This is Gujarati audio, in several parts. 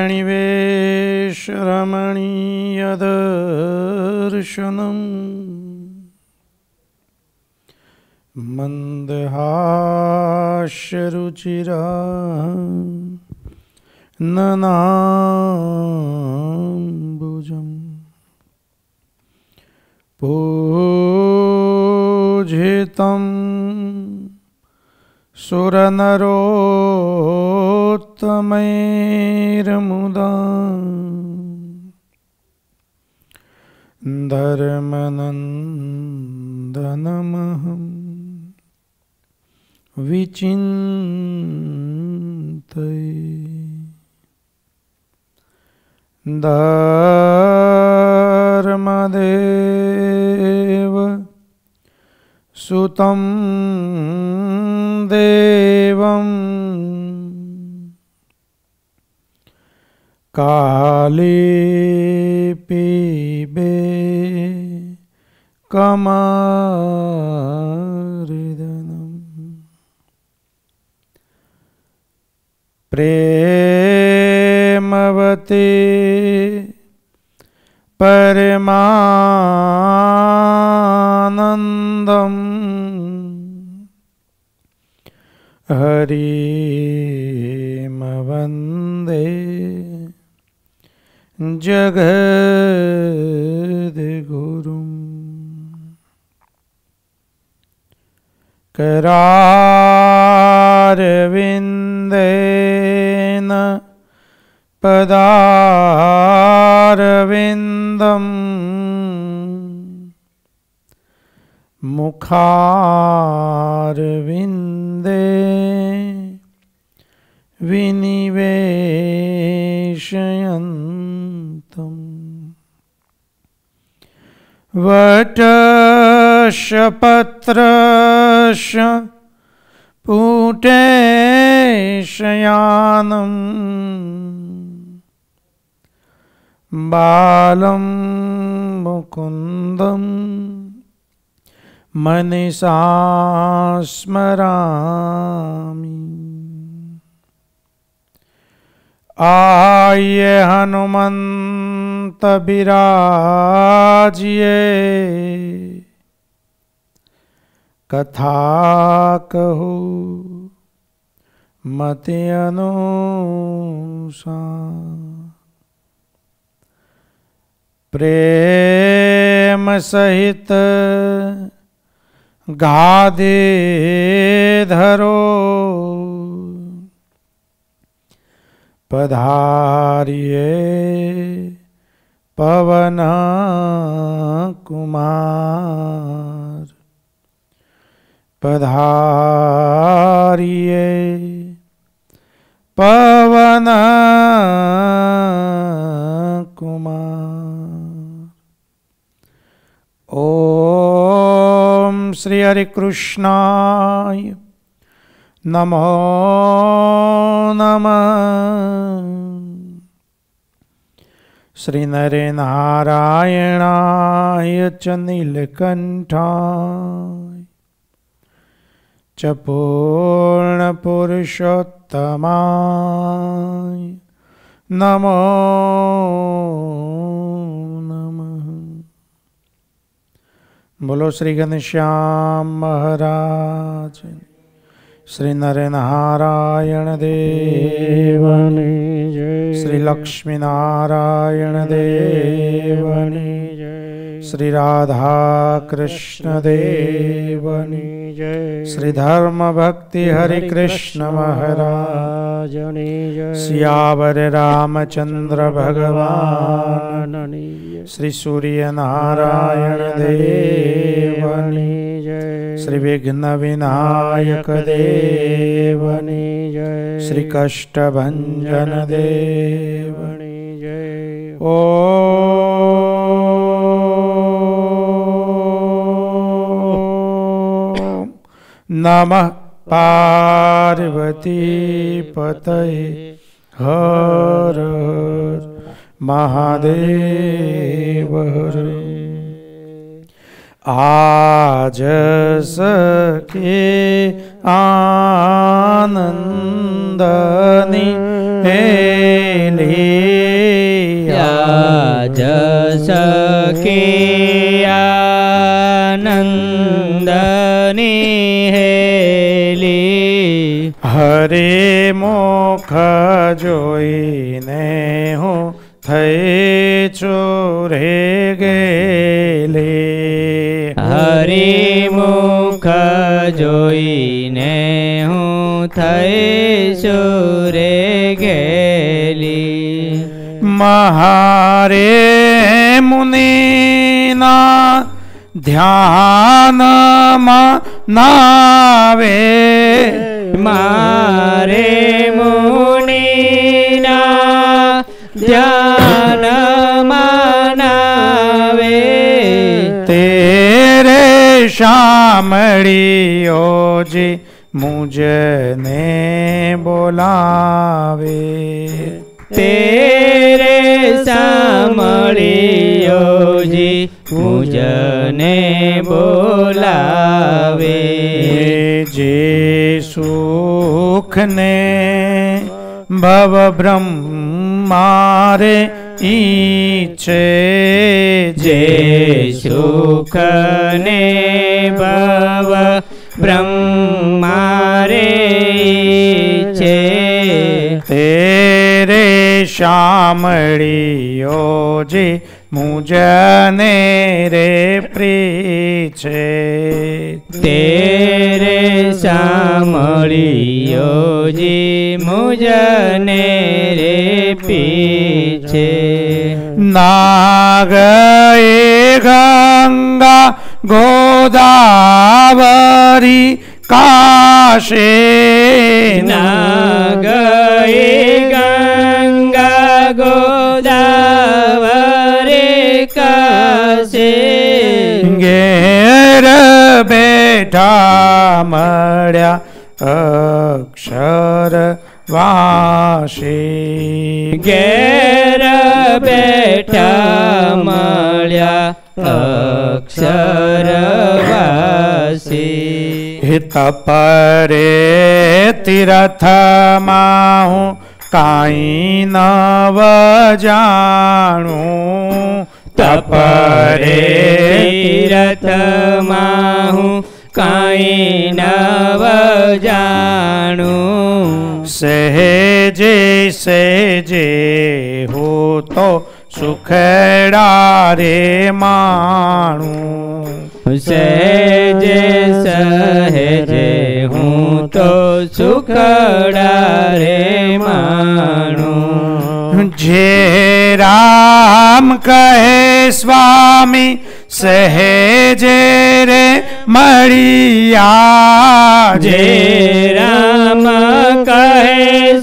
णिवेशरमणीयदर्शनम् मन्दहास्यरुचिरा ननाम्बुजम् पूजितम् सुरनरोत्तमैर्मुदा धर्मनन्दनमहं विचिन्तये धर्मदेव સુતમ દેવમ કાલે પીબે કમારિદનમ પ્રેમવતી परमानन्दम् हरिम वन्दे जगद्गुरुम् करारविन्देन पदा अरविन्दं मुखारविन्दे विनिवेशयन्तम् वटशपत्रश पुटेशयानम् बालं मुकुन्दं मनसा स्मरामि आय हनुमन्तविराज्ये कथा कहो मते अनुसा પ્રેમ સહિત ગાદે ધરો પધારીએ પવન કુમાર પધારીએ પવન કુમાર ઓમ શ્રી હરિકૃષ્ણાય નમો નમ શ્રી નરેનારાયણાય ચ નીલકંઠાય ચ પૂર્ણપુરુષોત્તમાય નમો બોલો શ્રી ઘનશ્યામ મહારાજ શ્રી નરેનારાયણ દેવની જય શ્રી લક્ષ્મીનારાયણ દેવની જય શ્રી રાધા કૃષ્ણ દેવની જય શ્રી ધર્મ ભક્તિ હરિ કૃષ્ણ મહારાજની જય સિયાવર રામચંદ્ર ભગવાનની શ્રી સૂર્યનારાયણ દેવની જય શ્રી વિઘ્ન વિનાયક દેવની જય શ્રી કષ્ટભન દેવની જય ઓ નમઃ પાર્વતી પતયે હર મહાદેવ હર આજ સખે આનંદની હેલી આજ સખે આનંદની હે હરે મોખ જોઈને હું થઈ ચોરે ગેલે હરે મુખ જોઈને હું થઈ ચોરે ગેલી મહારે મુનિના ધ્યાનમાં નાવે મારે મુનિના ધ્યાન માનાવે તેરે શામળીઓજી મુજને બોલાવે તેરે શામળીઓજી મુજને બોલાવે જે સુખને ભવબ્રહ્મારે ઈચ્છે જે સુખને ભવ બ્રહ્મારે છે તેરે શામળીઓ જે મુજને રે પ્રી છે तेरे सामियो जी मुझने रे पीछे नागे गंगा गोदावरी काशे नागे गंगा गोदावरी काशे गेर बे બેઠા મળ્યા અક્ષર વાસી ઘેર બેઠા મળ્યા અક્ષર વાસી હિત પરે તીર્થમાં હું કાંઈ નવ જાણું તપરે તીર્થમાં હું કાંઈ નવ જાણું સહેજે સહેજે હો તો સુખડા રે માણું સહેજે સહેજે હું તો સુખડા રે માણું જે રામ કહે સ્વામી સહેજે રે મળિયા જે રામ કહે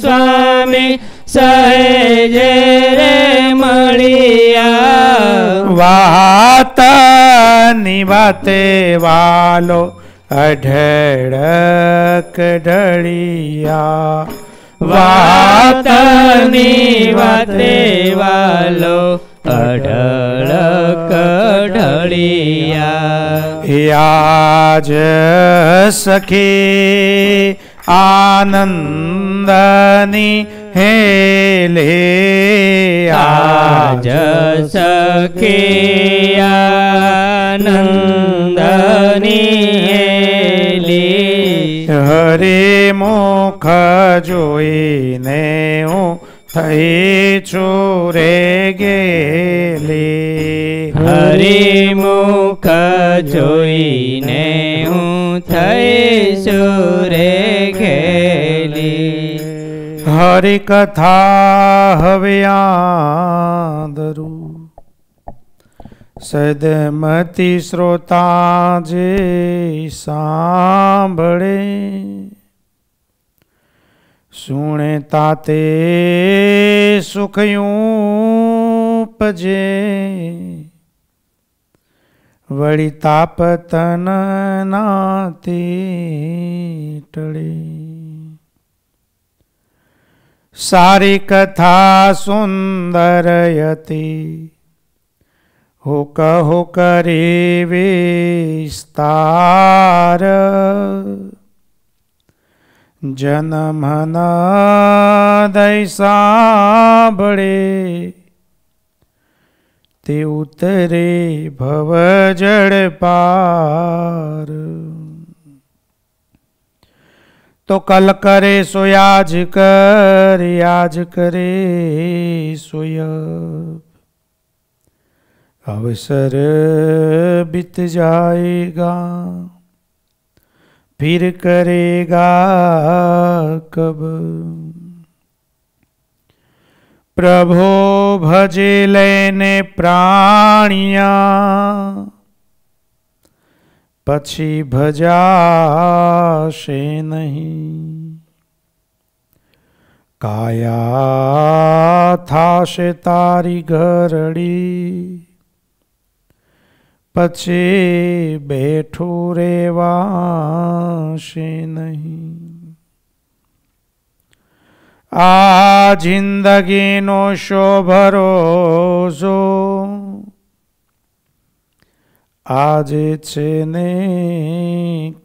સ્વામી સહેજે રે મળિયા વાત નિવાતે વાલો અઢળક ઢળિયા વાત નિવાતે વાલો અઢળ કઢળિયા યાજ સખી આનંદની લે આજ સખી આનંદની હેલે હરે મુખ જોઈને હું થઈ ચોરે ગેલી હરી હરિમુખ જોઈને હું થઈ ચોરે ગેલી હરિકથા હવે આદરું સદમતી શ્રોતા જે સાંભળે સુણે તાતે સુખયું પજે વળી તાપ તન નાતે ટળે સારી કથા સુંદર હતી હુક હુક રે વિસ્તાર જનમના बड़े ते उतरे भव जड़ पार तो कल करे सो आज कर आज करे सोय अवसर बीत जाएगा फिर करेगा कब प्रभो भजे लेने प्राणिया પછી ભજાશે નહીં કાયા થાશે તારી ઘરડી પછી બેઠું રેવા से नहीं आ जिंदगी नो शो भरोसो आज छे ने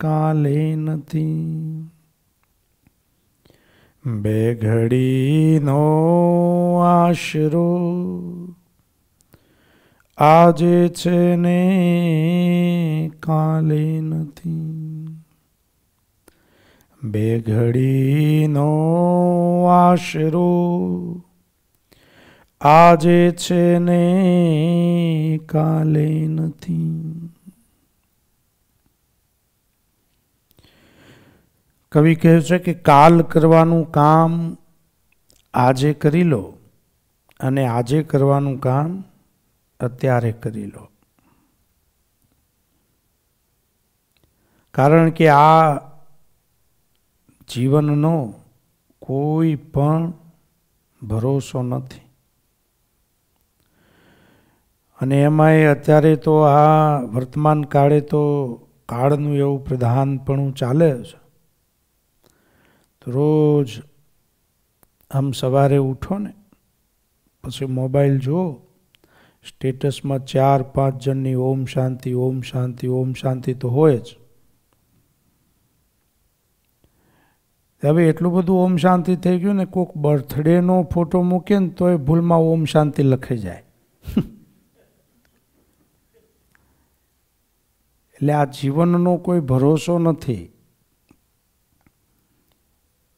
काले नती बेघड़ी नो आशरो आज छे ने काले नती બે ઘડીનો આશરો આજે છે ને કાલે નથી કવિ કહે છે કે કાલ કરવાનું કામ આજે કરી લો અને આજે કરવાનું કામ અત્યારે કરી લો કારણ કે આ જીવનનો કોઈ પણ ભરોસો નથી અને એમાંય અત્યારે તો આ વર્તમાન કાળે તો કાળનું એવું પ્રધાનપણું ચાલે છે તો રોજ આમ સવારે ઉઠો ને પછી મોબાઈલ જુઓ સ્ટેટસમાં ચાર પાંચ જણની ઓમ શાંતિ ઓમ શાંતિ ઓમ શાંતિ તો હોય જ હવે એટલું બધું ઓમ શાંતિ થઈ ગયું ને કોઈક બર્થડેનો ફોટો મૂકે ને તો એ ભૂલમાં ઓમ શાંતિ લખી જાય એટલે આ જીવનનો કોઈ ભરોસો નથી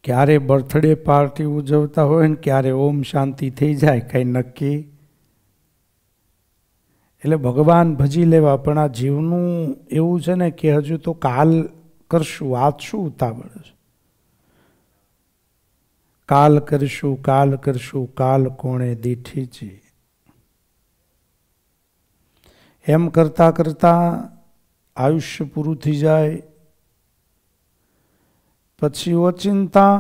ક્યારે બર્થડે પાર્ટી ઉજવતા હોય ને ક્યારે ઓમ શાંતિ થઈ જાય કંઈ નક્કી એટલે ભગવાન ભજી લેવા પણ આ જીવનું એવું છે ને કે હજુ તો કાલ કરશું આજ શું ઉતાવળ છે કાલ કરશું કાલ કરશું કાલ કોણે દીઠી છે એમ કરતા કરતા આયુષ્ય પૂરું થઈ જાય પછી ઓચિંતા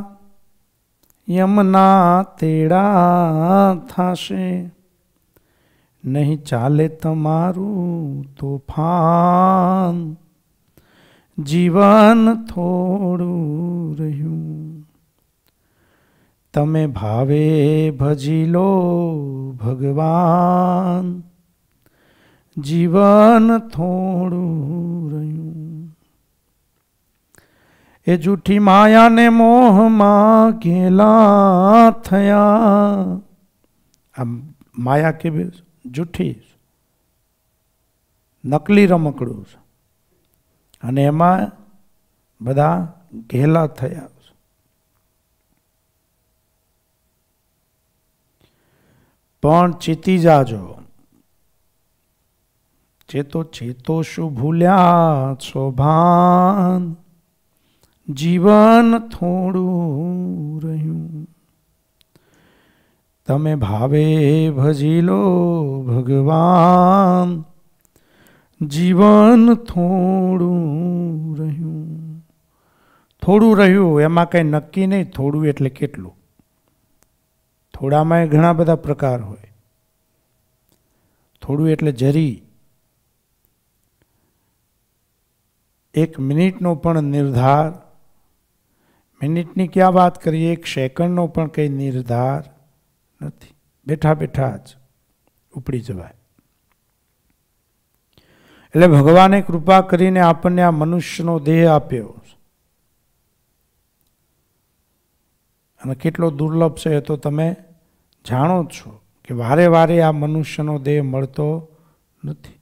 યમના તેડા થશે નહીં ચાલે તમારું તોફાન જીવન થોડું રહ્યું તમે ભાવે ભજી લો ભગવાન જીવન થોડું રહ્યું એ જૂઠી માયાને મોહમાં ગેલા થયા આ માયા કે જૂઠી નકલી રમકડું છે અને એમાં બધા ઘેલા થયા પણ ચેતી જાજો ચેતો ચેતો શું ભૂલ્યા છો ભાન જીવન થોડું રહ્યું તમે ભાવે ભજી લો ભગવાન જીવન થોડું રહ્યું થોડું રહ્યું એમાં કંઈ નક્કી નહીં થોડું એટલે કેટલું થોડામાં ઘણા બધા પ્રકાર હોય થોડું એટલે જરી એક મિનિટનો પણ નિર્ધાર મિનિટની ક્યાં વાત કરીએ એક સેકન્ડનો પણ કંઈ નિર્ધાર નથી બેઠા બેઠા જ ઉપડી જવાય એટલે ભગવાને કૃપા કરીને આપણને આ મનુષ્યનો દેહ આપ્યો અને કેટલો દુર્લભ છે તો તમે જાણો છો કે વારે વારે આ મનુષ્યનો દેહ મળતો નથી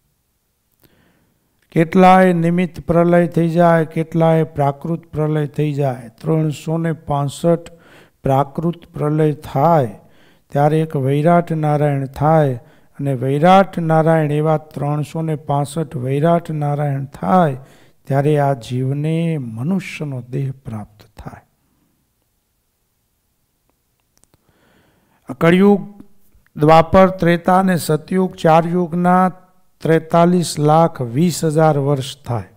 કેટલાય નિમિત્ત પ્રલય થઈ જાય કેટલાય પ્રાકૃત પ્રલય થઈ જાય ત્રણસો ને પાસઠ પ્રાકૃત પ્રલય થાય ત્યારે એક વૈરાટ નારાયણ થાય અને વૈરાટ નારાયણ એવા ત્રણસો ને પાસઠ વૈરાટ નારાયણ થાય ત્યારે આ જીવને મનુષ્યનો દેહ પ્રાપ્ત થાય કળિયુગ દ્વાપર ત્રેતા અને સતયુગ ચાર યુગના ત્રેતાલીસ લાખ વીસ હજાર વર્ષ થાય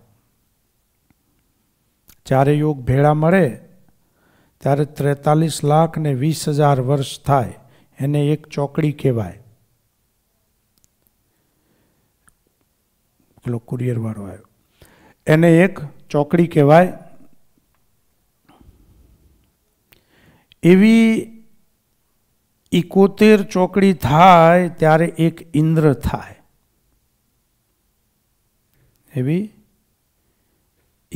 ચારે યુગ ભેળા મળે ત્યારે ત્રેતાલીસ લાખ ને વીસ હજાર વર્ષ થાય એને એક ચોકડી કહેવાય પેલો વાળો આવ્યો એને એક ચોકડી કહેવાય એવી ઇકોતેર ચોકડી થાય ત્યારે એક ઇન્દ્ર થાય એવી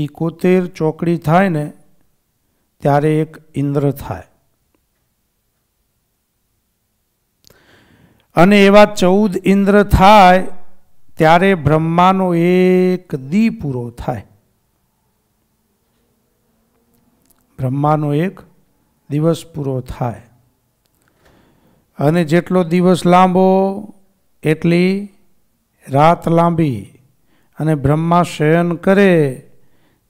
ઇકોતેર ચોકડી થાય ને ત્યારે એક ઇન્દ્ર થાય અને એવા ચૌદ ઇન્દ્ર થાય ત્યારે બ્રહ્માનો એક દી પૂરો થાય બ્રહ્માનો એક દિવસ પૂરો થાય અને જેટલો દિવસ લાંબો એટલી રાત લાંબી અને બ્રહ્મા શયન કરે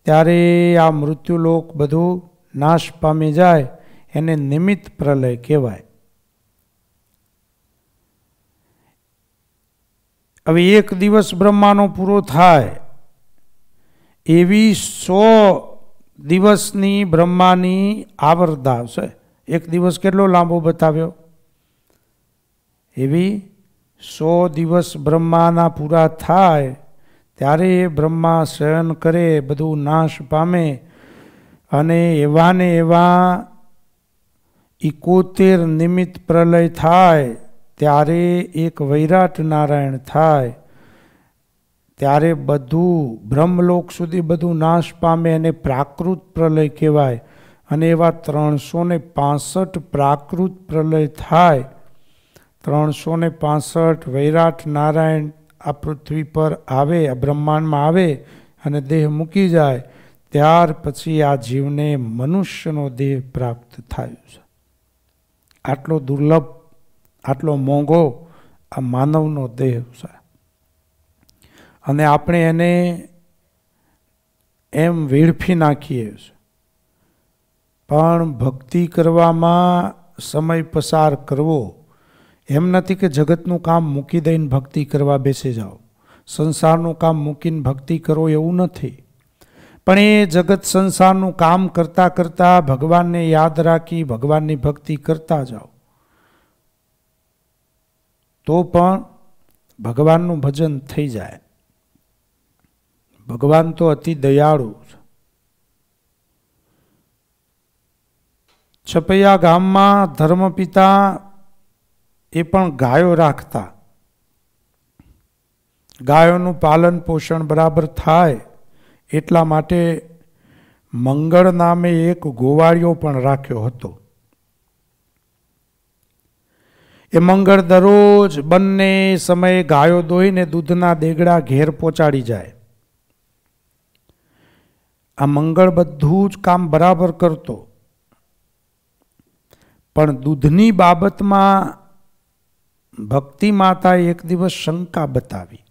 ત્યારે આ મૃત્યુલોક બધું નાશ પામી જાય એને નિમિત્ત પ્રલય કહેવાય હવે એક દિવસ બ્રહ્માનો પૂરો થાય એવી સો દિવસની બ્રહ્માની આવર્ત આવશે એક દિવસ કેટલો લાંબો બતાવ્યો એવી સો દિવસ બ્રહ્માના પૂરા થાય ત્યારે એ બ્રહ્મા શયન કરે બધું નાશ પામે અને એવાને એવા ઇકોતેર નિમિત્ત પ્રલય થાય ત્યારે એક વૈરાટ નારાયણ થાય ત્યારે બધું બ્રહ્મલોક સુધી બધું નાશ પામે અને પ્રાકૃત પ્રલય કહેવાય અને એવા ત્રણસો ને પાસઠ પ્રાકૃત પ્રલય થાય ત્રણસો ને પાસઠ વૈરાટ નારાયણ આ પૃથ્વી પર આવે આ બ્રહ્માંડમાં આવે અને દેહ મૂકી જાય ત્યાર પછી આ જીવને મનુષ્યનો દેહ પ્રાપ્ત થયો છે આટલો દુર્લભ આટલો મોંઘો આ માનવનો દેહ છે અને આપણે એને એમ વેડફી નાખીએ છે પણ ભક્તિ કરવામાં સમય પસાર કરવો એમ નથી કે જગતનું કામ મૂકી દઈને ભક્તિ કરવા બેસી જાઓ સંસારનું કામ મૂકીને ભક્તિ કરો એવું નથી પણ એ જગત સંસારનું કામ કરતાં કરતાં ભગવાનને યાદ રાખી ભગવાનની ભક્તિ કરતા જાઓ તો પણ ભગવાનનું ભજન થઈ જાય ભગવાન તો અતિ દયાળુ છપૈયા ગામમાં ધર્મપિતા એ પણ ગાયો રાખતા ગાયોનું પાલન પોષણ બરાબર થાય એટલા માટે મંગળ નામે એક ગોવાળિયો પણ રાખ્યો હતો એ મંગળ દરરોજ બંને સમયે ગાયો દોઈને દૂધના દેગડા ઘેર પહોંચાડી જાય આ મંગળ બધું જ કામ બરાબર કરતો પણ દૂધની બાબતમાં ભક્તિ માતાએ એક દિવસ શંકા બતાવી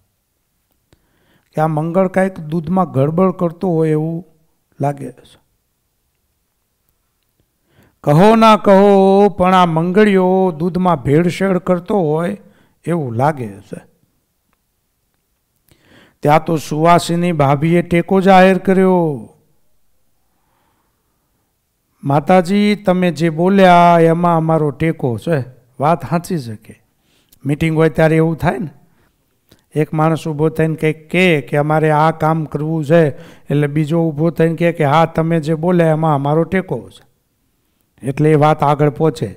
કે આ મંગળ કાંઈક દૂધમાં ગડબડ કરતો હોય એવું લાગે છે કહો ના કહો પણ આ મંગળીઓ દૂધમાં ભેળસેળ કરતો હોય એવું લાગે છે ત્યાં તો સુવાસીની ભાભીએ ટેકો જાહેર કર્યો માતાજી તમે જે બોલ્યા એમાં અમારો ટેકો છે વાત સાચી શકે મિટિંગ હોય ત્યારે એવું થાય ને એક માણસ ઊભો થઈને કંઈક કહે કે અમારે આ કામ કરવું છે એટલે બીજો ઊભો થઈને કહે કે હા તમે જે બોલે એમાં અમારો ટેકો છે એટલે એ વાત આગળ પહોંચે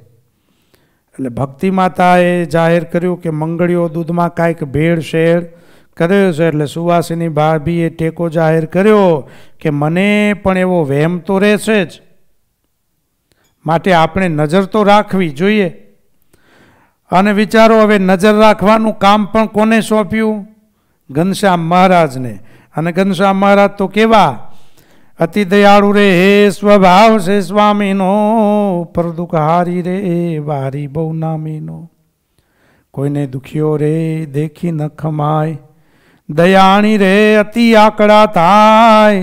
એટલે ભક્તિ માતાએ જાહેર કર્યું કે મંગળીઓ દૂધમાં કાંઈક ભેળ શેળ કર્યો છે એટલે સુવાસીની ભાભીએ ટેકો જાહેર કર્યો કે મને પણ એવો વહેમ તો રહેશે જ માટે આપણે નજર તો રાખવી જોઈએ અને વિચારો હવે નજર રાખવાનું કામ પણ કોને સોંપ્યું ઘનશ્યામ મહારાજને અને ઘનશ્યામ મહારાજ તો કેવા અતિ દયાળુ રે હે સ્વભાવ છે સ્વામીનો હારી રે વારી બહુ નામીનો કોઈને દુખ્યો રે દેખી ન ખમાય દયાણી રે અતિ આકડા થાય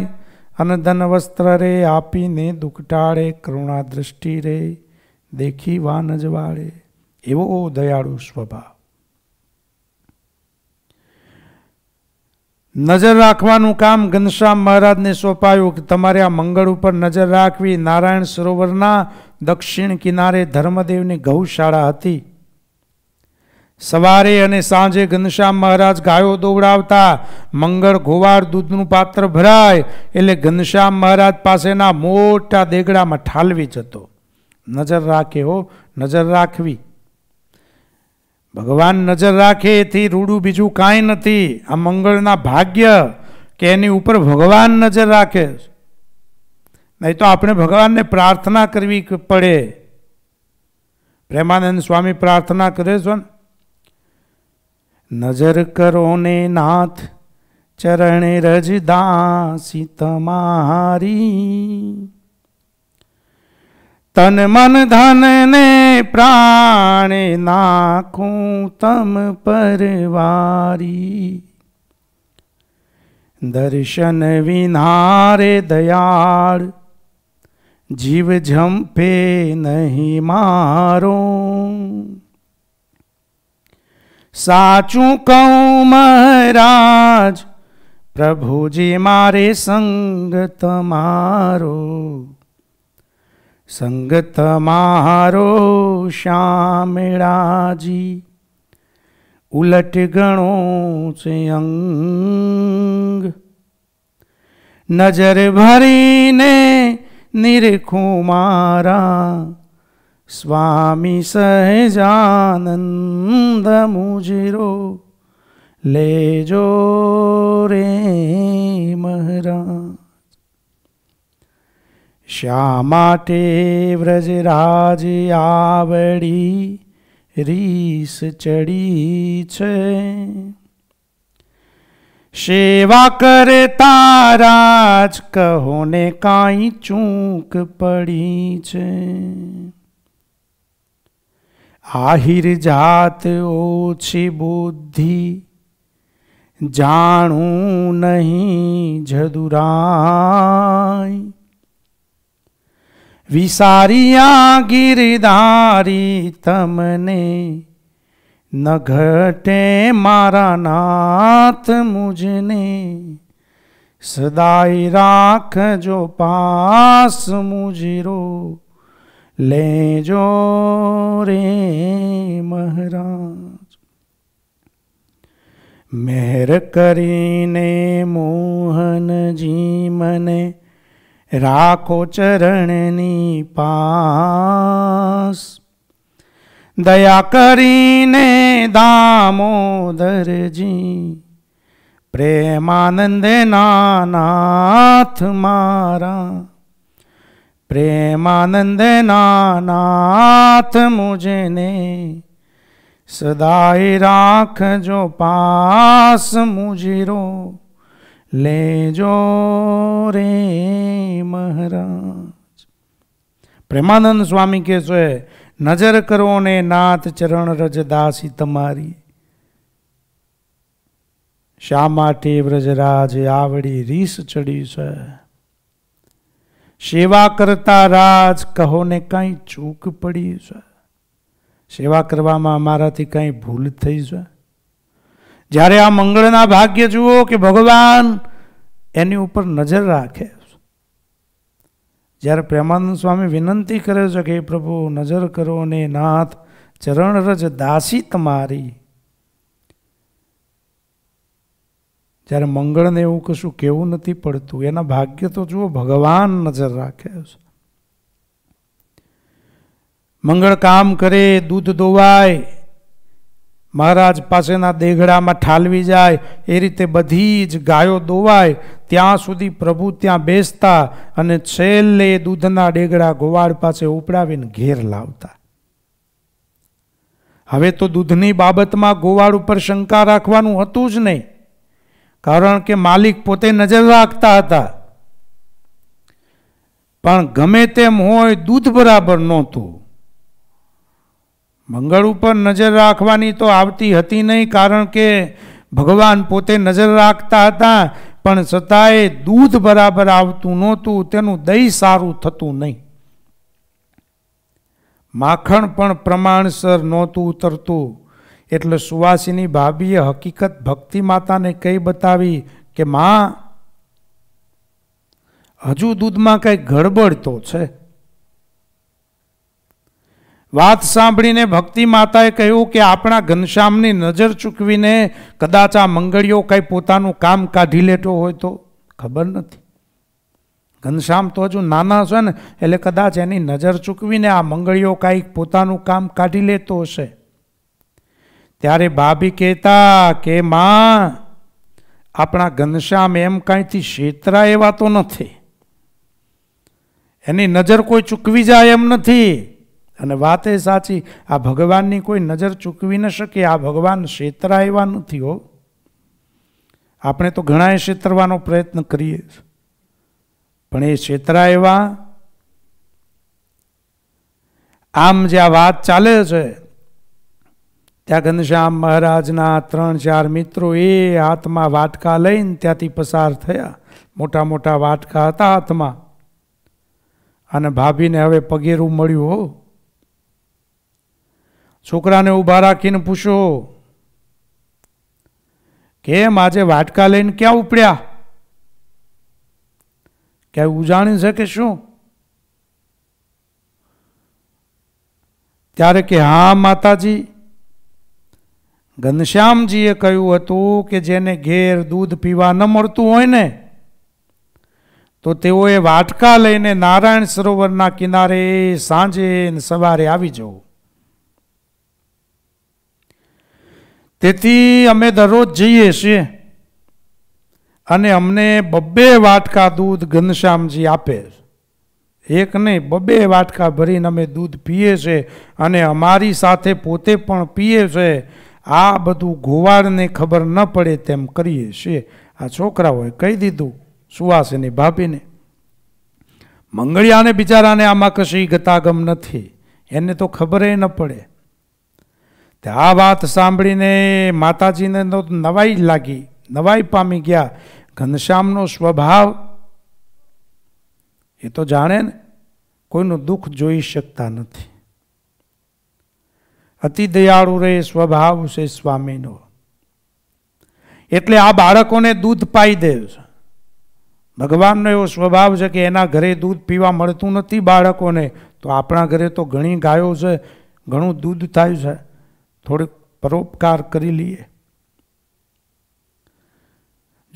અને ધન વસ્ત્ર રે આપીને દુખટાળે કરુણા દ્રષ્ટિ રે દેખી વાન જ વાળે એવો દયાળુ સ્વભાવ નજર રાખવાનું કામ ઘનશ્યામ મહારાજને સોંપાયું કે તમારે આ મંગળ ઉપર નજર રાખવી નારાયણ સરોવરના દક્ષિણ કિનારે ધર્મદેવની ગૌશાળા હતી સવારે અને સાંજે ઘનશ્યામ મહારાજ ગાયો દોવડાવતા મંગળ ઘોવાળ દૂધનું પાત્ર ભરાય એટલે ઘનશ્યામ મહારાજ પાસેના મોટા દેગડામાં ઠાલવી જતો નજર રાખે હો નજર રાખવી ભગવાન નજર રાખે એથી રૂડું બીજું કાંઈ નથી આ મંગળના ભાગ્ય કે એની ઉપર ભગવાન નજર રાખે નહીં તો આપણે ભગવાનને પ્રાર્થના કરવી પડે પ્રેમાનંદ સ્વામી પ્રાર્થના કરે છે નજર કરો ને નાથ ચરણે રજ દાસી તમારી તન મન ધન ને પ્રાણે નાખું તમ પરવારી દર્શન વિનારે દયાળ જીવ ઝંપે નહીં મારો સાચું કહું મહારાજ પ્રભુજી મારે સંગ તમારો સંગત મારો શ્યામળાજી ઉલટ ગણો છે અંગ નજર ભરીને નિરખું મારા સ્વામી સહજાનંદ મુજરો લેજો રે મહારાજ શ્યા માટે વ્રજરાજ આવડી રીસ ચડી છે સેવા કરે તારાજ કહોને કાંઈ ચૂંક પડી છે આહિર જાત ઓછી બુદ્ધિ જાણું નહીં જદુરાય विसारिया गिरधारी तमने न घटे मारा नाथ मुझने सदाई राख जो पास मुझरो ले जो रे महाराज मेहर करीने मोहन जी मने રાખો ચરણની પાસ દયા કરીને દામોદરજી પ્રેમાનંદ નાથ મારા પ્રેમાનંદ નાથ મુજને સદાય રાખજો પાસ મુજરો લેજો રે મહારાજ પ્રેમાનંદ સ્વામી કહે છે નજર કરો ને નાથ ચરણ રજ દાસી તમારી શા માટે વ્રજરાજ આવડી રીસ ચડી છે સેવા કરતા રાજ કહો ને કાંઈ ચૂક પડી છે સેવા કરવામાં અમારાથી કાંઈ ભૂલ થઈ છે જ્યારે આ મંગળના ભાગ્ય જુઓ કે ભગવાન એની ઉપર નજર રાખે જ્યારે પ્રેમાનંદ સ્વામી વિનંતી કરે છે કે પ્રભુ નજર કરો ને નાથ ચરણ રજ દાસી તમારી જ્યારે મંગળને એવું કશું કેવું નથી પડતું એના ભાગ્ય તો જુઓ ભગવાન નજર રાખે છે મંગળ કામ કરે દૂધ દોવાય મહારાજ પાસેના દેઘડામાં ઠાલવી જાય એ રીતે બધી જ ગાયો દોવાય ત્યાં સુધી પ્રભુ ત્યાં બેસતા અને છેલ્લે દૂધના ડેગડા ગોવાળ પાસે ઉપડાવીને ઘેર લાવતા હવે તો દૂધની બાબતમાં ગોવાળ ઉપર શંકા રાખવાનું હતું જ નહીં કારણ કે માલિક પોતે નજર રાખતા હતા પણ ગમે તેમ હોય દૂધ બરાબર નહોતું મંગળ ઉપર નજર રાખવાની તો આવતી હતી નહીં કારણ કે ભગવાન પોતે નજર રાખતા હતા પણ છતાંય દૂધ બરાબર આવતું નહોતું તેનું દહીં સારું થતું નહીં માખણ પણ પ્રમાણસર નહોતું ઉતરતું એટલે સુવાસીની ભાભીએ હકીકત ભક્તિ માતાને કહી બતાવી કે મા હજુ દૂધમાં કંઈક ગડબડ તો છે વાત સાંભળીને ભક્તિ માતાએ કહ્યું કે આપણા ઘનશ્યામની નજર ચૂકવીને કદાચ આ મંગળીઓ કંઈ પોતાનું કામ કાઢી લેતો હોય તો ખબર નથી ઘનશ્યામ તો હજુ નાના છે ને એટલે કદાચ એની નજર ચૂકવીને આ મંગળીઓ કાંઈક પોતાનું કામ કાઢી લેતો હશે ત્યારે ભાભી કહેતા કે માં આપણા ઘનશ્યામ એમ કાંઈથી શેતરા એવા તો નથી એની નજર કોઈ ચૂકવી જાય એમ નથી અને વાત એ સાચી આ ભગવાનની કોઈ નજર ચૂકવી ન શકે આ ભગવાન શેતરા એવા નથી હો આપણે તો ઘણાએ ક્ષેત્રવાનો પ્રયત્ન કરીએ પણ એ શેતરા એવા આમ જે આ વાત ચાલે છે ત્યાં ઘનશ્યામ મહારાજના ત્રણ ચાર મિત્રો એ હાથમાં વાટકા લઈને ત્યાંથી પસાર થયા મોટા મોટા વાટકા હતા હાથમાં અને ભાભીને હવે પગેરું મળ્યું હો છોકરાને ઊભા રાખીને પૂછો કેમ આજે વાટકા લઈને ક્યાં ઉપડ્યા ક્યાંય ઉજાણી શકે શું ત્યારે કે હા માતાજી ઘનશ્યામજીએ કહ્યું હતું કે જેને ઘેર દૂધ પીવા ન મળતું હોય ને તો તેઓએ વાટકા લઈને નારાયણ સરોવરના કિનારે સાંજે સવારે આવી જવું તેથી અમે દરરોજ જઈએ છીએ અને અમને બબ્બે વાટકા દૂધ ઘનશ્યામજી આપે એક નહીં બબ્બે વાટકા ભરીને અમે દૂધ પીએ છે અને અમારી સાથે પોતે પણ પીએ છે આ બધું ગોવાળને ખબર ન પડે તેમ કરીએ છીએ આ છોકરાઓએ કહી દીધું સુવાસની ભાભીને મંગળિયાને બિચારાને આમાં કશી ગતાગમ નથી એને તો ખબર ન પડે આ વાત સાંભળીને માતાજીને તો નવાઈ લાગી નવાઈ પામી ગયા ઘનશ્યામનો સ્વભાવ એ તો જાણે ને કોઈનું દુઃખ જોઈ શકતા નથી અતિ દયાળુ રે સ્વભાવ છે સ્વામીનો એટલે આ બાળકોને દૂધ પાઈ દે છે ભગવાનનો એવો સ્વભાવ છે કે એના ઘરે દૂધ પીવા મળતું નથી બાળકોને તો આપણા ઘરે તો ઘણી ગાયો છે ઘણું દૂધ થાય છે થોડોક પરોપકાર કરી લઈએ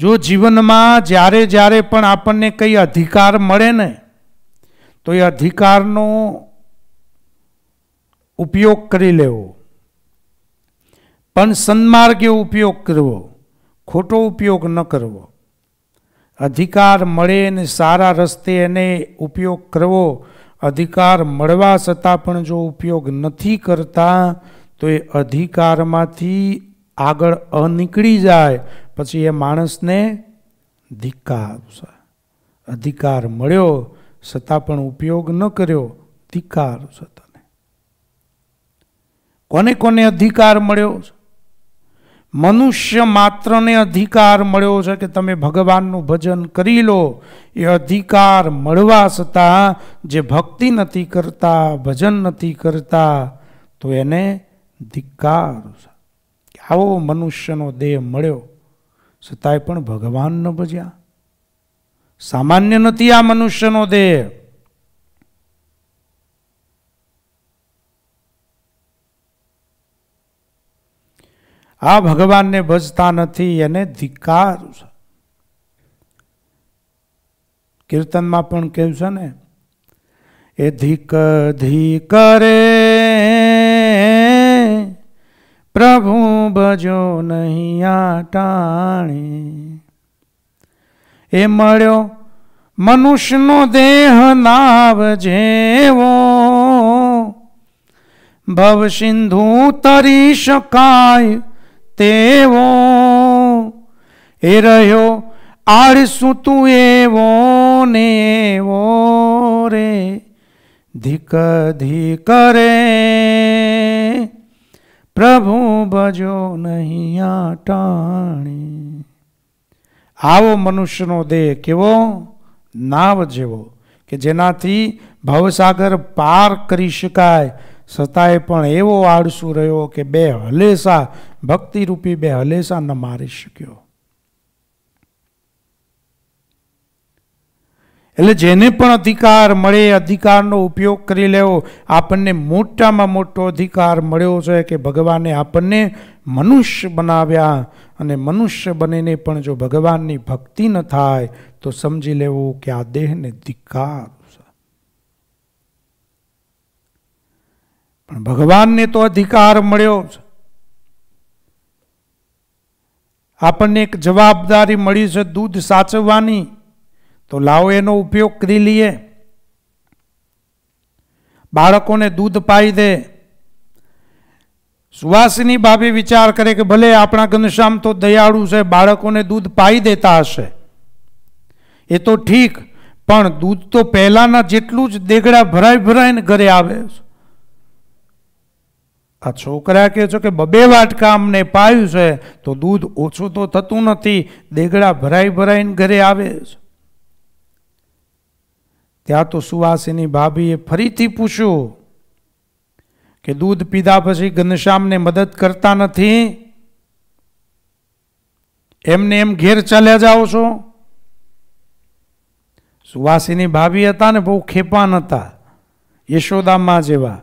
જો જીવનમાં જ્યારે જ્યારે પણ આપણને કંઈ અધિકાર મળે ને તો એ અધિકારનો ઉપયોગ કરી લેવો પણ સન્માર્ગે ઉપયોગ કરવો ખોટો ઉપયોગ ન કરવો અધિકાર મળે ને સારા રસ્તે એને ઉપયોગ કરવો અધિકાર મળવા છતાં પણ જો ઉપયોગ નથી કરતા તો એ અધિકારમાંથી આગળ અનીકળી જાય પછી એ માણસને ધિક્કાર અધિકાર મળ્યો છતાં પણ ઉપયોગ ન કર્યો ધિક્કાર તને કોને કોને અધિકાર મળ્યો છે મનુષ્ય માત્રને અધિકાર મળ્યો છે કે તમે ભગવાનનું ભજન કરી લો એ અધિકાર મળવા છતાં જે ભક્તિ નથી કરતા ભજન નથી કરતા તો એને ધિક્કાર આવો મનુષ્યનો દેહ મળ્યો છતાંય પણ ભગવાન ન ભજ્યા સામાન્ય નથી આ મનુષ્યનો દેહ આ ભગવાનને ભજતા નથી એને ધિક્કાર કીર્તનમાં પણ કહ્યું છે ને એ ધીક ધીક રે પ્રભુ ભજો નહીં ટાણી એ મળ્યો મનુષ્યનો દેહ નાવ જેવો ભવસિંધુ તરી શકાય તેવો એ રહ્યો આળસુ તું એવો ને એવો રે ધીક ધી કરે પ્રભુ ભજો નહીં ટાણી આવો મનુષ્યનો દેહ કેવો નાવ જેવો કે જેનાથી ભવસાગર પાર કરી શકાય છતાંય પણ એવો આળસુ રહ્યો કે બે હલેસા ભક્તિરૂપી બે હલેસા ન મારી શક્યો એટલે જેને પણ અધિકાર મળે અધિકારનો ઉપયોગ કરી લેવો આપણને મોટામાં મોટો અધિકાર મળ્યો છે કે ભગવાને આપણને મનુષ્ય બનાવ્યા અને મનુષ્ય બનીને પણ જો ભગવાનની ભક્તિ ન થાય તો સમજી લેવું કે આ દેહને ધિકાર છે પણ ભગવાનને તો અધિકાર મળ્યો છે આપણને એક જવાબદારી મળી છે દૂધ સાચવવાની તો લાવો એનો ઉપયોગ કરી લઈએ બાળકોને દૂધ પાઈ દે સુવાસની બાબે વિચાર કરે કે ભલે આપણા ઘનશ્યામ તો દયાળુ છે બાળકોને દૂધ પાઈ દેતા હશે એ તો ઠીક પણ દૂધ તો પહેલાંના જેટલું જ દેગડા ભરાય ભરાઈને ઘરે આવે છે આ છોકરા કહે છે કે બબે વાટકા અમને પાયું છે તો દૂધ ઓછું તો થતું નથી દેગડા ભરાઈ ભરાઈને ઘરે આવે છે ત્યાં તો સુવાસીની ભાભીએ ફરીથી પૂછ્યું કે દૂધ પીધા પછી ઘનશ્યામને મદદ કરતા નથી એમને એમ ઘેર ચાલ્યા જાઓ છો સુવાસીની ભાભી હતા ને બહુ ખેપાન હતા યશોદામાં જેવા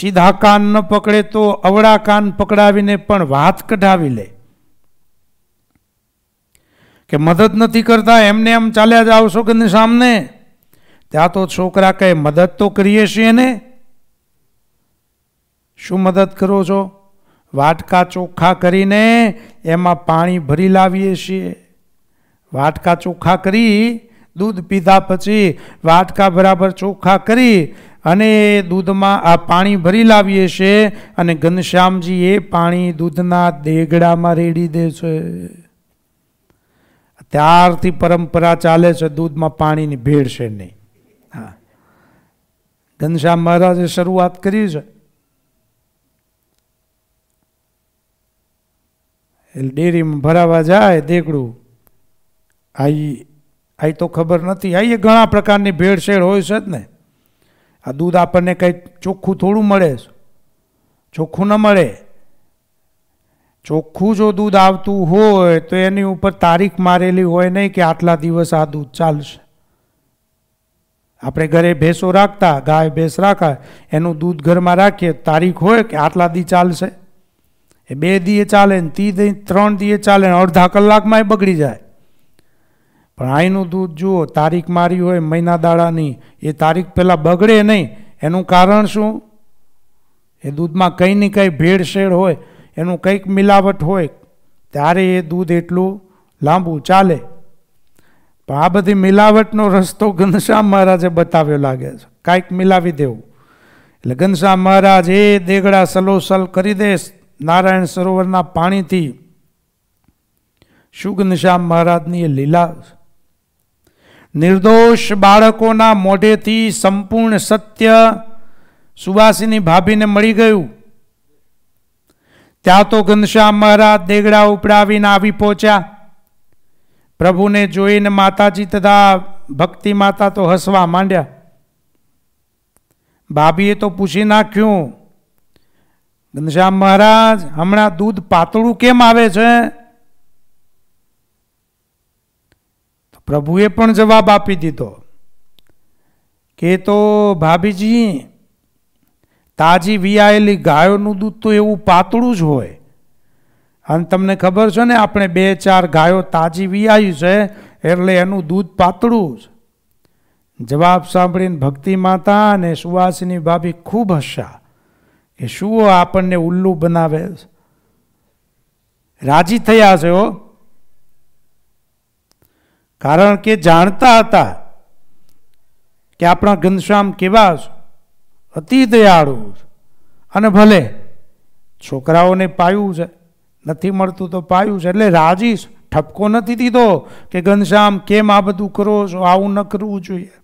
સીધા કાન ન પકડે તો અવળા કાન પકડાવીને પણ વાત કઢાવી લે કે મદદ નથી કરતા એમને એમ ચાલ્યા જાઓ છોકરીની સામને ત્યાં તો છોકરા કહે મદદ તો કરીએ છીએ ને શું મદદ કરો છો વાટકા ચોખ્ખા કરીને એમાં પાણી ભરી લાવીએ છીએ વાટકા ચોખ્ખા કરી દૂધ પીધા પછી વાટકા બરાબર ચોખ્ખા કરી અને દૂધમાં આ પાણી ભરી લાવીએ છીએ અને ઘનશ્યામજી એ પાણી દૂધના દેગડામાં રેડી દે છે ત્યારથી પરંપરા ચાલે છે દૂધમાં પાણીની ભેળશે નહીં હા ઘનશ્યામ મહારાજે શરૂઆત કરી છે એટલે ડેરીમાં ભરાવા જાય દેકડું આઈ આઈ તો ખબર નથી આઈ ઘણા પ્રકારની ભેળસેળ હોય છે જ ને આ દૂધ આપણને કંઈ ચોખ્ખું થોડું મળે ચોખ્ખું ન મળે ચોખ્ખું જો દૂધ આવતું હોય તો એની ઉપર તારીખ મારેલી હોય નહીં કે આટલા દિવસ આ દૂધ ચાલશે આપણે ઘરે ભેંસો રાખતા ગાય ભેંસ રાખા એનું દૂધ ઘરમાં રાખીએ તારીખ હોય કે આટલા દી ચાલશે એ બે દીએ ચાલે ને તી દી ત્રણ દીએ ચાલે ને અડધા કલાકમાં એ બગડી જાય પણ આઈનું દૂધ જુઓ તારીખ મારી હોય મહિના દાડાની એ તારીખ પહેલાં બગડે નહીં એનું કારણ શું એ દૂધમાં કંઈ ને કંઈ ભેળસેળ હોય એનું કંઈક મિલાવટ હોય ત્યારે એ દૂધ એટલું લાંબુ ચાલે પણ આ બધી મિલાવટનો રસ્તો ઘનશ્યામ મહારાજે બતાવ્યો લાગે છે કાંઈક મિલાવી દેવું એટલે ઘનશ્યામ મહારાજ એ દેગડા સલોસલ કરી દેશ નારાયણ સરોવરના પાણીથી શું મહારાજની એ લીલા નિર્દોષ બાળકોના મોઢેથી સંપૂર્ણ સત્ય સુવાસીની ભાભીને મળી ગયું ત્યાં તો ઘનશ્યામ મહારાજ દેગડા ઉપડાવીને આવી પહોંચ્યા પ્રભુને જોઈને માતાજી તથા ભક્તિ માતા તો હસવા માંડ્યા ભાભીએ તો પૂછી નાખ્યું ઘનશ્યામ મહારાજ હમણાં દૂધ પાતળું કેમ આવે છે પ્રભુએ પણ જવાબ આપી દીધો કે તો ભાભીજી તાજી વિયાયેલી ગાયોનું દૂધ તો એવું પાતળું જ હોય અને તમને ખબર છે ને આપણે બે ચાર ગાયો તાજી વિયાઈ છે એટલે એનું દૂધ પાતળું જ જવાબ સાંભળીને ભક્તિ માતા અને સુવાસની ભાભી ખૂબ હસ્યા એ શું આપણને ઉલ્લુ બનાવે રાજી થયા છે ઓ કારણ કે જાણતા હતા કે આપણા ઘનશ્યામ કેવા છે અતિ દયાળુ અને ભલે છોકરાઓને પાયું છે નથી મળતું તો પાયું છે એટલે રાજી ઠપકો નથી દીધો કે ઘનશ્યામ કેમ આ બધું કરો છો આવું ન કરવું જોઈએ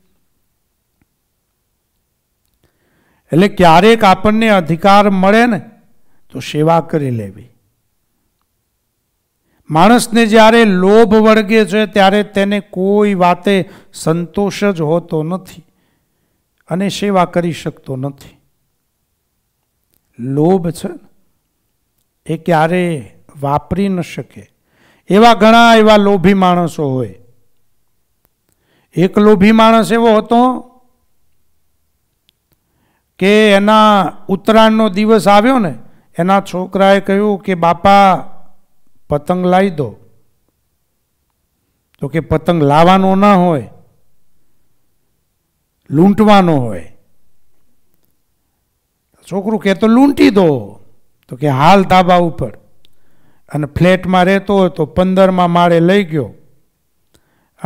એટલે ક્યારેક આપણને અધિકાર મળે ને તો સેવા કરી લેવી માણસને જ્યારે લોભ વળગે છે ત્યારે તેને કોઈ વાતે સંતોષ જ હોતો નથી અને સેવા કરી શકતો નથી લોભ છે એ ક્યારે વાપરી ન શકે એવા ઘણા એવા લોભી માણસો હોય એક લોભી માણસ એવો હતો કે એના ઉત્તરાયણનો દિવસ આવ્યો ને એના છોકરાએ કહ્યું કે બાપા પતંગ લાવી દો તો કે પતંગ લાવવાનો ના હોય લૂંટવાનો હોય છોકરું કે તો લૂંટી દો તો કે હાલ ધાબા ઉપર અને ફ્લેટમાં રહેતો હોય તો પંદરમાં માળે લઈ ગયો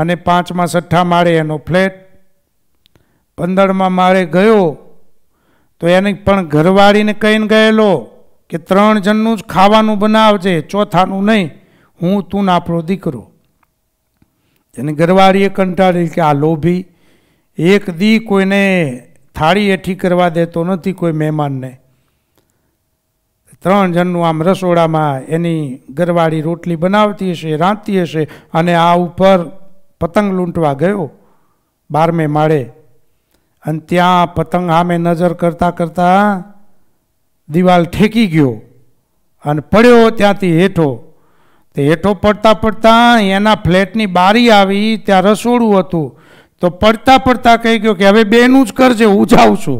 અને પાંચમાં છઠ્ઠા માળે એનો ફ્લેટ પંદરમાં માળે ગયો તો એને પણ ઘરવાળીને કહીને ગયેલો કે ત્રણ જણનું જ ખાવાનું બનાવજે ચોથાનું નહીં હું તું આપણો દીકરો એની ઘરવાળીએ કંટાળી કે આ લોભી એક દી કોઈને થાળી એઠી કરવા દેતો નથી કોઈ મહેમાનને ત્રણ જણનું આમ રસોડામાં એની ઘરવાળી રોટલી બનાવતી હશે રાંધતી હશે અને આ ઉપર પતંગ લૂંટવા ગયો બારમે માળે અને ત્યાં પતંગ સામે નજર કરતાં કરતાં દિવાલ ઠેકી ગયો અને પડ્યો ત્યાંથી હેઠો તે હેઠો પડતા પડતા એના ફ્લેટની બારી આવી ત્યાં રસોડું હતું તો પડતા પડતા કહી ગયો કે હવે બેનું જ કરજે હું જાઉં છું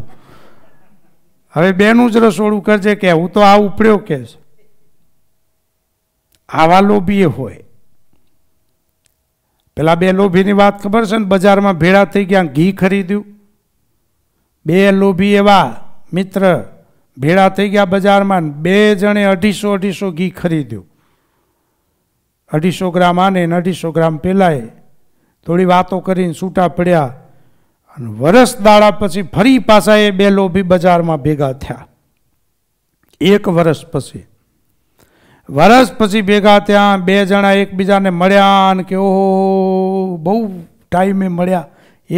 હવે બેનું જ રસોડું કરજે કે હું તો આ ઉપડ્યો કે આવા લોભી હોય પેલા બે લોભીની વાત ખબર છે ને બજારમાં ભેળા થઈ ગયા ઘી ખરીદ્યું બે લોભી એવા મિત્ર ભેળા થઈ ગયા બજારમાં બે જણે અઢીસો અઢીસો ઘી ખરીદ્યું અઢીસો ગ્રામ આને અઢીસો ગ્રામ પેલાએ થોડી વાતો કરીને છૂટા પડ્યા અને વરસ દાડા પછી ફરી પાછા એ બે લોભી બજારમાં ભેગા થયા એક વરસ પછી વરસ પછી ભેગા થયા બે જણા એકબીજાને મળ્યા અને કે ઓહો બહુ ટાઈમે મળ્યા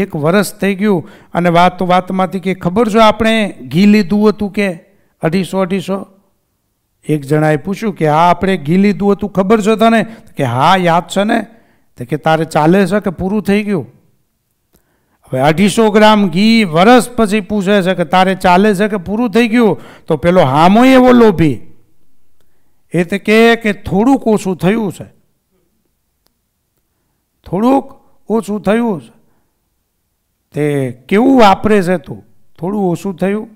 એક વરસ થઈ ગયું અને વાત વાતમાંથી કે ખબર છે આપણે ઘી લીધું હતું કે અઢીસો અઢીસો એક જણાએ પૂછ્યું કે હા આપણે ઘી લીધું હતું ખબર છે તને કે હા યાદ છે ને કે તારે ચાલે છે કે પૂરું થઈ ગયું હવે અઢીસો ગ્રામ ઘી વરસ પછી પૂછે છે કે તારે ચાલે છે કે પૂરું થઈ ગયું તો પેલો હામો એવો લોભી એ તે કહે કે થોડુંક ઓછું થયું છે થોડુંક ઓછું થયું છે તે કેવું વાપરે છે તું થોડું ઓછું થયું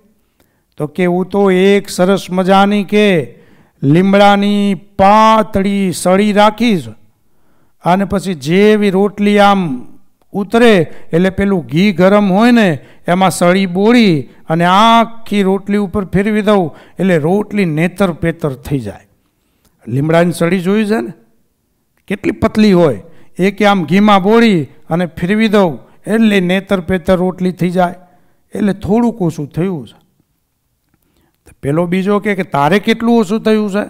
તો કેવું તો એક સરસ મજાની કે લીમડાની પાતળી સળી રાખીશ અને પછી જેવી રોટલી આમ ઉતરે એટલે પેલું ઘી ગરમ હોય ને એમાં સળી બોળી અને આખી રોટલી ઉપર ફેરવી દઉં એટલે રોટલી નેતર પેતર થઈ જાય લીમડાની સળી જોઈ છે ને કેટલી પતલી હોય એ કે આમ ઘીમાં બોળી અને ફેરવી દઉં એટલે નેતર પેતર રોટલી થઈ જાય એટલે થોડુંક ઓછું થયું છે પેલો બીજો કે તારે કેટલું ઓછું થયું છે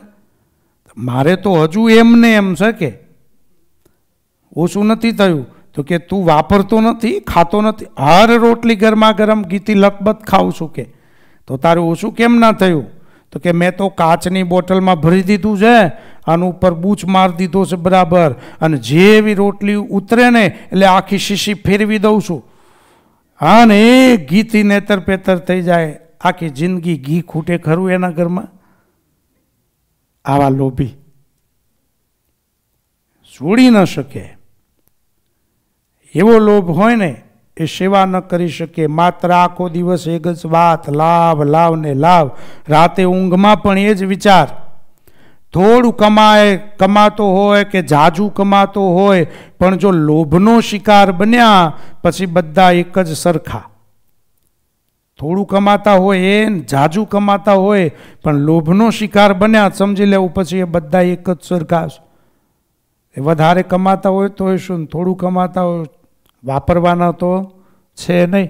મારે તો હજુ એમને એમ છે કે ઓછું નથી થયું તો કે તું વાપરતો નથી ખાતો નથી હર રોટલી ગરમા ગરમ ગીતી લખબત ખાઉં છું કે તો તારું ઓછું કેમ ના થયું તો કે મેં તો કાચની બોટલમાં ભરી દીધું છે અને ઉપર બૂચ મારી દીધો છે બરાબર અને જેવી રોટલી ઉતરે ને એટલે આખી શીશી ફેરવી દઉં છું હા ને એ ગીતી નેતર પેતર થઈ જાય આખી જિંદગી ઘી ખૂટે ખરું એના ઘરમાં આવા લોભી છોડી ન શકે એવો લોભ હોય ને એ સેવા ન કરી શકે માત્ર આખો દિવસ એક જ વાત લાભ લાવ ને લાભ રાતે ઊંઘમાં પણ એ જ વિચાર થોડું કમાય કમાતો હોય કે જાજુ કમાતો હોય પણ જો લોભનો શિકાર બન્યા પછી બધા એક જ સરખા થોડું કમાતા હોય એ જાજુ કમાતા હોય પણ લોભનો શિકાર બન્યા સમજી લેવું પછી એ બધા એક જ સરખા એ વધારે કમાતા હોય તો એ શું થોડું કમાતા હોય વાપરવાના તો છે નહીં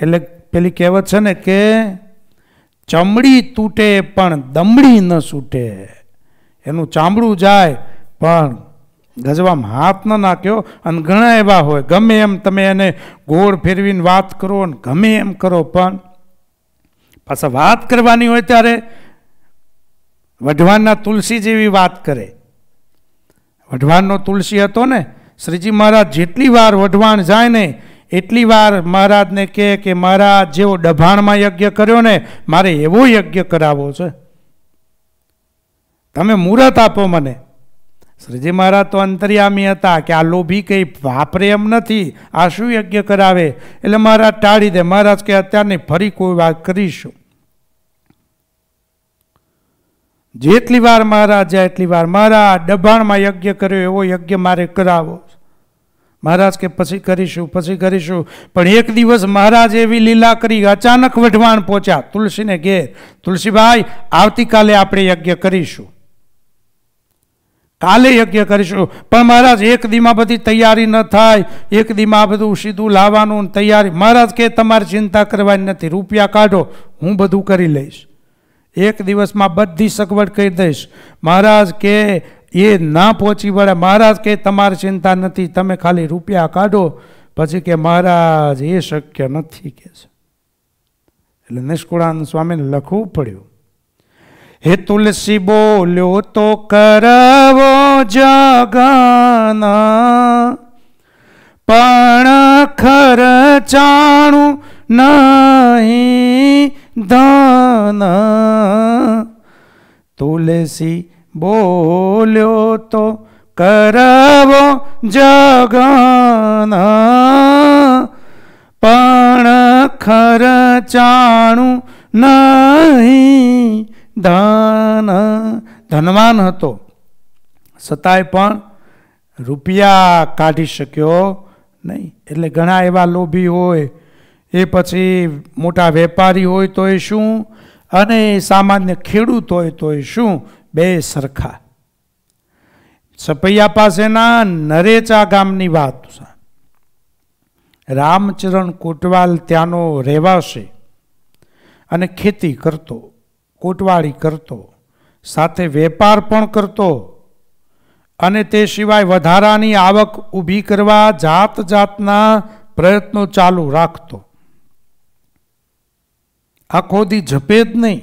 એટલે પેલી કહેવત છે ને કે ચમડી તૂટે પણ દમડી ન છૂટે એનું ચામડું જાય પણ ગજવામાં હાથ ન નાખ્યો અને ઘણા એવા હોય ગમે એમ તમે એને ગોળ ફેરવીને વાત કરો અને ગમે એમ કરો પણ પાછા વાત કરવાની હોય ત્યારે વઢવાનના તુલસી જેવી વાત કરે વઢવાનનો તુલસી હતો ને શ્રીજી મહારાજ જેટલી વાર વઢવાણ જાય ને એટલી વાર મહારાજને કહે કે મહારાજ જેવો ડભાણમાં યજ્ઞ કર્યો ને મારે એવો યજ્ઞ કરાવવો છે તમે મુહૂર્ત આપો મને શ્રીજી મહારાજ તો અંતર્યામી હતા કે આ લોભી કંઈ વાપરે એમ નથી આ શું યજ્ઞ કરાવે એટલે મહારાજ ટાળી દે મહારાજ કે અત્યારની ફરી કોઈ વાત કરીશું જેટલી વાર મહારાજા એટલી વાર મારા ડભાણમાં યજ્ઞ કર્યો એવો યજ્ઞ મારે કરાવો મહારાજ કે પછી કરીશું પછી કરીશું પણ એક દિવસ મહારાજ એવી લીલા કરી અચાનક વઢવાણ પહોંચ્યા તુલસીને ઘેર તુલસીભાઈ આવતીકાલે આપણે યજ્ઞ કરીશું કાલે યજ્ઞ કરીશું પણ મહારાજ એક દીમાં બધી તૈયારી ન થાય એક દીમાં બધું સીધું લાવવાનું તૈયારી મહારાજ કે તમારે ચિંતા કરવાની નથી રૂપિયા કાઢો હું બધું કરી લઈશ એક દિવસમાં બધી સગવડ કરી દઈશ મહારાજ કે એ ના પહોંચી વળે મહારાજ કે તમારી ચિંતા નથી તમે ખાલી રૂપિયા કાઢો પછી કે મહારાજ એ શક્ય નથી કે છે એટલે નિષ્કુળાનંદ સ્વામીને લખવું પડ્યું હે તુલસી બોલ્યો તો કરવો જગના પણ ખર ચાણું નહીં ધન તુલસી બોલ્યો તો કરવો જગાના પણ ખરચાણું નહીં ધન ધનવાન હતો છતાંય પણ રૂપિયા કાઢી શક્યો નહીં એટલે ઘણા એવા લોભી હોય એ પછી મોટા વેપારી હોય તોય શું અને સામાન્ય ખેડૂત હોય તોય શું બે સરખા સપૈયા પાસેના નરેચા ગામની વાત રામચરણ કોટવાલ ત્યાંનો રહેવાસી અને ખેતી કરતો કોટવાળી કરતો સાથે વેપાર પણ કરતો અને તે સિવાય વધારાની આવક ઊભી કરવા જાત જાતના પ્રયત્નો ચાલુ રાખતો આખો દી જપે જ નહીં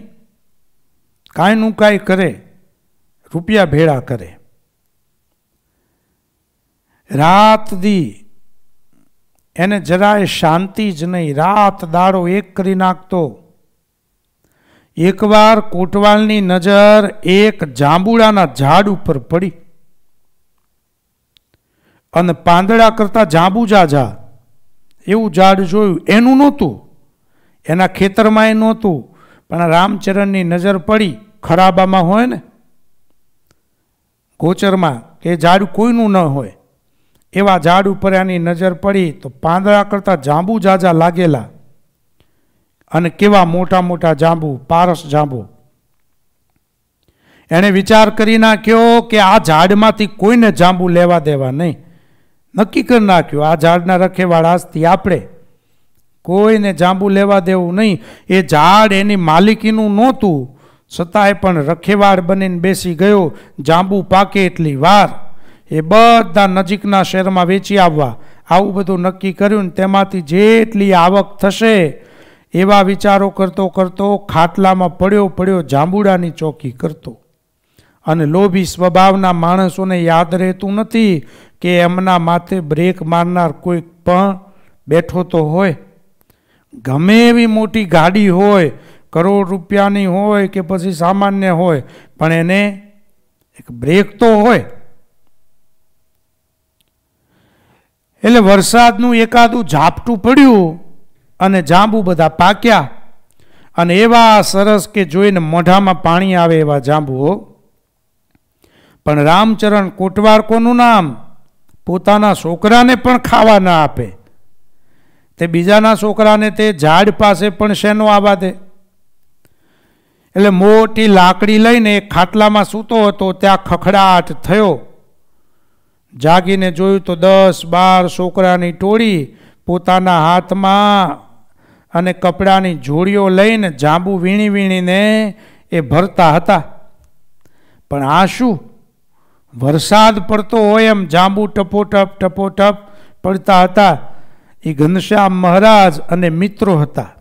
કાંઈનું કાંઈ કરે રૂપિયા ભેળા કરે રાત દી એને જરાય શાંતિ જ નહીં રાત દાડો એક કરી નાખતો એકવાર કોટવાલની નજર એક જાંબુડાના ઝાડ ઉપર પડી અને પાંદડા કરતા જાંબુ જાજા એવું ઝાડ જોયું એનું નહોતું એના ખેતરમાં એ નહોતું પણ રામચરણની નજર પડી ખરાબામાં હોય ને ગોચરમાં કે ઝાડ કોઈનું ન હોય એવા ઝાડ ઉપર આની નજર પડી તો પાંદડા કરતાં જાંબુ જાજા લાગેલા અને કેવા મોટા મોટા જાંબુ પારસ જાંબુ એણે વિચાર કરી નાખ્યો કે આ ઝાડમાંથી કોઈને જાંબુ લેવા દેવા નહીં નક્કી કરી નાખ્યું આ ઝાડના રખેવાળ આજથી આપણે કોઈને જાંબુ લેવા દેવું નહીં એ ઝાડ એની માલિકીનું નહોતું છતાંય પણ રખેવાડ બનીને બેસી ગયો જાંબુ પાકે એટલી વાર એ બધા નજીકના શહેરમાં વેચી આવવા આવું બધું નક્કી કર્યું ને તેમાંથી જેટલી આવક થશે એવા વિચારો કરતો કરતો ખાટલામાં પડ્યો પડ્યો જાંબુડાની ચોકી કરતો અને લોભી સ્વભાવના માણસોને યાદ રહેતું નથી કે એમના માથે બ્રેક મારનાર કોઈક પણ બેઠો તો હોય ગમે એવી મોટી ગાડી હોય કરોડ રૂપિયાની હોય કે પછી સામાન્ય હોય પણ એને એક બ્રેક તો હોય એટલે વરસાદનું એકાદું ઝાપટું પડ્યું અને જાંબુ બધા પાક્યા અને એવા સરસ કે જોઈને મોઢામાં પાણી આવે એવા જાંબુઓ પણ રામચરણ કોટવારકોનું નામ પોતાના છોકરાને પણ ખાવા ના આપે તે બીજાના છોકરાને તે ઝાડ પાસે પણ શેનો આવવા દે એટલે મોટી લાકડી લઈને ખાટલામાં સૂતો હતો ત્યાં ખખડાટ થયો જાગીને જોયું તો દસ બાર છોકરાની ટોળી પોતાના હાથમાં અને કપડાની જોડીઓ લઈને જાંબુ વીણી વીણીને એ ભરતા હતા પણ આ શું વરસાદ પડતો હોય એમ જાંબુ ટપોટપ ટપોટપ પડતા હતા એ ઘનશ્યામ મહારાજ અને મિત્રો હતા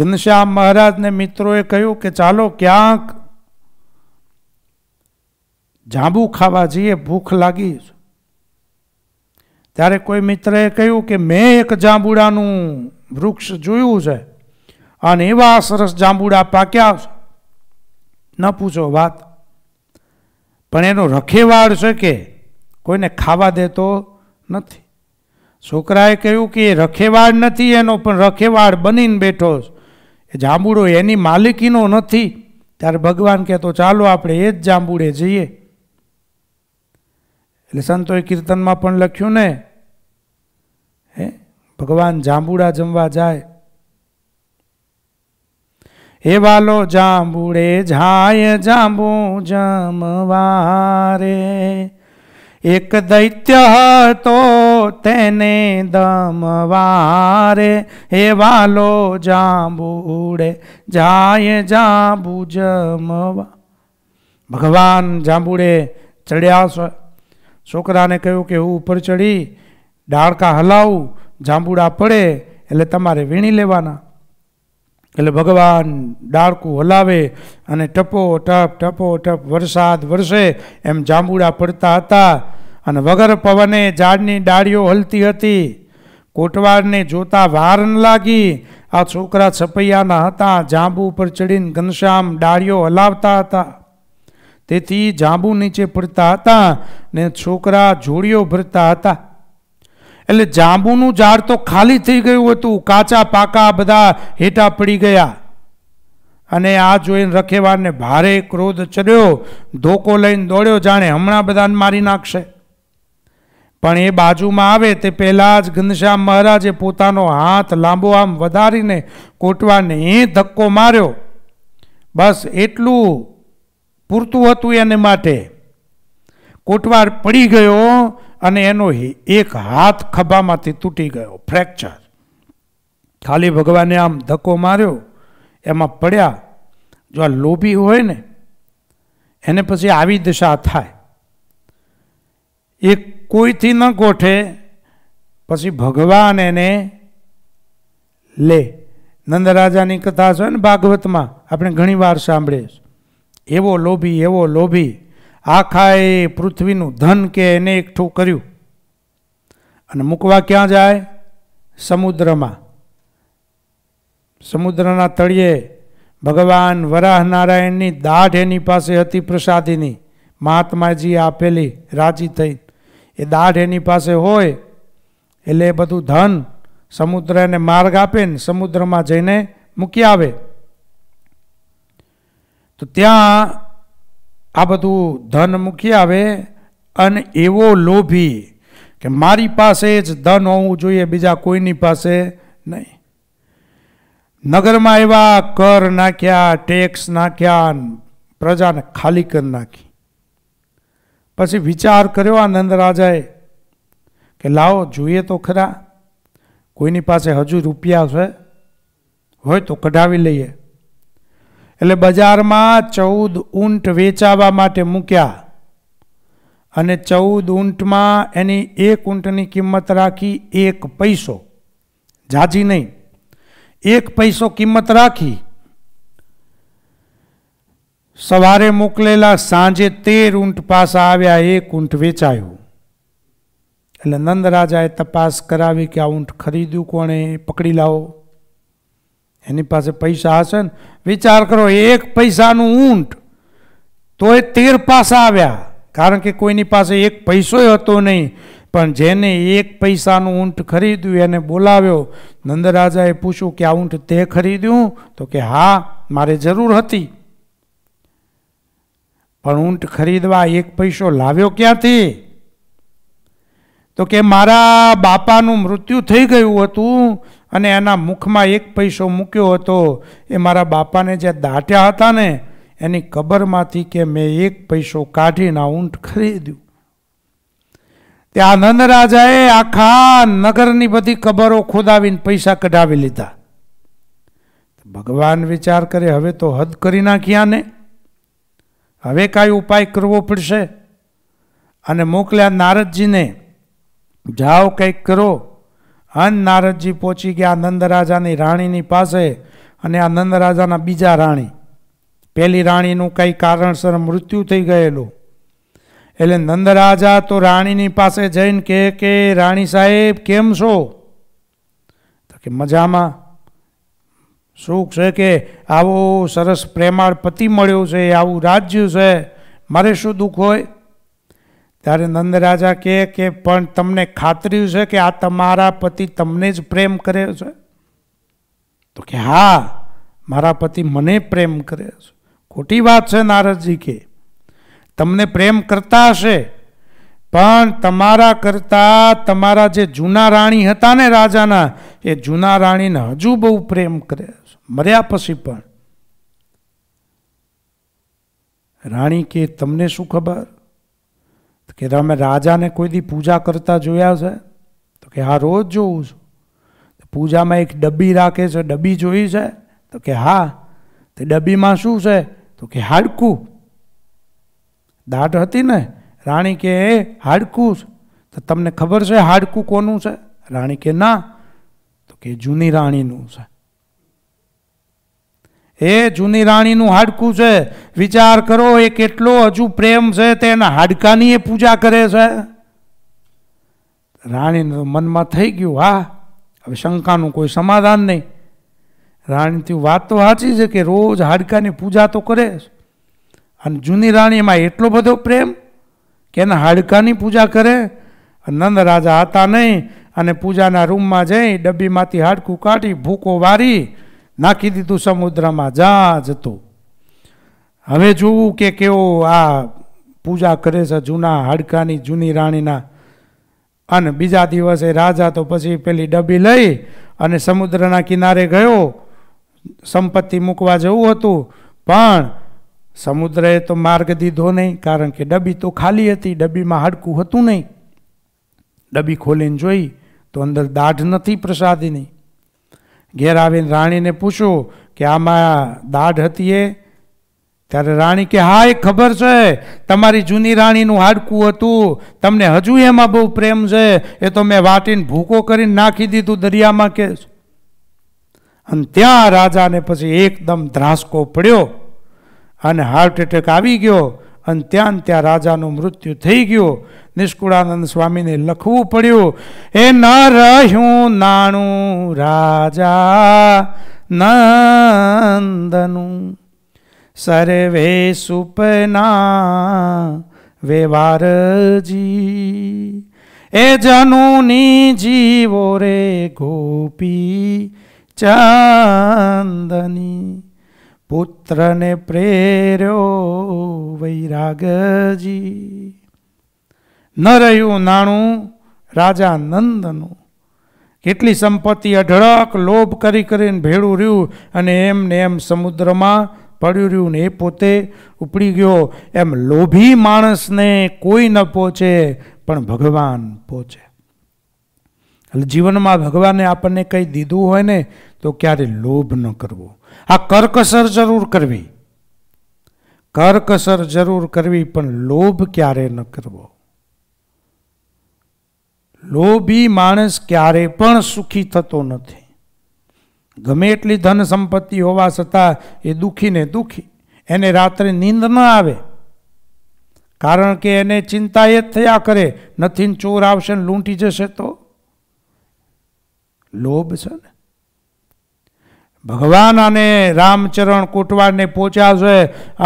ઘનશ્યામ મહારાજને મિત્રોએ કહ્યું કે ચાલો ક્યાંક જાંબુ ખાવા જઈએ ભૂખ લાગી ત્યારે કોઈ મિત્રએ કહ્યું કે મેં એક જાંબુડાનું વૃક્ષ જોયું છે અને એવા સરસ જાંબુડા પાક્યા છે ન પૂછો વાત પણ એનો રખેવાળ છે કે કોઈને ખાવા દેતો નથી છોકરાએ કહ્યું કે એ રખેવાળ નથી એનો પણ રખેવાડ બનીને બેઠો એ જાંબુડો એની માલિકીનો નથી ત્યારે ભગવાન કહે તો ચાલો આપણે એ જ જાંબુડે જઈએ એટલે સંતોએ કીર્તનમાં પણ લખ્યું ને હે ભગવાન જાંબુડા જમવા જાય હે વાલો જાંબુડે જાય જાંબુ જમવા રે એક દૈત્ય હતો તેને દમવારે હે વાલો જાંબુડે જાય જાંબુ જમવા ભગવાન જાંબુડે ચડ્યા છોકરાને કહ્યું કે હું ઉપર ચડી ડાળકા હલાવું જાંબુડા પડે એટલે તમારે વીણી લેવાના એટલે ભગવાન ડાળકું હલાવે અને ટપો ટપ ટપો ટપ વરસાદ વરસે એમ જાંબુડા પડતા હતા અને વગર પવને ઝાડની ડાળીઓ હલતી હતી કોટવાડને જોતા વાર ન લાગી આ છોકરા છપૈયાના હતા જાંબુ ઉપર ચડીને ઘનશ્યામ ડાળીઓ હલાવતા હતા તેથી જાંબુ નીચે પડતા હતા ને છોકરા જોડીઓ ભરતા હતા એટલે જાંબુનું ઝાડ તો ખાલી થઈ ગયું હતું કાચા પાકા બધા હેઠા પડી ગયા અને આ જોઈને રખેવાને ભારે ક્રોધ ચડ્યો ધોકો લઈને દોડ્યો જાણે હમણાં બધાને મારી નાખશે પણ એ બાજુમાં આવે તે પહેલાં જ ઘનશ્યામ મહારાજે પોતાનો હાથ લાંબો આમ વધારીને કોટવાને એ ધક્કો માર્યો બસ એટલું પૂરતું હતું એને માટે કોટવાર પડી ગયો અને એનો એક હાથ ખભામાંથી તૂટી ગયો ફ્રેક્ચર ખાલી ભગવાને આમ ધક્કો માર્યો એમાં પડ્યા જો આ લોભી હોય ને એને પછી આવી દશા થાય એ કોઈથી ન ગોઠે પછી ભગવાન એને લે નંદરાજાની કથા છે ને ભાગવતમાં આપણે ઘણી વાર સાંભળીએ એવો લોભી એવો લોભી આખા એ પૃથ્વીનું ધન કે એને એકઠું કર્યું અને મૂકવા ક્યાં જાય સમુદ્રમાં સમુદ્રના તળિયે ભગવાન વરાહનારાયણની દાઢ એની પાસે હતી પ્રસાદીની મહાત્માજીએ આપેલી રાજી થઈ એ દાઢ એની પાસે હોય એટલે એ બધું ધન સમુદ્રને માર્ગ આપે ને સમુદ્રમાં જઈને મૂકી આવે તો ત્યાં આ બધું ધન મૂકી આવે અને એવો લોભી કે મારી પાસે જ ધન હોવું જોઈએ બીજા કોઈની પાસે નહીં નગરમાં એવા કર નાખ્યા ટેક્સ નાખ્યા પ્રજાને ખાલી કરી નાખી પછી વિચાર કર્યો આનંદ રાજાએ કે લાવો જોઈએ તો ખરા કોઈની પાસે હજુ રૂપિયા છે હોય તો કઢાવી લઈએ એટલે બજારમાં ચૌદ ઊંટ વેચાવા માટે મૂક્યા અને ચૌદ ઊંટમાં એની એક ઊંટની કિંમત રાખી એક પૈસો જાજી નહીં એક પૈસો કિંમત રાખી સવારે મોકલેલા સાંજે તેર ઊંટ પાસા આવ્યા એક ઊંટ વેચાયું એટલે નંદ રાજાએ તપાસ કરાવી કે આ ઊંટ ખરીદ્યું કોણે પકડી લાવો એની પાસે પૈસા હશે ને વિચાર કરો એક પૈસાનું ઊંટ તોય તેર પાસા આવ્યા કારણ કે કોઈની પાસે એક પૈસો હતો નહીં પણ જેને એક પૈસાનું ઊંટ ખરીદ્યું એને બોલાવ્યો નંદરાજાએ પૂછ્યું કે આ ઊંટ તે ખરીદ્યું તો કે હા મારે જરૂર હતી પણ ઊંટ ખરીદવા એક પૈસો લાવ્યો ક્યાંથી તો કે મારા બાપાનું મૃત્યુ થઈ ગયું હતું અને એના મુખમાં એક પૈસો મૂક્યો હતો એ મારા બાપાને જે દાટ્યા હતા ને એની કબરમાંથી કે મેં એક પૈસો કાઢીને આ ઊંટ ખરીદ્યું તે નંદ રાજાએ આખા નગરની બધી કબરો ખોદાવીને પૈસા કઢાવી લીધા ભગવાન વિચાર કરે હવે તો હદ કરી નાખ્યા ને હવે કાંઈ ઉપાય કરવો પડશે અને મોકલ્યા નારદજીને જાઓ કંઈક કરો હન નારદજી પહોંચી ગયા નંદ રાજાની રાણીની પાસે અને આ નંદરાજાના બીજા રાણી પેલી રાણીનું કંઈ કારણસર મૃત્યુ થઈ ગયેલું એટલે નંદરાજા તો રાણીની પાસે જઈને કહે કે રાણી સાહેબ કેમ છો તો કે મજામાં સુખ છે કે આવો સરસ પ્રેમાળ પતિ મળ્યો છે આવું રાજ્ય છે મારે શું દુઃખ હોય ત્યારે નંદરાજા કહે કે પણ તમને ખાતરી છે કે આ તમારા પતિ તમને જ પ્રેમ કરે છે તો કે હા મારા પતિ મને પ્રેમ કરે છે ખોટી વાત છે નારદજી કે તમને પ્રેમ કરતા હશે પણ તમારા કરતાં તમારા જે જૂના રાણી હતા ને રાજાના એ જૂના રાણીને હજુ બહુ પ્રેમ કરે છે મર્યા પછી પણ રાણી કે તમને શું ખબર તો કે તમે રાજાને કોઈ દી પૂજા કરતા જોયા છે તો કે હા રોજ જોઉં છું પૂજામાં એક ડબ્બી રાખે છે ડબ્બી જોઈ છે તો કે હા તે ડબ્બીમાં શું છે તો કે હાડકું દાટ હતી ને રાણી કે એ હાડકું તો તમને ખબર છે હાડકું કોનું છે રાણી કે ના તો કે જૂની રાણીનું છે એ જૂની રાણીનું હાડકું છે વિચાર કરો એ કેટલો હજુ પ્રેમ છે તેના હાડકાની એ પૂજા કરે છે રાણીને મનમાં થઈ ગયું હા હવે શંકાનું કોઈ સમાધાન નહીં રાણીથી વાત તો સાચી છે કે રોજ હાડકાની પૂજા તો કરે અને જૂની રાણીમાં એટલો બધો પ્રેમ કે એના હાડકાની પૂજા કરે નંદ રાજા હતા નહીં અને પૂજાના રૂમમાં જઈ ડબ્બીમાંથી હાડકું કાઢી ભૂકો વારી નાખી દીધું સમુદ્રમાં જા જતો હવે જોવું કે કેવો આ પૂજા કરે છે જૂના હાડકાની જૂની રાણીના અને બીજા દિવસે રાજા તો પછી પેલી ડબ્બી લઈ અને સમુદ્રના કિનારે ગયો સંપત્તિ મૂકવા જવું હતું પણ સમુદ્રએ તો માર્ગ દીધો નહીં કારણ કે ડબ્બી તો ખાલી હતી ડબ્બીમાં હાડકું હતું નહીં ડબ્બી ખોલીને જોઈ તો અંદર દાઢ નથી પ્રસાદીની ઘેર આવીને રાણીને પૂછ્યું કે આમાં દાઢ હતી એ ત્યારે રાણી કે હા એ ખબર છે તમારી જૂની રાણીનું હાડકું હતું તમને હજુ એમાં બહુ પ્રેમ છે એ તો મેં વાટીને ભૂકો કરીને નાખી દીધું દરિયામાં કે અને ત્યાં રાજાને પછી એકદમ ધ્રાસકો પડ્યો અને હાર્ટ એટેક આવી ગયો અને ત્યાં ત્યાં રાજાનું મૃત્યુ થઈ ગયું નિષ્કુળાનંદ સ્વામીને લખવું પડ્યું એ ન રહ્યું નાણું રાજા નંદનું સર્વે સુપના વેવારજી એ જનુની જીવો રે ગોપી ચંદની પુત્રને પ્રેર્યો વૈરાગજી ન રહ્યું નાણું રાજા નંદનું કેટલી સંપત્તિ અઢળક લોભ કરી કરીને ભેળું રહ્યું અને એમ ને એમ સમુદ્રમાં પડ્યું રહ્યું ને એ પોતે ઉપડી ગયો એમ લોભી માણસને કોઈ ન પહોંચે પણ ભગવાન પહોંચે એટલે જીવનમાં ભગવાને આપણને કંઈ દીધું હોય ને તો ક્યારે લોભ ન કરવો આ કરકસર જરૂર કરવી કરકસર જરૂર કરવી પણ લોભ ક્યારે ન કરવો લોભી માણસ ક્યારે પણ સુખી થતો નથી ગમે એટલી ધન સંપત્તિ હોવા છતાં એ દુઃખીને દુઃખી એને રાત્રે નીંદ ન આવે કારણ કે એને ચિંતા એ જ થયા કરે નથી ચોર આવશે ને લૂંટી જશે તો લોભ છે ને ભગવાન અને રામચરણ કોટવાડને પહોંચ્યા છે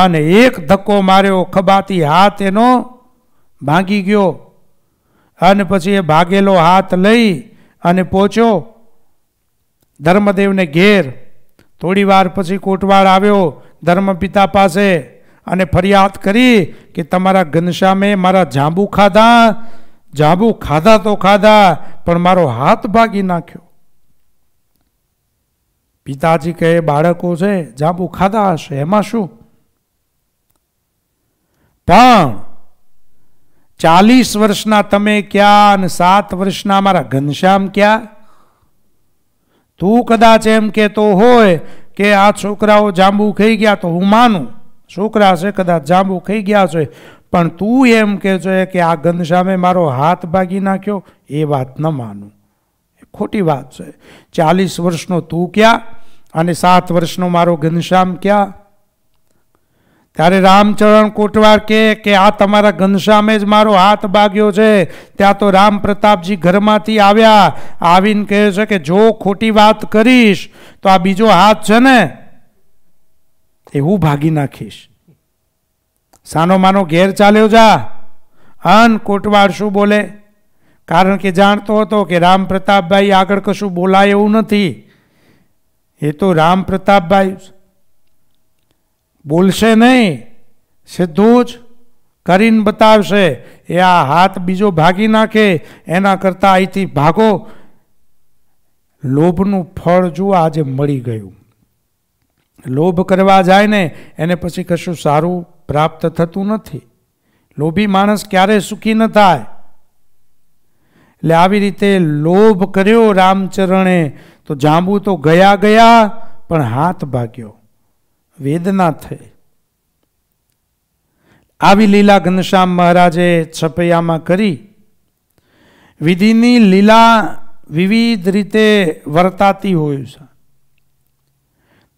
અને એક ધક્કો માર્યો ખબાતી હાથ એનો ભાંગી ગયો અને પછી એ ભાગેલો હાથ લઈ અને પહોંચ્યો ધર્મદેવને ઘેર થોડી વાર પછી કોટવાળ આવ્યો ધર્મપિતા પાસે અને ફરિયાદ કરી કે તમારા ઘનશ્યામે મારા જાંબુ ખાધા જાંબુ ખાધા તો ખાધા પણ મારો હાથ ભાગી નાખ્યો પિતાજી કહે બાળકો છે જાંબુ ખાધા હશે એમાં શું પણ ચાલીસ વર્ષના તમે ક્યાં અને સાત વર્ષના મારા ઘનશ્યામ ક્યાં તું કદાચ એમ કહેતો હોય કે આ છોકરાઓ જાંબુ ખાઈ ગયા તો હું માનું છોકરા છે કદાચ જાંબુ ખાઈ ગયા છે પણ તું એમ કહેજો કે આ ઘનશ્યામે મારો હાથ ભાગી નાખ્યો એ વાત ન માનું ખોટી વાત છે ચાલીસ વર્ષનો તું ક્યાં અને સાત વર્ષનો મારો ઘનશ્યામ ક્યાં ત્યારે રામચરણ કોટવાર કહે કે આ તમારા ઘનશ્યામે જ મારો હાથ ભાગ્યો છે ત્યાં તો રામ પ્રતાપજી ઘરમાંથી આવ્યા આવીને કહે છે કે જો ખોટી વાત કરીશ તો આ બીજો હાથ છે ને એ હું ભાગી નાખીશ સાનો માનો ઘેર ચાલ્યો જા અન કોટવાર શું બોલે કારણ કે જાણતો હતો કે રામ પ્રતાપભાઈ આગળ કશું બોલાય એવું નથી એ તો રામ પ્રતાપભાઈ બોલશે નહીં સીધું જ કરીને બતાવશે એ આ હાથ બીજો ભાગી નાખે એના કરતાં અહીંથી ભાગો લોભનું ફળ જુઓ આજે મળી ગયું લોભ કરવા જાય ને એને પછી કશું સારું પ્રાપ્ત થતું નથી લોભી માણસ ક્યારેય સુખી ન થાય એટલે આવી રીતે લોભ કર્યો રામચરણે તો જાંબુ તો ગયા ગયા પણ હાથ ભાગ્યો વેદના થઈ આવી લીલા ઘનશ્યામ મહારાજે છપૈયામાં કરી વિધિની લીલા વિવિધ રીતે વર્તાતી હોય છે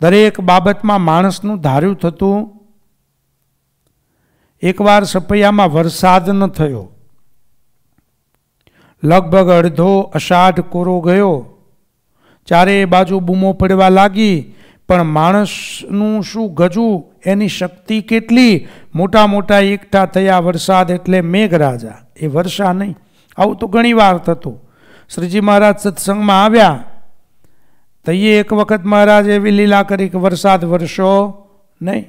દરેક બાબતમાં માણસનું ધાર્યું થતું એકવાર સપૈયામાં વરસાદ ન થયો લગભગ અડધો અષાઢ કોરો ગયો ચારે બાજુ બૂમો પડવા લાગી પણ માણસનું શું ગજું એની શક્તિ કેટલી મોટા મોટા એકઠા થયા વરસાદ એટલે મેઘરાજા એ વર્ષા નહીં આવું તો ઘણી વાર થતું શ્રીજી મહારાજ સત્સંગમાં આવ્યા તૈયે એક વખત મહારાજ એવી લીલા કરી કે વરસાદ વરસો નહીં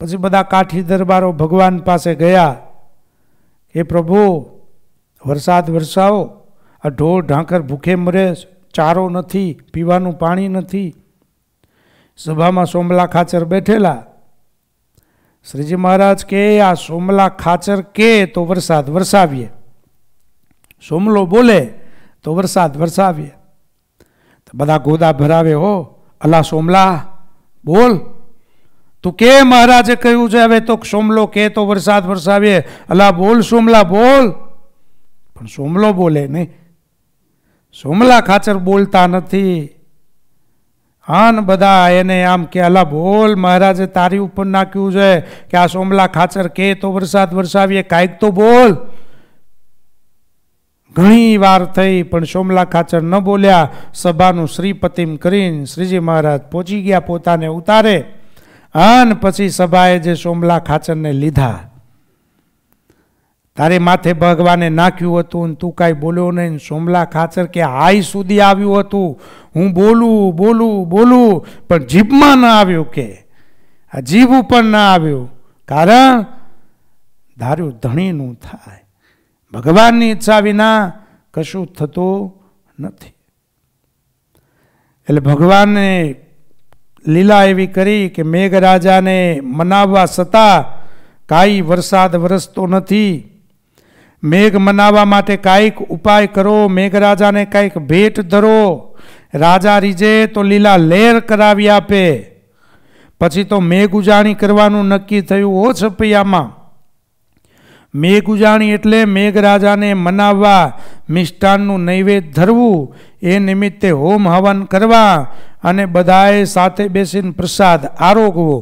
પછી બધા કાઠી દરબારો ભગવાન પાસે ગયા હે પ્રભુ વરસાદ વરસાવો આ ઢોર ઢાંકર ભૂખે મરે ચારો નથી પીવાનું પાણી નથી સભામાં સોમલા ખાચર બેઠેલા શ્રીજી મહારાજ કે આ સોમલા ખાચર કે તો વરસાદ વરસાવીએ સોમલો બોલે તો વરસાદ વરસાવીએ તો બધા ગોદા ભરાવે હો અલા સોમલા બોલ તું કે મહારાજે કહ્યું છે હવે તો સોમલો કે તો વરસાદ વરસાવીએ અલા બોલ સોમલા બોલ પણ સોમલો બોલે નહીં સોમલા ખાચર બોલતા નથી આન બધા એને આમ કે અલા બોલ મહારાજે તારી ઉપર નાખ્યું છે કે આ સોમલા ખાચર કે તો વરસાદ વરસાવીએ કાંઈક તો બોલ ઘણી વાર થઈ પણ સોમલા ખાચર ન બોલ્યા સભાનું શ્રીપતિમ કરીને શ્રીજી મહારાજ પહોંચી ગયા પોતાને ઉતારે આન પછી સભાએ જે સોમલા ખાચરને લીધા તારે માથે ભગવાને નાખ્યું હતું ને તું કાંઈ બોલ્યો નહીં સોમલા ખાચર કે હાઈ સુધી આવ્યું હતું હું બોલું બોલું બોલું પણ જીભમાં ન આવ્યું કે આ જીભ ઉપર ન આવ્યું કારણ ધાર્યું ધણીનું થાય ભગવાનની ઈચ્છા વિના કશું થતું નથી એટલે ભગવાને લીલા એવી કરી કે મેઘરાજાને મનાવવા છતાં કાંઈ વરસાદ વરસતો નથી મેઘ મનાવવા માટે કાંઈક ઉપાય કરો મેઘરાજાને કાંઈક ભેટ ધરો રાજા રીજે તો લીલા લેર કરાવી આપે પછી તો મેઘ ઉજાણી કરવાનું નક્કી થયું ઓ છપૈયામાં મેઘ ઉજાણી એટલે મેઘરાજાને મનાવવા મિષ્ટાનનું નૈવેદ્ય ધરવું એ નિમિત્તે હોમ હવન કરવા અને બધાએ સાથે બેસીને પ્રસાદ આરોગવો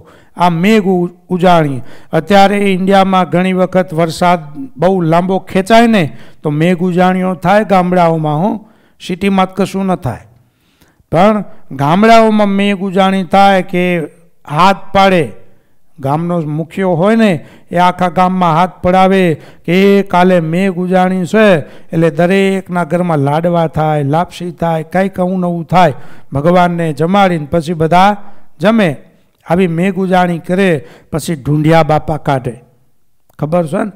આ મેઘ ઉજાણી અત્યારે ઇન્ડિયામાં ઘણી વખત વરસાદ બહુ લાંબો ખેંચાય ને તો મેઘ ઉજાણીઓ થાય ગામડાઓમાં હું સિટીમાં જ કશું ન થાય પણ ગામડાઓમાં મેઘ ઉજાણી થાય કે હાથ પાડે ગામનો મુખ્ય હોય ને એ આખા ગામમાં હાથ પડાવે કે કાલે મેઘ ઉજાણી છે એટલે દરેકના ઘરમાં લાડવા થાય લાપસી થાય કંઈક નવું થાય ભગવાનને જમાડીને પછી બધા જમે આવી મેઘુજાણી કરે પછી ઢૂંઢિયા બાપા કાઢે ખબર છે ને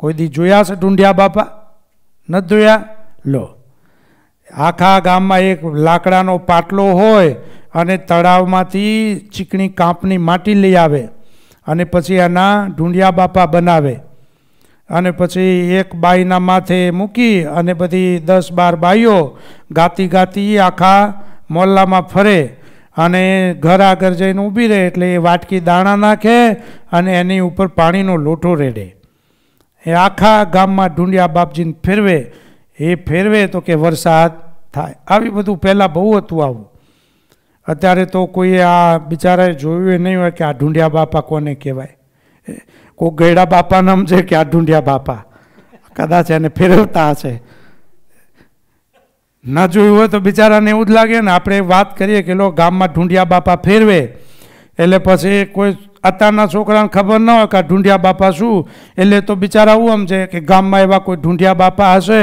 કોઈ દી જોયા છે ઢૂંઢિયા બાપા ન જોયા લો આખા ગામમાં એક લાકડાનો પાટલો હોય અને તળાવમાંથી ચીકણી કાંપની માટી લઈ આવે અને પછી એના ઢૂંઢિયા બાપા બનાવે અને પછી એક બાઈના માથે મૂકી અને બધી દસ બાર બાઈઓ ગાતી ગાતી આખા મોહલ્લામાં ફરે અને ઘર આગળ જઈને ઊભી રહે એટલે એ વાટકી દાણા નાખે અને એની ઉપર પાણીનો લોટો રેડે એ આખા ગામમાં ઢૂંઢિયા બાપજીને ફેરવે એ ફેરવે તો કે વરસાદ થાય આવી બધું પહેલાં બહુ હતું આવું અત્યારે તો કોઈએ આ બિચારાએ જોયું એ નહીં હોય કે આ ઢૂંઢિયા બાપા કોને કહેવાય કોઈ ગયડા બાપા નામ છે કે આ ઢૂંઢિયા બાપા કદાચ એને ફેરવતા હશે ના જોયું હોય તો બિચારાને એવું જ લાગે ને આપણે વાત કરીએ કે લો ગામમાં ઢૂંઢિયા બાપા ફેરવે એટલે પછી કોઈ અત્યારના છોકરાને ખબર ન હોય કે ઢૂંઢિયા બાપા શું એટલે તો બિચારા એવું આમ છે કે ગામમાં એવા કોઈ ઢૂંઢિયા બાપા હશે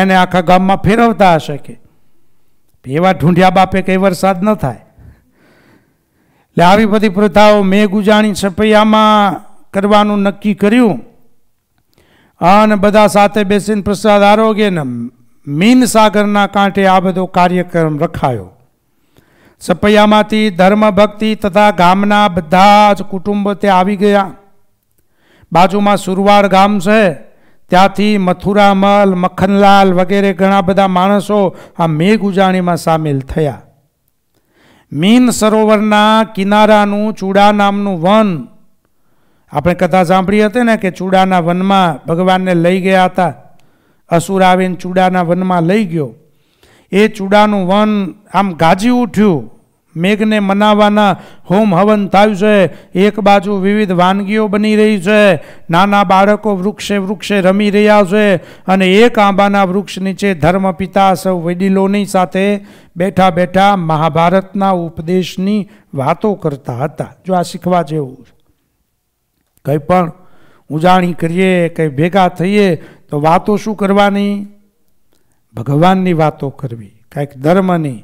એને આખા ગામમાં ફેરવતા હશે કે એવા ઢૂંઢિયા બાપે કંઈ વરસાદ ન થાય એટલે આવી બધી પ્રથાઓ મેં ગુજાણી સપૈયામાં કરવાનું નક્કી કર્યું અને બધા સાથે બેસીને પ્રસાદ આરોગ્ય ને મીન સાગરના કાંઠે આ બધો કાર્યક્રમ રખાયો સપૈયામાંથી ધર્મ ભક્તિ તથા ગામના બધા જ કુટુંબ ત્યાં આવી ગયા બાજુમાં સુરવાડ ગામ છે ત્યાંથી મથુરામલ મખનલાલ વગેરે ઘણા બધા માણસો આ મેઘ ઉજાણીમાં સામેલ થયા મીન સરોવરના કિનારાનું ચૂડા નામનું વન આપણે કથા સાંભળી હતી ને કે ચૂડાના વનમાં ભગવાનને લઈ ગયા હતા અસુર આવીને ચૂડાના વનમાં લઈ ગયો એ ચૂડાનું વન આમ ગાજી ઉઠ્યું મેઘને મનાવવાના હોમ હવન થયું છે એક બાજુ વિવિધ વાનગીઓ બની રહી છે નાના બાળકો વૃક્ષે વૃક્ષે રમી રહ્યા છે અને એક આંબાના વૃક્ષ નીચે ધર્મપિતા સૌ વડીલોની સાથે બેઠા બેઠા મહાભારતના ઉપદેશની વાતો કરતા હતા જો આ શીખવા જેવું કંઈ પણ ઉજાણી કરીએ કંઈ ભેગા થઈએ તો વાતો શું કરવાની ભગવાનની વાતો કરવી કાંઈક ધર્મની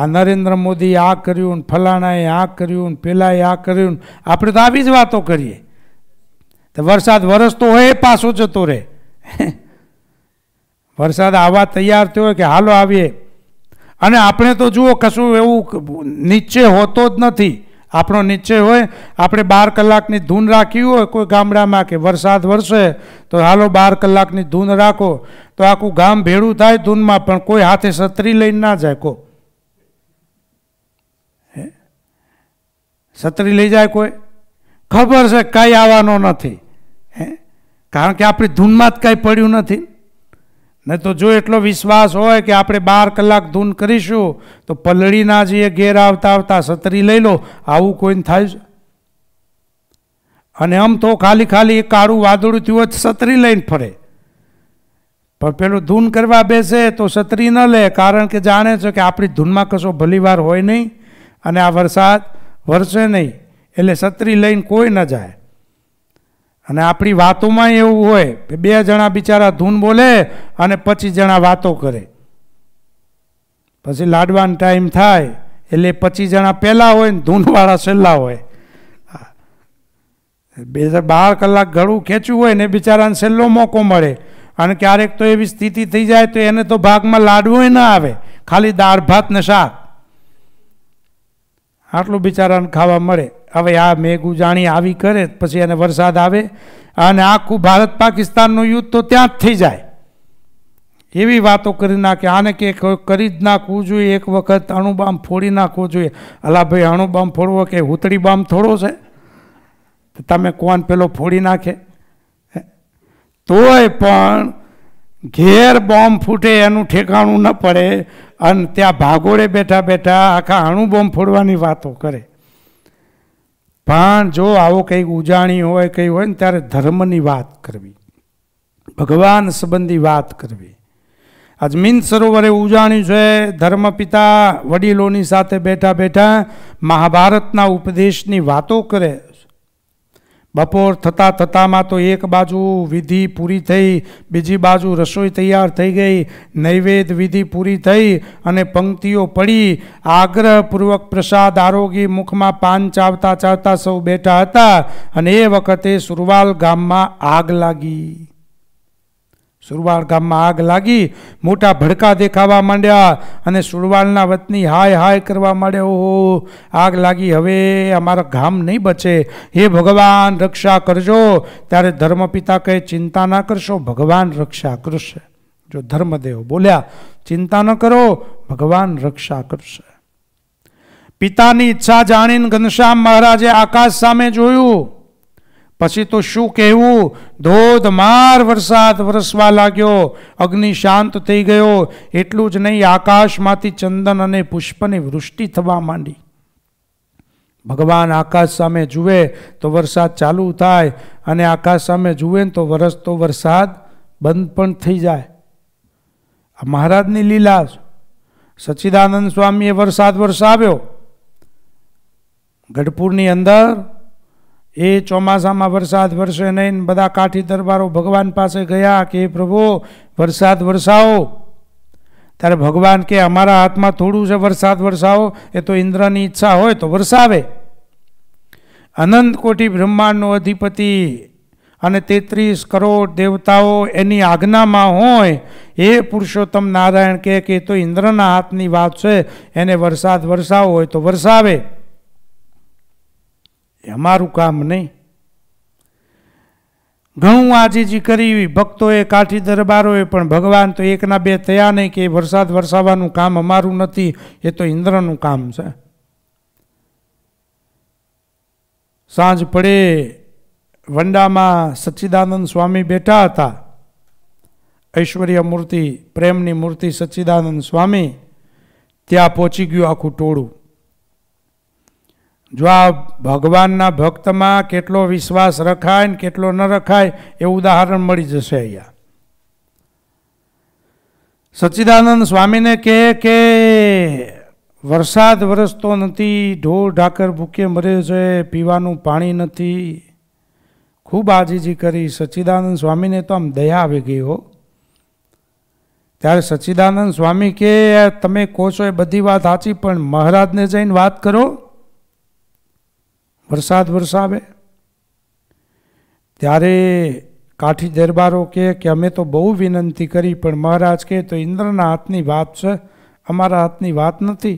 આ નરેન્દ્ર મોદીએ આ કર્યું ને ફલાણાએ આ કર્યું ને પેલાએ આ કર્યું આપણે તો આવી જ વાતો કરીએ તો વરસાદ વરસતો હોય એ પાછો જતો રહે વરસાદ આવવા તૈયાર થયો હોય કે હાલો આવીએ અને આપણે તો જુઓ કશું એવું નીચે હોતો જ નથી આપણો નિશ્ચય હોય આપણે બાર કલાકની ધૂન રાખી હોય કોઈ ગામડામાં કે વરસાદ વરસે તો હાલો બાર કલાકની ધૂન રાખો તો આખું ગામ ભેળું થાય ધૂનમાં પણ કોઈ હાથે છત્રી લઈને ના જાય કો છત્રી લઈ જાય કોઈ ખબર છે કાંઈ આવવાનો નથી હે કારણ કે આપણી ધૂનમાં જ કાંઈ પડ્યું નથી નહીં તો જો એટલો વિશ્વાસ હોય કે આપણે બાર કલાક ધૂન કરીશું તો પલળીના જે ઘેર આવતા આવતા સતરી લઈ લો આવું કોઈને થાય છે અને આમ તો ખાલી ખાલી એ કાળું વાદળું થયું જ સતરી લઈને ફરે પણ પેલું ધૂન કરવા બેસે તો સતરી ન લે કારણ કે જાણે છે કે આપણી ધૂનમાં કશો ભલીવાર હોય નહીં અને આ વરસાદ વરસે નહીં એટલે સતરી લઈને કોઈ ન જાય અને આપણી વાતોમાં એવું હોય કે બે જણા બિચારા ધૂન બોલે અને પચીસ જણા વાતો કરે પછી લાડવાનો ટાઈમ થાય એટલે પચીસ જણા પહેલાં હોય ને ધૂનવાળા છેલ્લા હોય બે બાર કલાક ઘડું ખેંચ્યું હોય ને બિચારાને છેલ્લો મોકો મળે અને ક્યારેક તો એવી સ્થિતિ થઈ જાય તો એને તો ભાગમાં લાડવો ના આવે ખાલી દાળ ભાત ને શાક આટલું બિચારાને ખાવા મળે હવે આ મેઘુજાણી આવી કરે પછી એને વરસાદ આવે અને આખું ભારત પાકિસ્તાનનું યુદ્ધ તો ત્યાં જ થઈ જાય એવી વાતો કરી નાખે આને કે કરી જ નાખવું જોઈએ એક વખત અણુબામ ફોડી નાખવું જોઈએ અલા ભાઈ અણુબામ ફોડવો કે હુતળી બામ થોડો છે તમે કોણ પેલો ફોડી નાખે તોય પણ ઘેર બોમ્બ ફૂટે એનું ઠેકાણું ન પડે અને ત્યાં ભાગોળે બેઠા બેઠા આખા અણુ બોમ્બ ફોડવાની વાતો કરે પણ જો આવો કંઈક ઉજાણી હોય કંઈ હોય ને ત્યારે ધર્મની વાત કરવી ભગવાન સંબંધી વાત કરવી અજમીન સરોવરે ઉજાણ્યું છે ધર્મપિતા વડીલોની સાથે બેઠા બેઠા મહાભારતના ઉપદેશની વાતો કરે બપોર થતાં થતાંમાં તો એક બાજુ વિધિ પૂરી થઈ બીજી બાજુ રસોઈ તૈયાર થઈ ગઈ નૈવેદ્ય વિધિ પૂરી થઈ અને પંક્તિઓ પડી આગ્રહપૂર્વક પ્રસાદ આરોગી મુખમાં પાન ચાવતા ચાવતા સૌ બેઠા હતા અને એ વખતે સુરવાલ ગામમાં આગ લાગી સુરવાળ ગામમાં આગ લાગી મોટા ભડકા દેખાવા માંડ્યા અને સુરવાળના વતની હાય હાય કરવા માંડ્યા ઓહો આગ લાગી હવે અમારા ગામ નહીં બચે હે ભગવાન રક્ષા કરજો ત્યારે ધર્મપિતા કહે ચિંતા ના કરશો ભગવાન રક્ષા કરશે જો ધર્મદેવ બોલ્યા ચિંતા ન કરો ભગવાન રક્ષા કરશે પિતાની ઈચ્છા જાણીને ઘનશ્યામ મહારાજે આકાશ સામે જોયું પછી તો શું કહેવું ધોધમાર વરસાદ વરસવા લાગ્યો અગ્નિ શાંત થઈ ગયો એટલું જ નહીં આકાશમાંથી ચંદન અને પુષ્પની વૃષ્ટિ થવા માંડી ભગવાન આકાશ સામે જુએ તો વરસાદ ચાલુ થાય અને આકાશ સામે જુએ ને તો વરસતો વરસાદ બંધ પણ થઈ જાય આ મહારાજની લીલા સચ્ચિદાનંદ સ્વામીએ વરસાદ વરસાવ્યો ગઢપુરની અંદર એ ચોમાસામાં વરસાદ વરસે નહીં બધા કાઠી દરબારો ભગવાન પાસે ગયા કે પ્રભુ વરસાદ વરસાવો ત્યારે ભગવાન કે અમારા હાથમાં થોડું છે વરસાદ વરસાવો એ તો ઇન્દ્રની ઈચ્છા હોય તો વરસાવે અનંત કોટી બ્રહ્માંડનો અધિપતિ અને તેત્રીસ કરોડ દેવતાઓ એની આજ્ઞામાં હોય એ પુરુષોત્તમ નારાયણ કહે કે તો ઇન્દ્રના હાથની વાત છે એને વરસાદ વરસાવો હોય તો વરસાવે એ અમારું કામ નહીં ઘણું આજીજી કરી ભક્તોએ કાઠી દરબારોએ પણ ભગવાન તો એકના બે થયા નહીં કે વરસાદ વરસાવવાનું કામ અમારું નથી એ તો ઇન્દ્રનું કામ છે સાંજ પડે વંડામાં સચ્ચિદાનંદ સ્વામી બેઠા હતા ઐશ્વર્ય મૂર્તિ પ્રેમની મૂર્તિ સચ્ચિદાનંદ સ્વામી ત્યાં પહોંચી ગયું આખું ટોળું જો આ ભગવાનના ભક્તમાં કેટલો વિશ્વાસ રખાય ને કેટલો ન રખાય એ ઉદાહરણ મળી જશે અહીંયા સચ્ચિદાનંદ સ્વામીને કહે કે વરસાદ વરસતો નથી ઢોર ઢાકર ભૂકે મરે છે પીવાનું પાણી નથી ખૂબ આજીજી કરી સચ્ચિદાનંદ સ્વામીને તો આમ દયા આવી ગઈ હો ત્યારે સચ્ચિદાનંદ સ્વામી કે તમે કહો છો એ બધી વાત સાચી પણ મહારાજને જઈને વાત કરો વરસાદ વરસાવે ત્યારે કાઠી દરબારો કહે કે અમે તો બહુ વિનંતી કરી પણ મહારાજ કહે તો ઇન્દ્રના હાથની વાત છે અમારા હાથની વાત નથી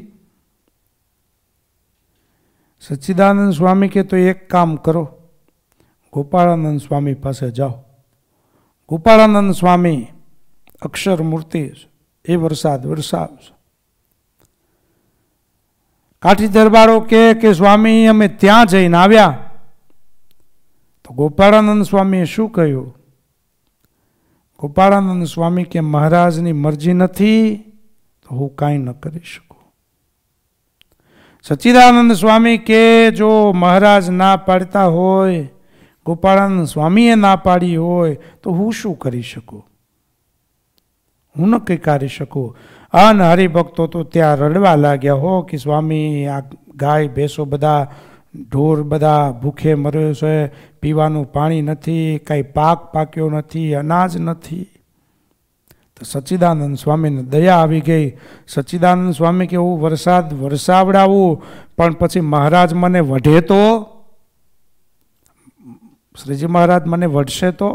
સચ્ચિદાનંદ સ્વામી કે તો એક કામ કરો ગોપાળાનંદ સ્વામી પાસે જાઓ ગોપાળાનંદ સ્વામી અક્ષર મૂર્તિ એ વરસાદ વરસાવશે કાઠી દરબારો કહે કે સ્વામી અમે ત્યાં જઈને આવ્યા તો ગોપાળાનંદ સ્વામીએ શું કહ્યું ગોપાળાનંદ સ્વામી કે મહારાજની મરજી નથી તો હું કાંઈ ન કરી શકું સચ્ચિદાનંદ સ્વામી કે જો મહારાજ ના પાડતા હોય ગોપાળાનંદ સ્વામીએ ના પાડી હોય તો હું શું કરી શકું હું ન કંઈ કરી શકું અને હરિભક્તો તો ત્યાં રડવા લાગ્યા હો કે સ્વામી આ ગાય ભેંસો બધા ઢોર બધા ભૂખે મર્યો છે પીવાનું પાણી નથી કાંઈ પાક પાક્યો નથી અનાજ નથી તો સચ્ચિદાનંદ સ્વામીને દયા આવી ગઈ સચ્ચિદાનંદ સ્વામી કેવું વરસાદ વરસાવડાવું પણ પછી મહારાજ મને વઢે તો શ્રીજી મહારાજ મને વઢશે તો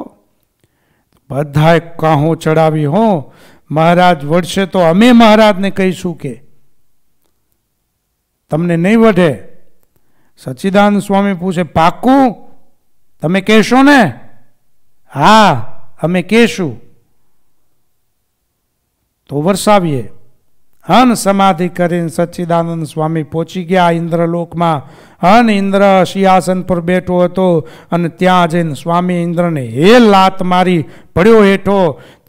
બધાએ કાહું ચડાવી હું મહારાજ વળશે તો અમે મહારાજને કહીશું કે તમને નહીં વઢે સચ્ચિદાનંદ સ્વામી પૂછે પાકું તમે કહેશો ને હા અમે કહેશું તો વરસાવીએ હન સમાધિ કરીને સચ્ચિદાનંદ સ્વામી પહોંચી ગયા ઇન્દ્રલોકમાં અને ઇન્દ્ર સિંહાસન પર બેઠો હતો અને ત્યાં જઈને સ્વામી ઇન્દ્રને હે લાત મારી પડ્યો હેઠો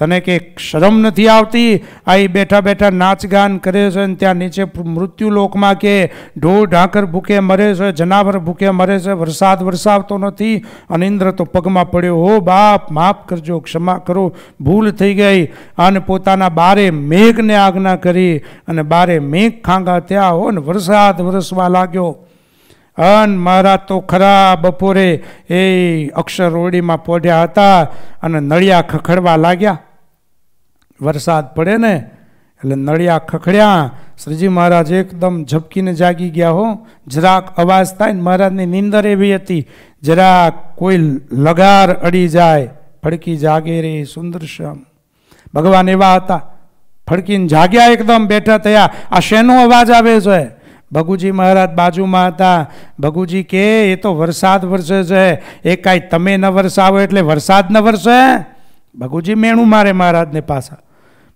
તને કે શરમ નથી આવતી આ બેઠા બેઠા નાચગાન કરે છે અને ત્યાં નીચે મૃત્યુલોકમાં કે ઢોર ઢાંકર ભૂકે મરે છે જનાવર ભૂકે મરે છે વરસાદ વરસાવતો નથી અને ઇન્દ્ર તો પગમાં પડ્યો હો બાપ માફ કરજો ક્ષમા કરો ભૂલ થઈ ગઈ અને પોતાના બારે મેઘને આજ્ઞા કરી અને બારે મેઘ ખાંગા થયા હો ને વરસાદ વરસવા લાગ્યો અન મારા તો ખરા બપોરે એ અક્ષર અક્ષરરોડીમાં પોઢ્યા હતા અને નળિયા ખખડવા લાગ્યા વરસાદ પડે ને એટલે નળિયા ખખડ્યા શ્રીજી મહારાજ એકદમ ઝપકીને જાગી ગયા હો જરાક અવાજ થાય ને મહારાજની નિંદર એવી હતી જરાક કોઈ લગાર અડી જાય ફડકી જાગે રે સુંદરશ્યામ ભગવાન એવા હતા ફડકીને જાગ્યા એકદમ બેઠા થયા આ શેનો અવાજ આવે છે ભગુજી મહારાજ બાજુમાં હતા ભગુજી કે એ તો વરસાદ વરસે છે એ કાંઈ તમે ન વરસાવો એટલે વરસાદ ન વરસે ભગુજી મેણું મારે મહારાજને પાછા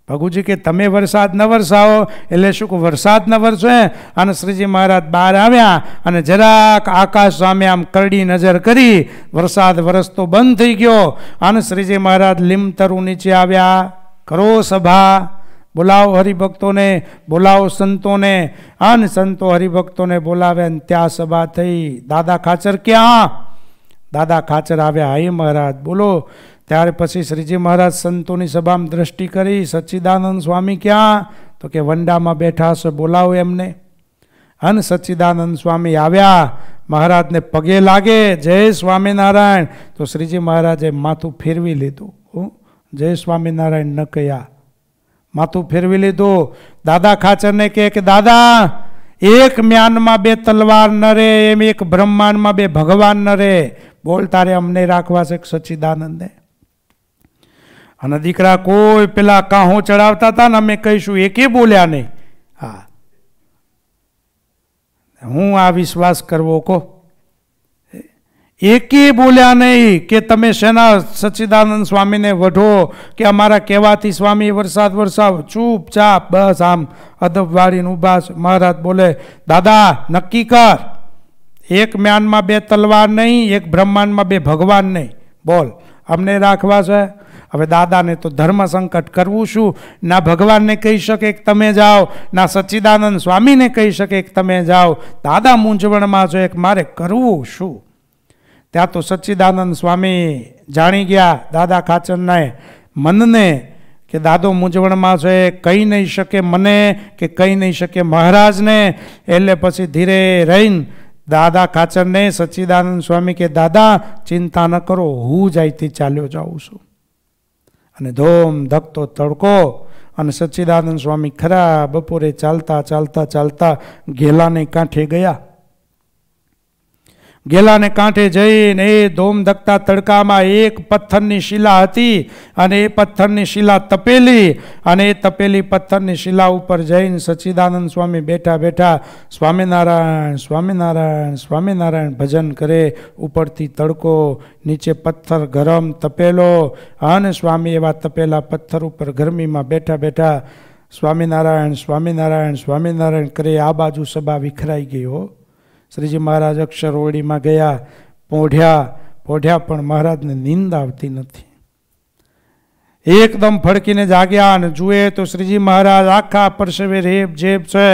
ભગુજી કે તમે વરસાદ ન વરસાવો એટલે શું કે વરસાદ ન વરસે અને શ્રીજી મહારાજ બહાર આવ્યા અને જરાક આકાશ સામે આમ કરડી નજર કરી વરસાદ વરસતો બંધ થઈ ગયો અને શ્રીજી મહારાજ લીમતરું નીચે આવ્યા કરો સભા બોલાવો હરિભક્તોને બોલાવો સંતોને અન સંતો હરિભક્તોને બોલાવે અને ત્યાં સભા થઈ દાદા ખાચર ક્યાં દાદા ખાચર આવ્યા હૈ મહારાજ બોલો ત્યારે પછી શ્રીજી મહારાજ સંતોની સભામાં દ્રષ્ટિ કરી સચ્ચિદાનંદ સ્વામી ક્યાં તો કે વંડામાં બેઠા હશે બોલાવો એમને અન સચ્ચિદાનંદ સ્વામી આવ્યા મહારાજને પગે લાગે જય સ્વામિનારાયણ તો શ્રીજી મહારાજે માથું ફેરવી લીધું જય સ્વામિનારાયણ ન કહ્યા માથું ફેરવી લીધું દાદા ખાચરને કહે કે દાદા એક મ્યાનમાં બે તલવાર ન રે એમ એક બ્રહ્માંડમાં બે ભગવાન ન રે બોલ તારે અમને રાખવા છે સચ્ચિદાનંદે અને દીકરા કોઈ પેલા કાહો ચડાવતા હતા ને અમે કહીશું એકે બોલ્યા નહીં હા હું આ વિશ્વાસ કરવો કહો એકે બોલ્યા નહીં કે તમે શેના સચ્ચિદાનંદ સ્વામીને વઢો કે અમારા કહેવાથી સ્વામી વરસાદ વરસાવ ચૂપચાપ બસ આમ અદબવાળીને ઉભા મહારાજ બોલે દાદા નક્કી કર એક મ્યાનમાં બે તલવાર નહીં એક બ્રહ્માંડમાં બે ભગવાન નહીં બોલ અમને રાખવા છે હવે દાદાને તો ધર્મ સંકટ કરવું શું ના ભગવાનને કહી શકે કે તમે જાઓ ના સચ્ચિદાનંદ સ્વામીને કહી શકે કે તમે જાઓ દાદા મૂંઝવણમાં છો એક મારે કરવું શું ત્યાં તો સચ્ચિદાનંદ સ્વામી જાણી ગયા દાદા ખાચરનાએ મનને કે દાદો મૂંઝવણમાં છે કહી નહીં શકે મને કે કહી નહીં શકે મહારાજને એટલે પછી ધીરે રહીને દાદા ખાચરને સચ્ચિદાનંદ સ્વામી કે દાદા ચિંતા ન કરો હું જાયથી ચાલ્યો જાઉં છું અને ધોમ ધકતો તડકો અને સચ્ચિદાનંદ સ્વામી ખરા બપોરે ચાલતા ચાલતા ચાલતા ગેલાને કાંઠે ગયા ગેલાને કાંઠે જઈને એ ધોમધકતા તડકામાં એક પથ્થરની શિલા હતી અને એ પથ્થરની શિલા તપેલી અને એ તપેલી પથ્થરની શિલા ઉપર જઈને સચ્ચિદાનંદ સ્વામી બેઠા બેઠા સ્વામિનારાયણ સ્વામિનારાયણ સ્વામિનારાયણ ભજન કરે ઉપરથી તડકો નીચે પથ્થર ગરમ તપેલો અને સ્વામી એવા તપેલા પથ્થર ઉપર ગરમીમાં બેઠા બેઠા સ્વામિનારાયણ સ્વામિનારાયણ સ્વામિનારાયણ કરે આ બાજુ સભા વિખરાઈ ગઈ હો શ્રીજી મહારાજ અક્ષરઓળીમાં ગયા પોઢ્યા પોઢ્યા પણ મહારાજને નિંદ આવતી નથી એકદમ ફડકીને જાગ્યા અને જુએ તો શ્રીજી મહારાજ આખા પરસેવે રેબ જેબ છે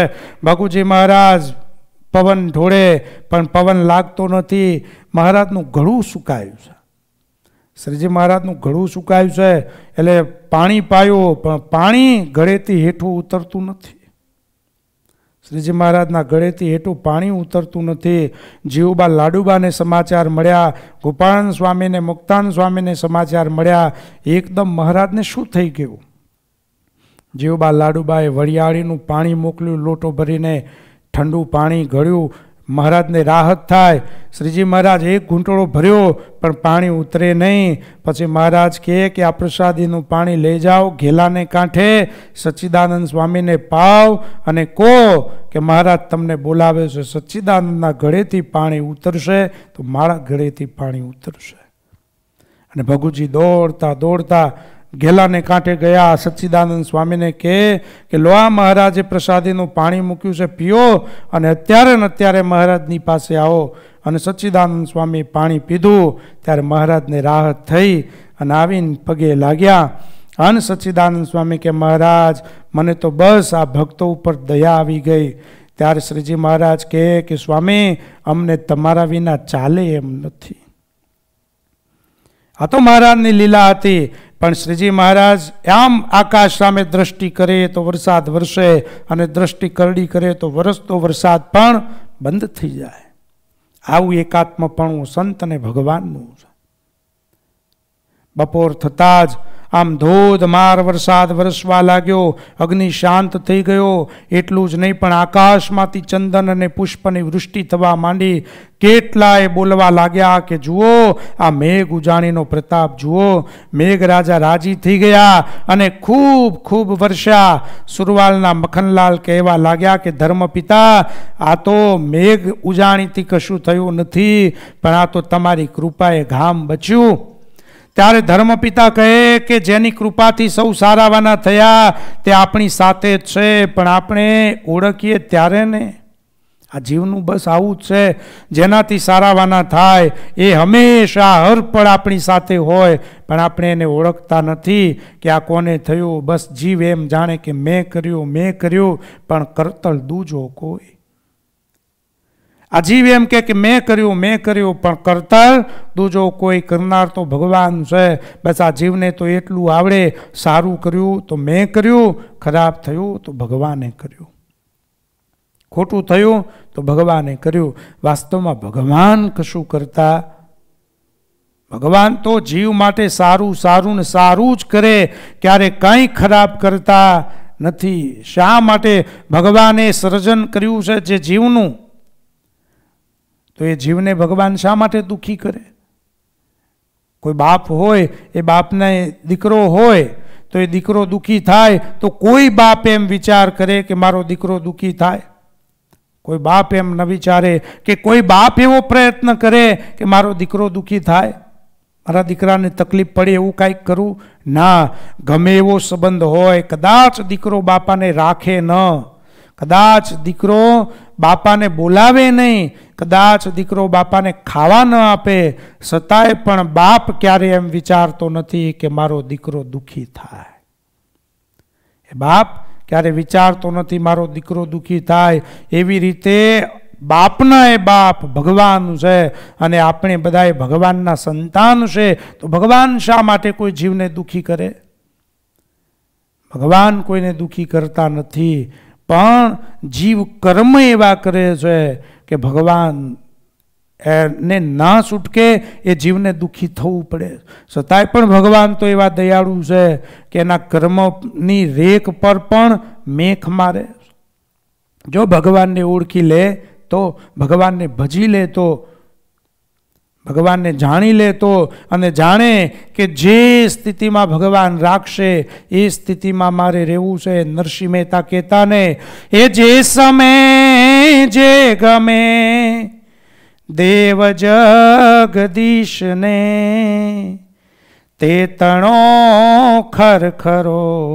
ભગુજી મહારાજ પવન ઢોળે પણ પવન લાગતો નથી મહારાજનું ઘડું સુકાયું છે શ્રીજી મહારાજનું ઘડું સુકાયું છે એટલે પાણી પાયું પણ પાણી ઘડેથી હેઠું ઉતરતું નથી શ્રીજી મહારાજના ઘરેથી હેઠું પાણી ઉતરતું નથી જીવબા લાડુબાને સમાચાર મળ્યા ગોપાળન સ્વામીને મુક્તાન સ્વામીને સમાચાર મળ્યા એકદમ મહારાજને શું થઈ ગયું જીવબા લાડુબાએ વરિયાળીનું પાણી મોકલ્યું લોટો ભરીને ઠંડુ પાણી ગળ્યું મહારાજને રાહત થાય શ્રીજી મહારાજ એક ઘૂંટળો ભર્યો પણ પાણી ઉતરે નહીં પછી મહારાજ કહે કે આ પ્રસાદીનું પાણી લઈ જાઓ ઘેલાને કાંઠે સચ્ચિદાનંદ સ્વામીને પાવ અને કહો કે મહારાજ તમને બોલાવે છે સચ્ચિદાનંદના ઘડેથી પાણી ઉતરશે તો મારા ઘળેથી પાણી ઉતરશે અને ભગુજી દોડતા દોડતા ઘેલાને કાંઠે ગયા સચ્ચિદાનંદ સ્વામીને કહે કે લો આ મહારાજે પ્રસાદીનું પાણી મૂક્યું છે પીઓ અને અત્યારે ને અત્યારે મહારાજની પાસે આવો અને સચ્ચિદાનંદ સ્વામી પાણી પીધું ત્યારે મહારાજને રાહત થઈ અને આવીને પગે લાગ્યા અને સચ્ચિદાનંદ સ્વામી કે મહારાજ મને તો બસ આ ભક્તો ઉપર દયા આવી ગઈ ત્યારે શ્રીજી મહારાજ કહે કે સ્વામી અમને તમારા વિના ચાલે એમ નથી આ તો મહારાજની લીલા હતી પણ શ્રીજી મહારાજ આમ આકાશ સામે દ્રષ્ટિ કરે તો વરસાદ વરસે અને દ્રષ્ટિ કરડી કરે તો વરસતો વરસાદ પણ બંધ થઈ જાય આવું એકાત્મપણું સંત અને ભગવાનનું બપોર થતાં જ આમ ધોધમાર વરસાદ વરસવા લાગ્યો અગ્નિ શાંત થઈ ગયો એટલું જ નહીં પણ આકાશમાંથી ચંદન અને પુષ્પની વૃષ્ટિ થવા માંડી કેટલાય બોલવા લાગ્યા કે જુઓ આ મેઘ ઉજાણીનો પ્રતાપ જુઓ મેઘરાજા રાજી થઈ ગયા અને ખૂબ ખૂબ વર્ષ્યા સુરવાલના મખનલાલ કહેવા લાગ્યા કે ધર્મપિતા આ તો મેઘ ઉજાણીથી કશું થયું નથી પણ આ તો તમારી કૃપાએ ઘામ બચ્યું ત્યારે ધર્મપિતા કહે કે જેની કૃપાથી સૌ સારાવાના થયા તે આપણી સાથે જ છે પણ આપણે ઓળખીએ ત્યારે ને આ જીવનું બસ આવું જ છે જેનાથી સારાવાના થાય એ હંમેશા હરપળ આપણી સાથે હોય પણ આપણે એને ઓળખતા નથી કે આ કોને થયું બસ જીવ એમ જાણે કે મેં કર્યું મેં કર્યું પણ કરતલ દૂજો કોઈ આ જીવ એમ કે મેં કર્યું મેં કર્યું પણ કરતા દૂજો કોઈ કરનાર તો ભગવાન છે બસ આ જીવને તો એટલું આવડે સારું કર્યું તો મેં કર્યું ખરાબ થયું તો ભગવાને કર્યું ખોટું થયું તો ભગવાને કર્યું વાસ્તવમાં ભગવાન કશું કરતા ભગવાન તો જીવ માટે સારું સારું ને સારું જ કરે ક્યારે કંઈ ખરાબ કરતા નથી શા માટે ભગવાને સર્જન કર્યું છે જે જીવનું તો એ જીવને ભગવાન શા માટે દુઃખી કરે કોઈ બાપ હોય એ બાપને દીકરો હોય તો એ દીકરો દુઃખી થાય તો કોઈ બાપ એમ વિચાર કરે કે મારો દીકરો દુઃખી થાય કોઈ બાપ એમ ન વિચારે કે કોઈ બાપ એવો પ્રયત્ન કરે કે મારો દીકરો દુઃખી થાય મારા દીકરાને તકલીફ પડે એવું કાંઈક કરું ના ગમે એવો સંબંધ હોય કદાચ દીકરો બાપાને રાખે ન કદાચ દીકરો બાપાને બોલાવે નહીં કદાચ દીકરો બાપાને ખાવા ન આપે છતાંય પણ બાપ ક્યારે એમ વિચારતો નથી કે મારો દીકરો દુઃખી થાય એ બાપ ક્યારે વિચારતો નથી મારો દીકરો દુઃખી થાય એવી રીતે બાપના એ બાપ ભગવાન છે અને આપણે બધા એ ભગવાનના સંતાન છે તો ભગવાન શા માટે કોઈ જીવને દુઃખી કરે ભગવાન કોઈને દુઃખી કરતા નથી પણ જીવ કર્મ એવા કરે છે કે ભગવાન એને ના છૂટકે એ જીવને દુઃખી થવું પડે છતાંય પણ ભગવાન તો એવા દયાળુ છે કે એના કર્મની રેખ પર પણ મેખ મારે જો ભગવાનને ઓળખી લે તો ભગવાનને ભજી લે તો ભગવાનને જાણી લે તો અને જાણે કે જે સ્થિતિમાં ભગવાન રાખશે એ સ્થિતિમાં મારે રહેવું છે નરસિંહ મહેતા કહેતાને એ જે સમે જે ગમે દેવ જગદીશને તે તણો ખરખરો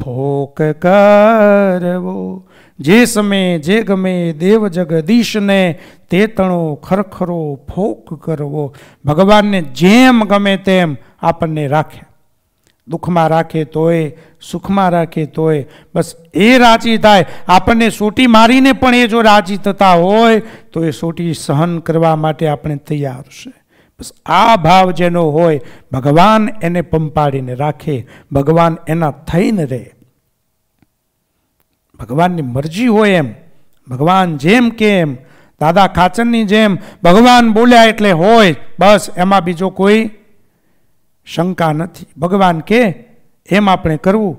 ફોક કરવો જે સમયે જે ગમે દેવ જગદીશને તે તણો ખરખરો ફોક કરવો ભગવાનને જેમ ગમે તેમ આપણને રાખે દુઃખમાં રાખે તોય સુખમાં રાખે તોય બસ એ રાજી થાય આપણને સોટી મારીને પણ એ જો રાજી થતા હોય તો એ સોટી સહન કરવા માટે આપણે તૈયાર છે બસ આ ભાવ જેનો હોય ભગવાન એને પંપાડીને રાખે ભગવાન એના થઈને રહે ભગવાનની મરજી હોય એમ ભગવાન જેમ કે એમ દાદા ખાચરની જેમ ભગવાન બોલ્યા એટલે હોય બસ એમાં બીજો કોઈ શંકા નથી ભગવાન કે એમ આપણે કરવું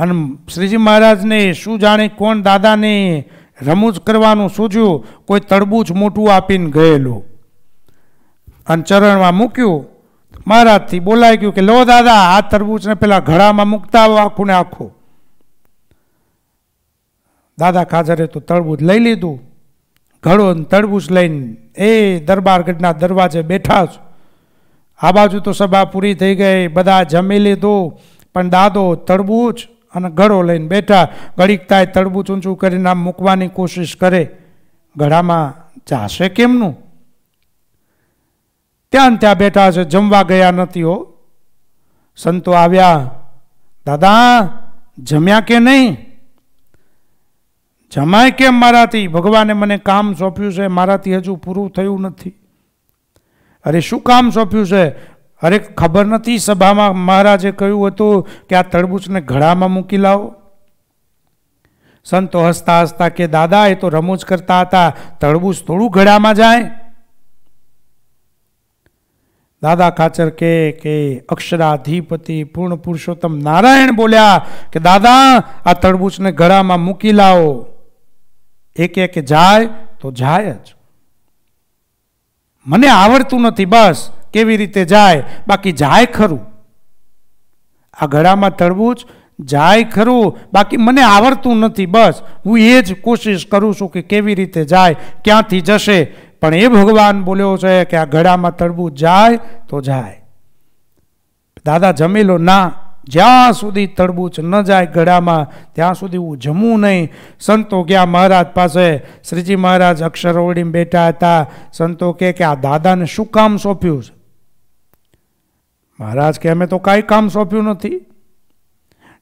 અને શ્રીજી મહારાજને શું જાણે કોણ દાદાને રમૂજ કરવાનું સૂજ્યું કોઈ તડબૂચ મોટું આપીને ગયેલું અને ચરણમાં મૂક્યું મહારાજથી બોલાઈ ગયું કે લો દાદા આ તરબૂચને પેલા ઘડામાં મૂકતા આખું ને આખું દાદા ખાજરે તો તળબૂજ લઈ લીધું ઘડો ને તળબૂજ લઈને એ દરબારગઢના દરવાજે બેઠા જ આ બાજુ તો સભા પૂરી થઈ ગઈ બધા જમી લીધું પણ દાદો તળબૂચ અને ઘડો લઈને બેઠા ઘડીક તાય તળબૂચ ઊંચું કરીને આમ મૂકવાની કોશિશ કરે ઘડામાં જાશે કેમનું ત્યાં ત્યાં બેઠા છે જમવા ગયા નથી હો સંતો આવ્યા દાદા જમ્યા કે નહીં જમાય કેમ મારાથી ભગવાને મને કામ સોંપ્યું છે મારાથી હજુ પૂરું થયું નથી અરે શું કામ સોંપ્યું છે અરે ખબર નથી સભામાં મહારાજે કહ્યું હતું કે આ તડબૂચને ઘડામાં મૂકી લાવો સંતો હસતા હસતા કે દાદા એ તો રમૂજ કરતા હતા તડબૂચ થોડું ઘડામાં જાય દાદા ખાચર કે કે અક્ષરાધિપતિ પૂર્ણ પુરુષોત્તમ નારાયણ બોલ્યા કે દાદા આ તડબૂચને ઘડામાં મૂકી લાવો એક એક જાય તો જાય જ મને આવડતું નથી બસ કેવી રીતે જાય બાકી જાય ખરું આ ગળામાં તળવું જ જાય ખરું બાકી મને આવડતું નથી બસ હું એ જ કોશિશ કરું છું કે કેવી રીતે જાય ક્યાંથી જશે પણ એ ભગવાન બોલ્યો છે કે આ ગળામાં તળવું જાય તો જાય દાદા જમી લો ના જ્યાં સુધી તળબૂચ ન જાય ગળામાં ત્યાં સુધી હું જમું નહીં સંતો ગયા મહારાજ પાસે શ્રીજી મહારાજ અક્ષર ઓળીને બેઠા હતા સંતો કે આ દાદાને શું કામ સોંપ્યું છે મહારાજ કે અમે તો કાંઈ કામ સોંપ્યું નથી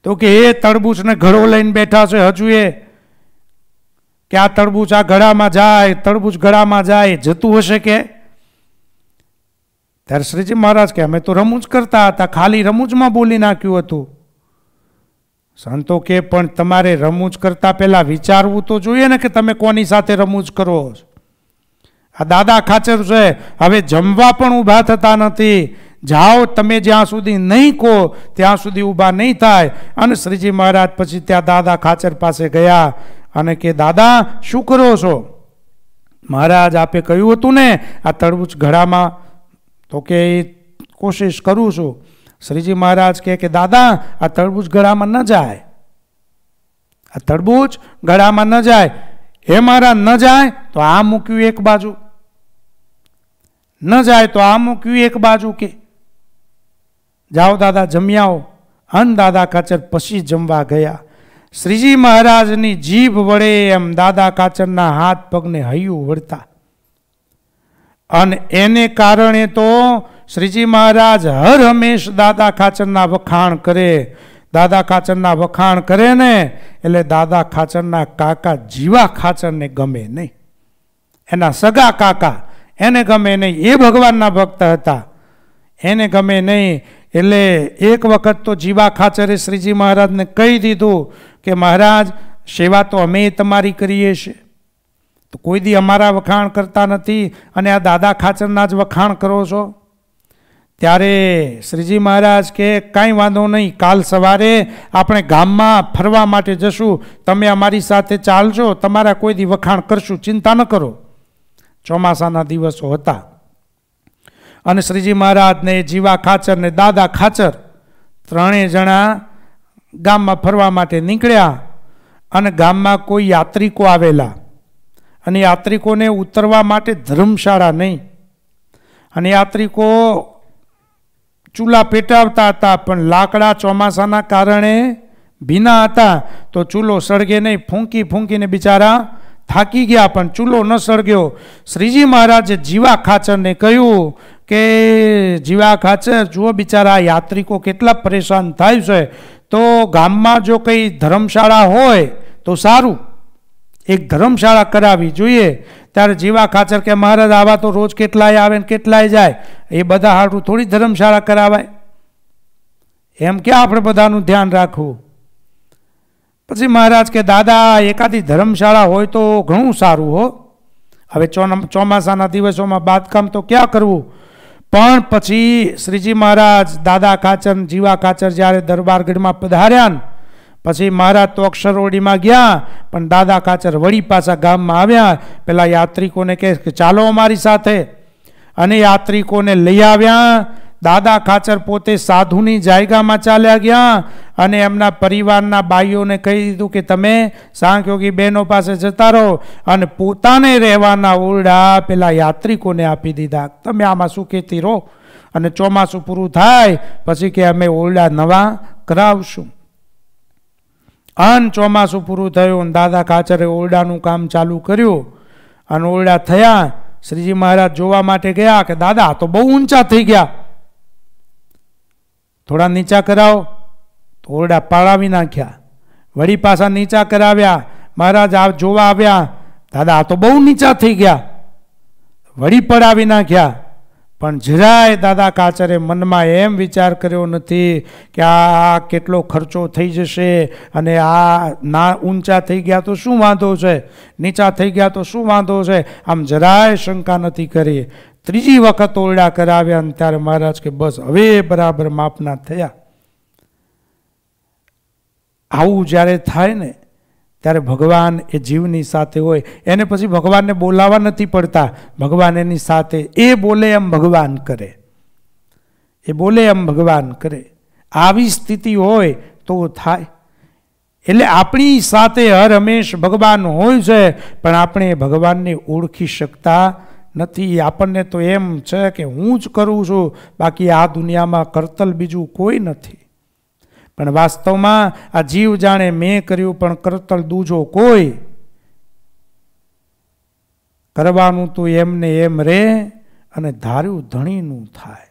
તો કે એ તળબૂચને ઘડો લઈને બેઠા છે હજુ એ કે આ તળબૂચ આ ગળામાં જાય તળબૂચ ગળામાં જાય જતું હશે કે ત્યારે શ્રીજી મહારાજ કે અમે તો રમૂજ કરતા હતા ખાલી રમૂજમાં બોલી નાખ્યું હતું સંતો કે પણ તમારે રમૂજ કરતા પહેલાં વિચારવું તો જોઈએ ને કે તમે કોની સાથે રમૂજ કરો આ દાદા ખાચર છે હવે જમવા પણ ઊભા થતા નથી જાઓ તમે જ્યાં સુધી નહીં કહો ત્યાં સુધી ઊભા નહીં થાય અને શ્રીજી મહારાજ પછી ત્યાં દાદા ખાચર પાસે ગયા અને કે દાદા શું કરો છો મહારાજ આપે કહ્યું હતું ને આ તળબૂચ ઘડામાં તો કે કોશિશ કરું છું શ્રીજી મહારાજ કહે કે દાદા આ તરબૂચ ગળામાં ન જાય આ તરબૂચ ગળામાં ન જાય હે મારા ન જાય તો આ મૂક્યું એક બાજુ ન જાય તો આ મૂક્યું એક બાજુ કે જાઓ દાદા જમ્યાઓ અન દાદા કાચર પછી જમવા ગયા શ્રીજી મહારાજની જીભ વડે એમ દાદા કાચરના હાથ પગને હૈયું વળતા અને એને કારણે તો શ્રીજી મહારાજ હર હંમેશ દાદા ખાચરના વખાણ કરે દાદા ખાચરના વખાણ કરે ને એટલે દાદા ખાચરના કાકા જીવા ખાચરને ગમે નહીં એના સગા કાકા એને ગમે નહીં એ ભગવાનના ભક્ત હતા એને ગમે નહીં એટલે એક વખત તો જીવા ખાચરે શ્રીજી મહારાજને કહી દીધું કે મહારાજ સેવા તો અમે તમારી કરીએ છીએ તો કોઈ દી અમારા વખાણ કરતા નથી અને આ દાદા ખાચરના જ વખાણ કરો છો ત્યારે શ્રીજી મહારાજ કે કાંઈ વાંધો નહીં કાલ સવારે આપણે ગામમાં ફરવા માટે જશું તમે અમારી સાથે ચાલજો તમારા કોઈ દી વખાણ કરશું ચિંતા ન કરો ચોમાસાના દિવસો હતા અને શ્રીજી મહારાજને જીવા ખાચર ને દાદા ખાચર ત્રણેય જણા ગામમાં ફરવા માટે નીકળ્યા અને ગામમાં કોઈ યાત્રિકો આવેલા અને યાત્રિકોને ઉતરવા માટે ધર્મશાળા નહીં અને યાત્રિકો ચૂલા પેટાવતા હતા પણ લાકડા ચોમાસાના કારણે ભીના હતા તો ચૂલો સળગે નહીં ફૂંકી ફૂંકીને બિચારા થાકી ગયા પણ ચૂલો ન સળગ્યો શ્રીજી મહારાજે જીવા ખાચરને કહ્યું કે જીવા ખાચર જુઓ બિચારા યાત્રિકો કેટલા પરેશાન થાય છે તો ગામમાં જો કંઈ ધર્મશાળા હોય તો સારું એક ધર્મશાળા કરાવી જોઈએ ત્યારે જીવા ખાચર કે મહારાજ આવા તો રોજ કેટલાય આવે ને કેટલાય જાય એ બધા હાટું થોડી ધર્મશાળા કરાવાય એમ કે આપણે બધાનું ધ્યાન રાખવું પછી મહારાજ કે દાદા એકાદી ધર્મશાળા હોય તો ઘણું સારું હો હવે ચોમાસાના દિવસોમાં બાંધકામ તો ક્યાં કરવું પણ પછી શ્રીજી મહારાજ દાદા ખાચર જીવા ખાચર જ્યારે દરબારગઢમાં પધાર્યા ને પછી મારા તો અક્ષરઓડીમાં ગયા પણ દાદા કાચર વળી પાછા ગામમાં આવ્યા પેલા યાત્રિકોને કે ચાલો અમારી સાથે અને યાત્રિકોને લઈ આવ્યા દાદા ખાચર પોતે સાધુની જાયગામાં ચાલ્યા ગયા અને એમના પરિવારના બાઈઓને કહી દીધું કે તમે સાંખયોગી બહેનો પાસે જતા રહો અને પોતાને રહેવાના ઓરડા પેલા યાત્રિકોને આપી દીધા તમે આમાં શું રહો અને ચોમાસું પૂરું થાય પછી કે અમે ઓરડા નવા કરાવશું અન ચોમાસું પૂરું થયું દાદા કાચરે ઓરડાનું કામ ચાલુ કર્યું અને ઓરડા થયા શ્રીજી મહારાજ જોવા માટે ગયા કે દાદા તો બહુ ઊંચા થઈ ગયા થોડા નીચા કરાવો તો ઓરડા પાળાવી નાખ્યા વળી પાછા નીચા કરાવ્યા મહારાજ આ જોવા આવ્યા દાદા આ તો બહુ નીચા થઈ ગયા વળી પડાવી નાખ્યા પણ જરાય દાદા કાચરે મનમાં એમ વિચાર કર્યો નથી કે આ કેટલો ખર્ચો થઈ જશે અને આ ના ઊંચા થઈ ગયા તો શું વાંધો છે નીચા થઈ ગયા તો શું વાંધો છે આમ જરાય શંકા નથી કરી ત્રીજી વખત ઓરડા કરાવ્યા અને ત્યારે મહારાજ કે બસ હવે બરાબર માપના થયા આવું જ્યારે થાય ને ત્યારે ભગવાન એ જીવની સાથે હોય એને પછી ભગવાનને બોલાવવા નથી પડતા ભગવાન એની સાથે એ બોલે એમ ભગવાન કરે એ બોલે એમ ભગવાન કરે આવી સ્થિતિ હોય તો થાય એટલે આપણી સાથે હર હંમેશ ભગવાન હોય છે પણ આપણે ભગવાનને ઓળખી શકતા નથી આપણને તો એમ છે કે હું જ કરું છું બાકી આ દુનિયામાં કરતલ બીજું કોઈ નથી પણ વાસ્તવમાં આ જીવ જાણે મેં કર્યું પણ કરતલ દૂજો કોઈ કરવાનું તું એમને એમ રે અને ધાર્યું ધણીનું થાય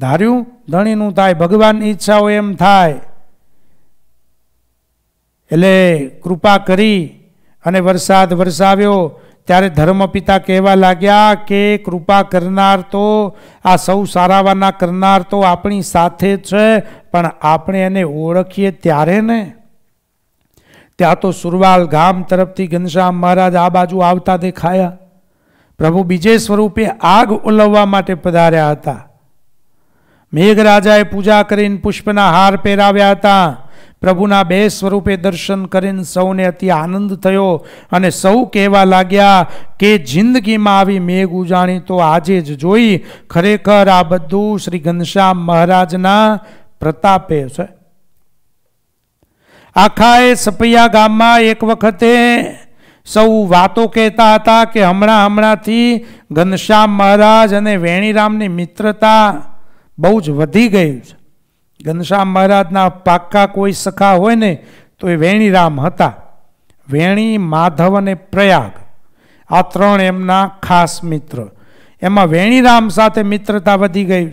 ધાર્યું ધણીનું થાય ભગવાનની ઈચ્છા હોય એમ થાય એટલે કૃપા કરી અને વરસાદ વરસાવ્યો ત્યારે ધર્મપિતા કહેવા લાગ્યા કે કૃપા કરનાર તો આ સૌ સારાવાના કરનાર તો આપણી સાથે છે પણ આપણે એને ઓળખીએ ત્યારે ને ત્યાં તો સુરવાલ ગામ તરફથી ઘનશ્યામ મહારાજ આ બાજુ આવતા દેખાયા પ્રભુ બીજે સ્વરૂપે આગ ઓલવવા માટે પધાર્યા હતા મેઘરાજાએ પૂજા કરીને પુષ્પના હાર પહેરાવ્યા હતા પ્રભુના બે સ્વરૂપે દર્શન કરીને સૌને અતિ આનંદ થયો અને સૌ કહેવા લાગ્યા કે જિંદગીમાં આવી મેઘ ઉજાણી તો આજે જ જોઈ ખરેખર આ બધું શ્રી ઘનશ્યામ મહારાજના પ્રતાપે છે આખા એ સપૈયા ગામમાં એક વખતે સૌ વાતો કહેતા હતા કે હમણાં હમણાંથી ઘનશ્યામ મહારાજ અને વેણીરામની મિત્રતા બહુ જ વધી ગયું છે ઘનશ્યામ મહારાજના પાક્કા કોઈ સખા હોય ને તો એ વેણીરામ હતા વેણી માધવ અને પ્રયાગ આ ત્રણ એમના ખાસ મિત્ર એમાં વેણીરામ સાથે મિત્રતા વધી ગઈ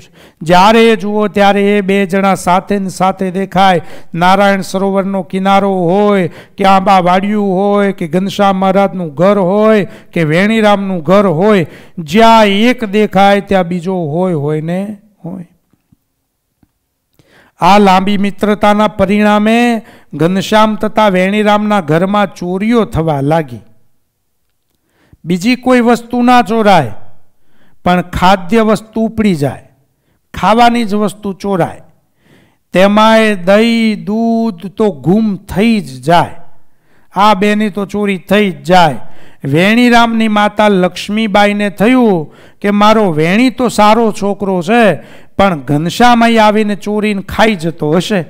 જ્યારે એ જુઓ ત્યારે એ બે જણા સાથે ને સાથે દેખાય નારાયણ સરોવરનો કિનારો હોય કે આંબા વાડિયું હોય કે ઘનશ્યામ મહારાજનું ઘર હોય કે વેણીરામનું ઘર હોય જ્યાં એક દેખાય ત્યાં બીજો હોય હોય ને હોય આ લાંબી મિત્રતાના પરિણામે ઘનશ્યામ તથા વેણીરામના ઘરમાં ચોરીઓ થવા લાગી બીજી કોઈ વસ્તુ ના ચોરાય પણ ખાદ્ય વસ્તુ ઉપડી જાય ખાવાની જ વસ્તુ ચોરાય તેમાંય દહીં દૂધ તો ગુમ થઈ જ જાય આ બેની તો ચોરી થઈ જ જાય વેણીરામની માતા લક્ષ્મીબાઈને થયું કે મારો વેણી તો સારો છોકરો છે પણ ઘનશ્યામય આવીને ચોરીને ખાઈ જતો હશે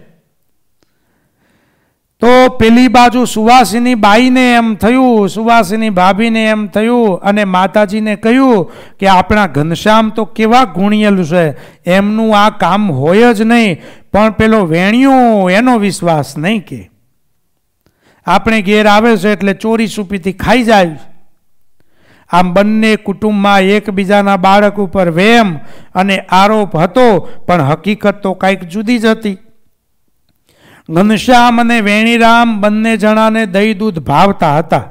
તો પેલી બાજુ સુવાસીની બાઈને એમ થયું સુવાસીની ભાભીને એમ થયું અને માતાજીને કહ્યું કે આપણા ઘનશ્યામ તો કેવા ગુણિયેલું છે એમનું આ કામ હોય જ નહીં પણ પેલો વેણિયો એનો વિશ્વાસ નહીં કે આપણે ઘેર આવે છે એટલે ચોરી સુપીથી ખાઈ જાય આમ બંને કુટુંબમાં એકબીજાના બાળક ઉપર વેમ અને આરોપ હતો પણ હકીકત તો કાંઈક જુદી જ હતી ઘનશ્યામ અને વેણીરામ બંને જણાને દહીં દૂધ ભાવતા હતા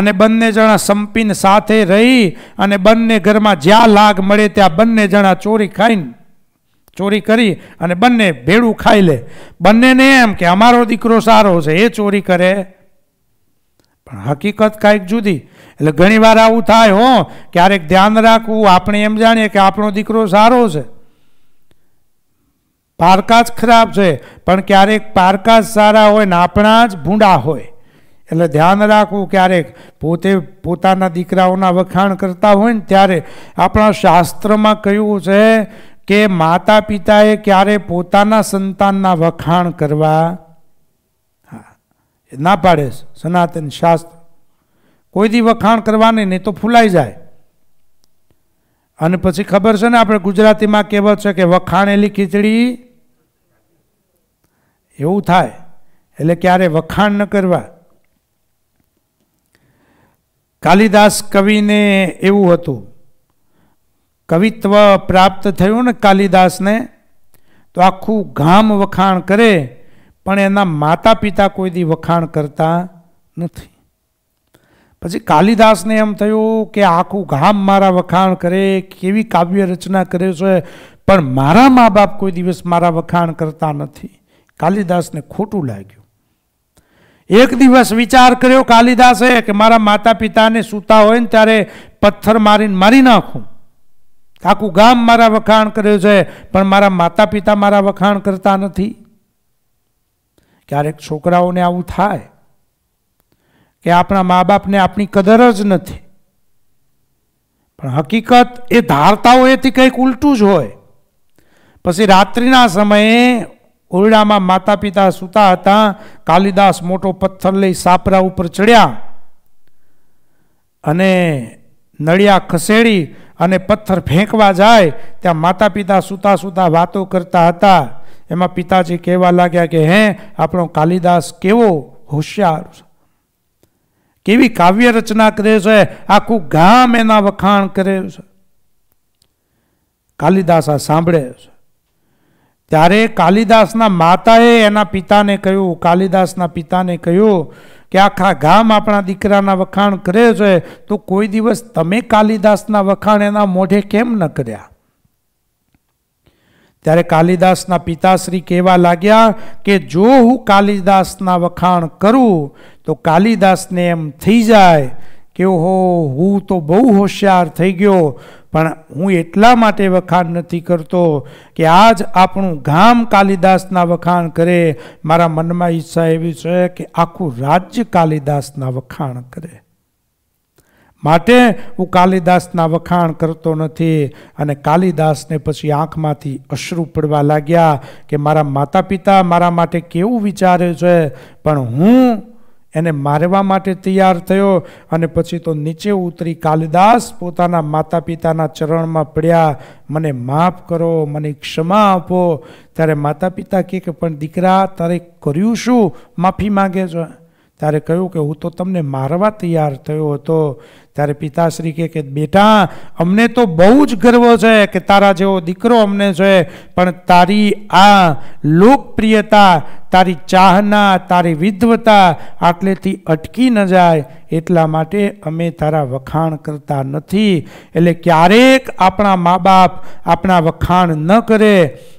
અને બંને જણા સંપીન સાથે રહી અને બંને ઘરમાં જ્યાં લાગ મળે ત્યાં બંને જણા ચોરી ખાઈને ચોરી કરી અને બંને ભેળું ખાઈ લે બંનેને એમ કે અમારો દીકરો સારો છે એ ચોરી કરે પણ હકીકત કાંઈક જુદી એટલે ઘણીવાર આવું થાય હો ક્યારેક ધ્યાન રાખવું આપણે એમ જાણીએ કે આપણો દીકરો સારો છે પારકા જ ખરાબ છે પણ ક્યારેક પારકા જ સારા હોય ને આપણા જ ભૂંડા હોય એટલે ધ્યાન રાખવું ક્યારેક પોતે પોતાના દીકરાઓના વખાણ કરતા હોય ને ત્યારે આપણા શાસ્ત્રમાં કહ્યું છે કે માતા પિતાએ ક્યારે પોતાના સંતાનના વખાણ કરવા હા ના પાડે સનાતન શાસ્ત્ર કોઈથી વખાણ કરવાને નહીં તો ફૂલાઈ જાય અને પછી ખબર છે ને આપણે ગુજરાતીમાં કહેવત છે કે વખાણેલી ખીચડી એવું થાય એટલે ક્યારે વખાણ ન કરવા કાલિદાસ કવિને એવું હતું કવિત્વ પ્રાપ્ત થયું ને કાલિદાસને તો આખું ગામ વખાણ કરે પણ એના માતા પિતા કોઈ દી વખાણ કરતા નથી પછી કાલિદાસને એમ થયું કે આખું ગામ મારા વખાણ કરે કેવી કાવ્ય રચના કરે છે પણ મારા મા બાપ કોઈ દિવસ મારા વખાણ કરતા નથી કાલિદાસને ખોટું લાગ્યું એક દિવસ વિચાર કર્યો કાલિદાસે કે મારા માતા પિતાને સૂતા હોય ને ત્યારે પથ્થર મારીને મારી નાખું આખું ગામ મારા વખાણ કર્યું છે પણ મારા માતા પિતા મારા વખાણ કરતા નથી ક્યારેક છોકરાઓને આવું થાય કે આપણા મા બાપને આપણી કદર જ નથી પણ હકીકત એ ધારતા હોય એથી કંઈક ઉલટું જ હોય પછી રાત્રિના સમયે ઓરડામાં માતા પિતા સૂતા હતા કાલિદાસ મોટો પથ્થર લઈ સાપરા ઉપર ચડ્યા અને નળિયા ખસેડી અને પથ્થર ફેંકવા જાય ત્યાં માતા પિતા સૂતા સૂતા વાતો કરતા હતા એમાં પિતાજી કહેવા લાગ્યા કે હે આપણો કાલિદાસ કેવો હોશિયાર કેવી કાવ્ય રચના કરે છે આખું ગામ એના વખાણ કરે છે કાલિદાસ આ સાંભળે છે ત્યારે કાલિદાસના માતાએ એના પિતાને કહ્યું કાલિદાસના પિતાને કહ્યું કે આખા ગામ આપણા દીકરાના વખાણ કરે છે તો કોઈ દિવસ તમે કાલિદાસના વખાણ એના મોઢે કેમ ન કર્યા ત્યારે કાલિદાસના પિતાશ્રી કહેવા લાગ્યા કે જો હું કાલિદાસના વખાણ કરું તો કાલિદાસને એમ થઈ જાય કે ઓહો હું તો બહુ હોશિયાર થઈ ગયો પણ હું એટલા માટે વખાણ નથી કરતો કે આજ આપણું ગામ કાલિદાસના વખાણ કરે મારા મનમાં ઈચ્છા એવી છે કે આખું રાજ્ય કાલિદાસના વખાણ કરે માટે હું કાલિદાસના વખાણ કરતો નથી અને કાલિદાસને પછી આંખમાંથી અશ્રુ પડવા લાગ્યા કે મારા માતા પિતા મારા માટે કેવું વિચારે છે પણ હું એને મારવા માટે તૈયાર થયો અને પછી તો નીચે ઉતરી કાલિદાસ પોતાના માતા પિતાના ચરણમાં પડ્યા મને માફ કરો મને ક્ષમા આપો ત્યારે માતા પિતા કે પણ દીકરા તારે કર્યું શું માફી માગે છે ત્યારે કહ્યું કે હું તો તમને મારવા તૈયાર થયો હતો ત્યારે પિતાશ્રી કે કે બેટા અમને તો બહુ જ ગર્વ છે કે તારા જેવો દીકરો અમને છે પણ તારી આ લોકપ્રિયતા તારી ચાહના તારી વિદ્વતા આટલેથી અટકી ન જાય એટલા માટે અમે તારા વખાણ કરતા નથી એટલે ક્યારેક આપણા મા બાપ આપણા વખાણ ન કરે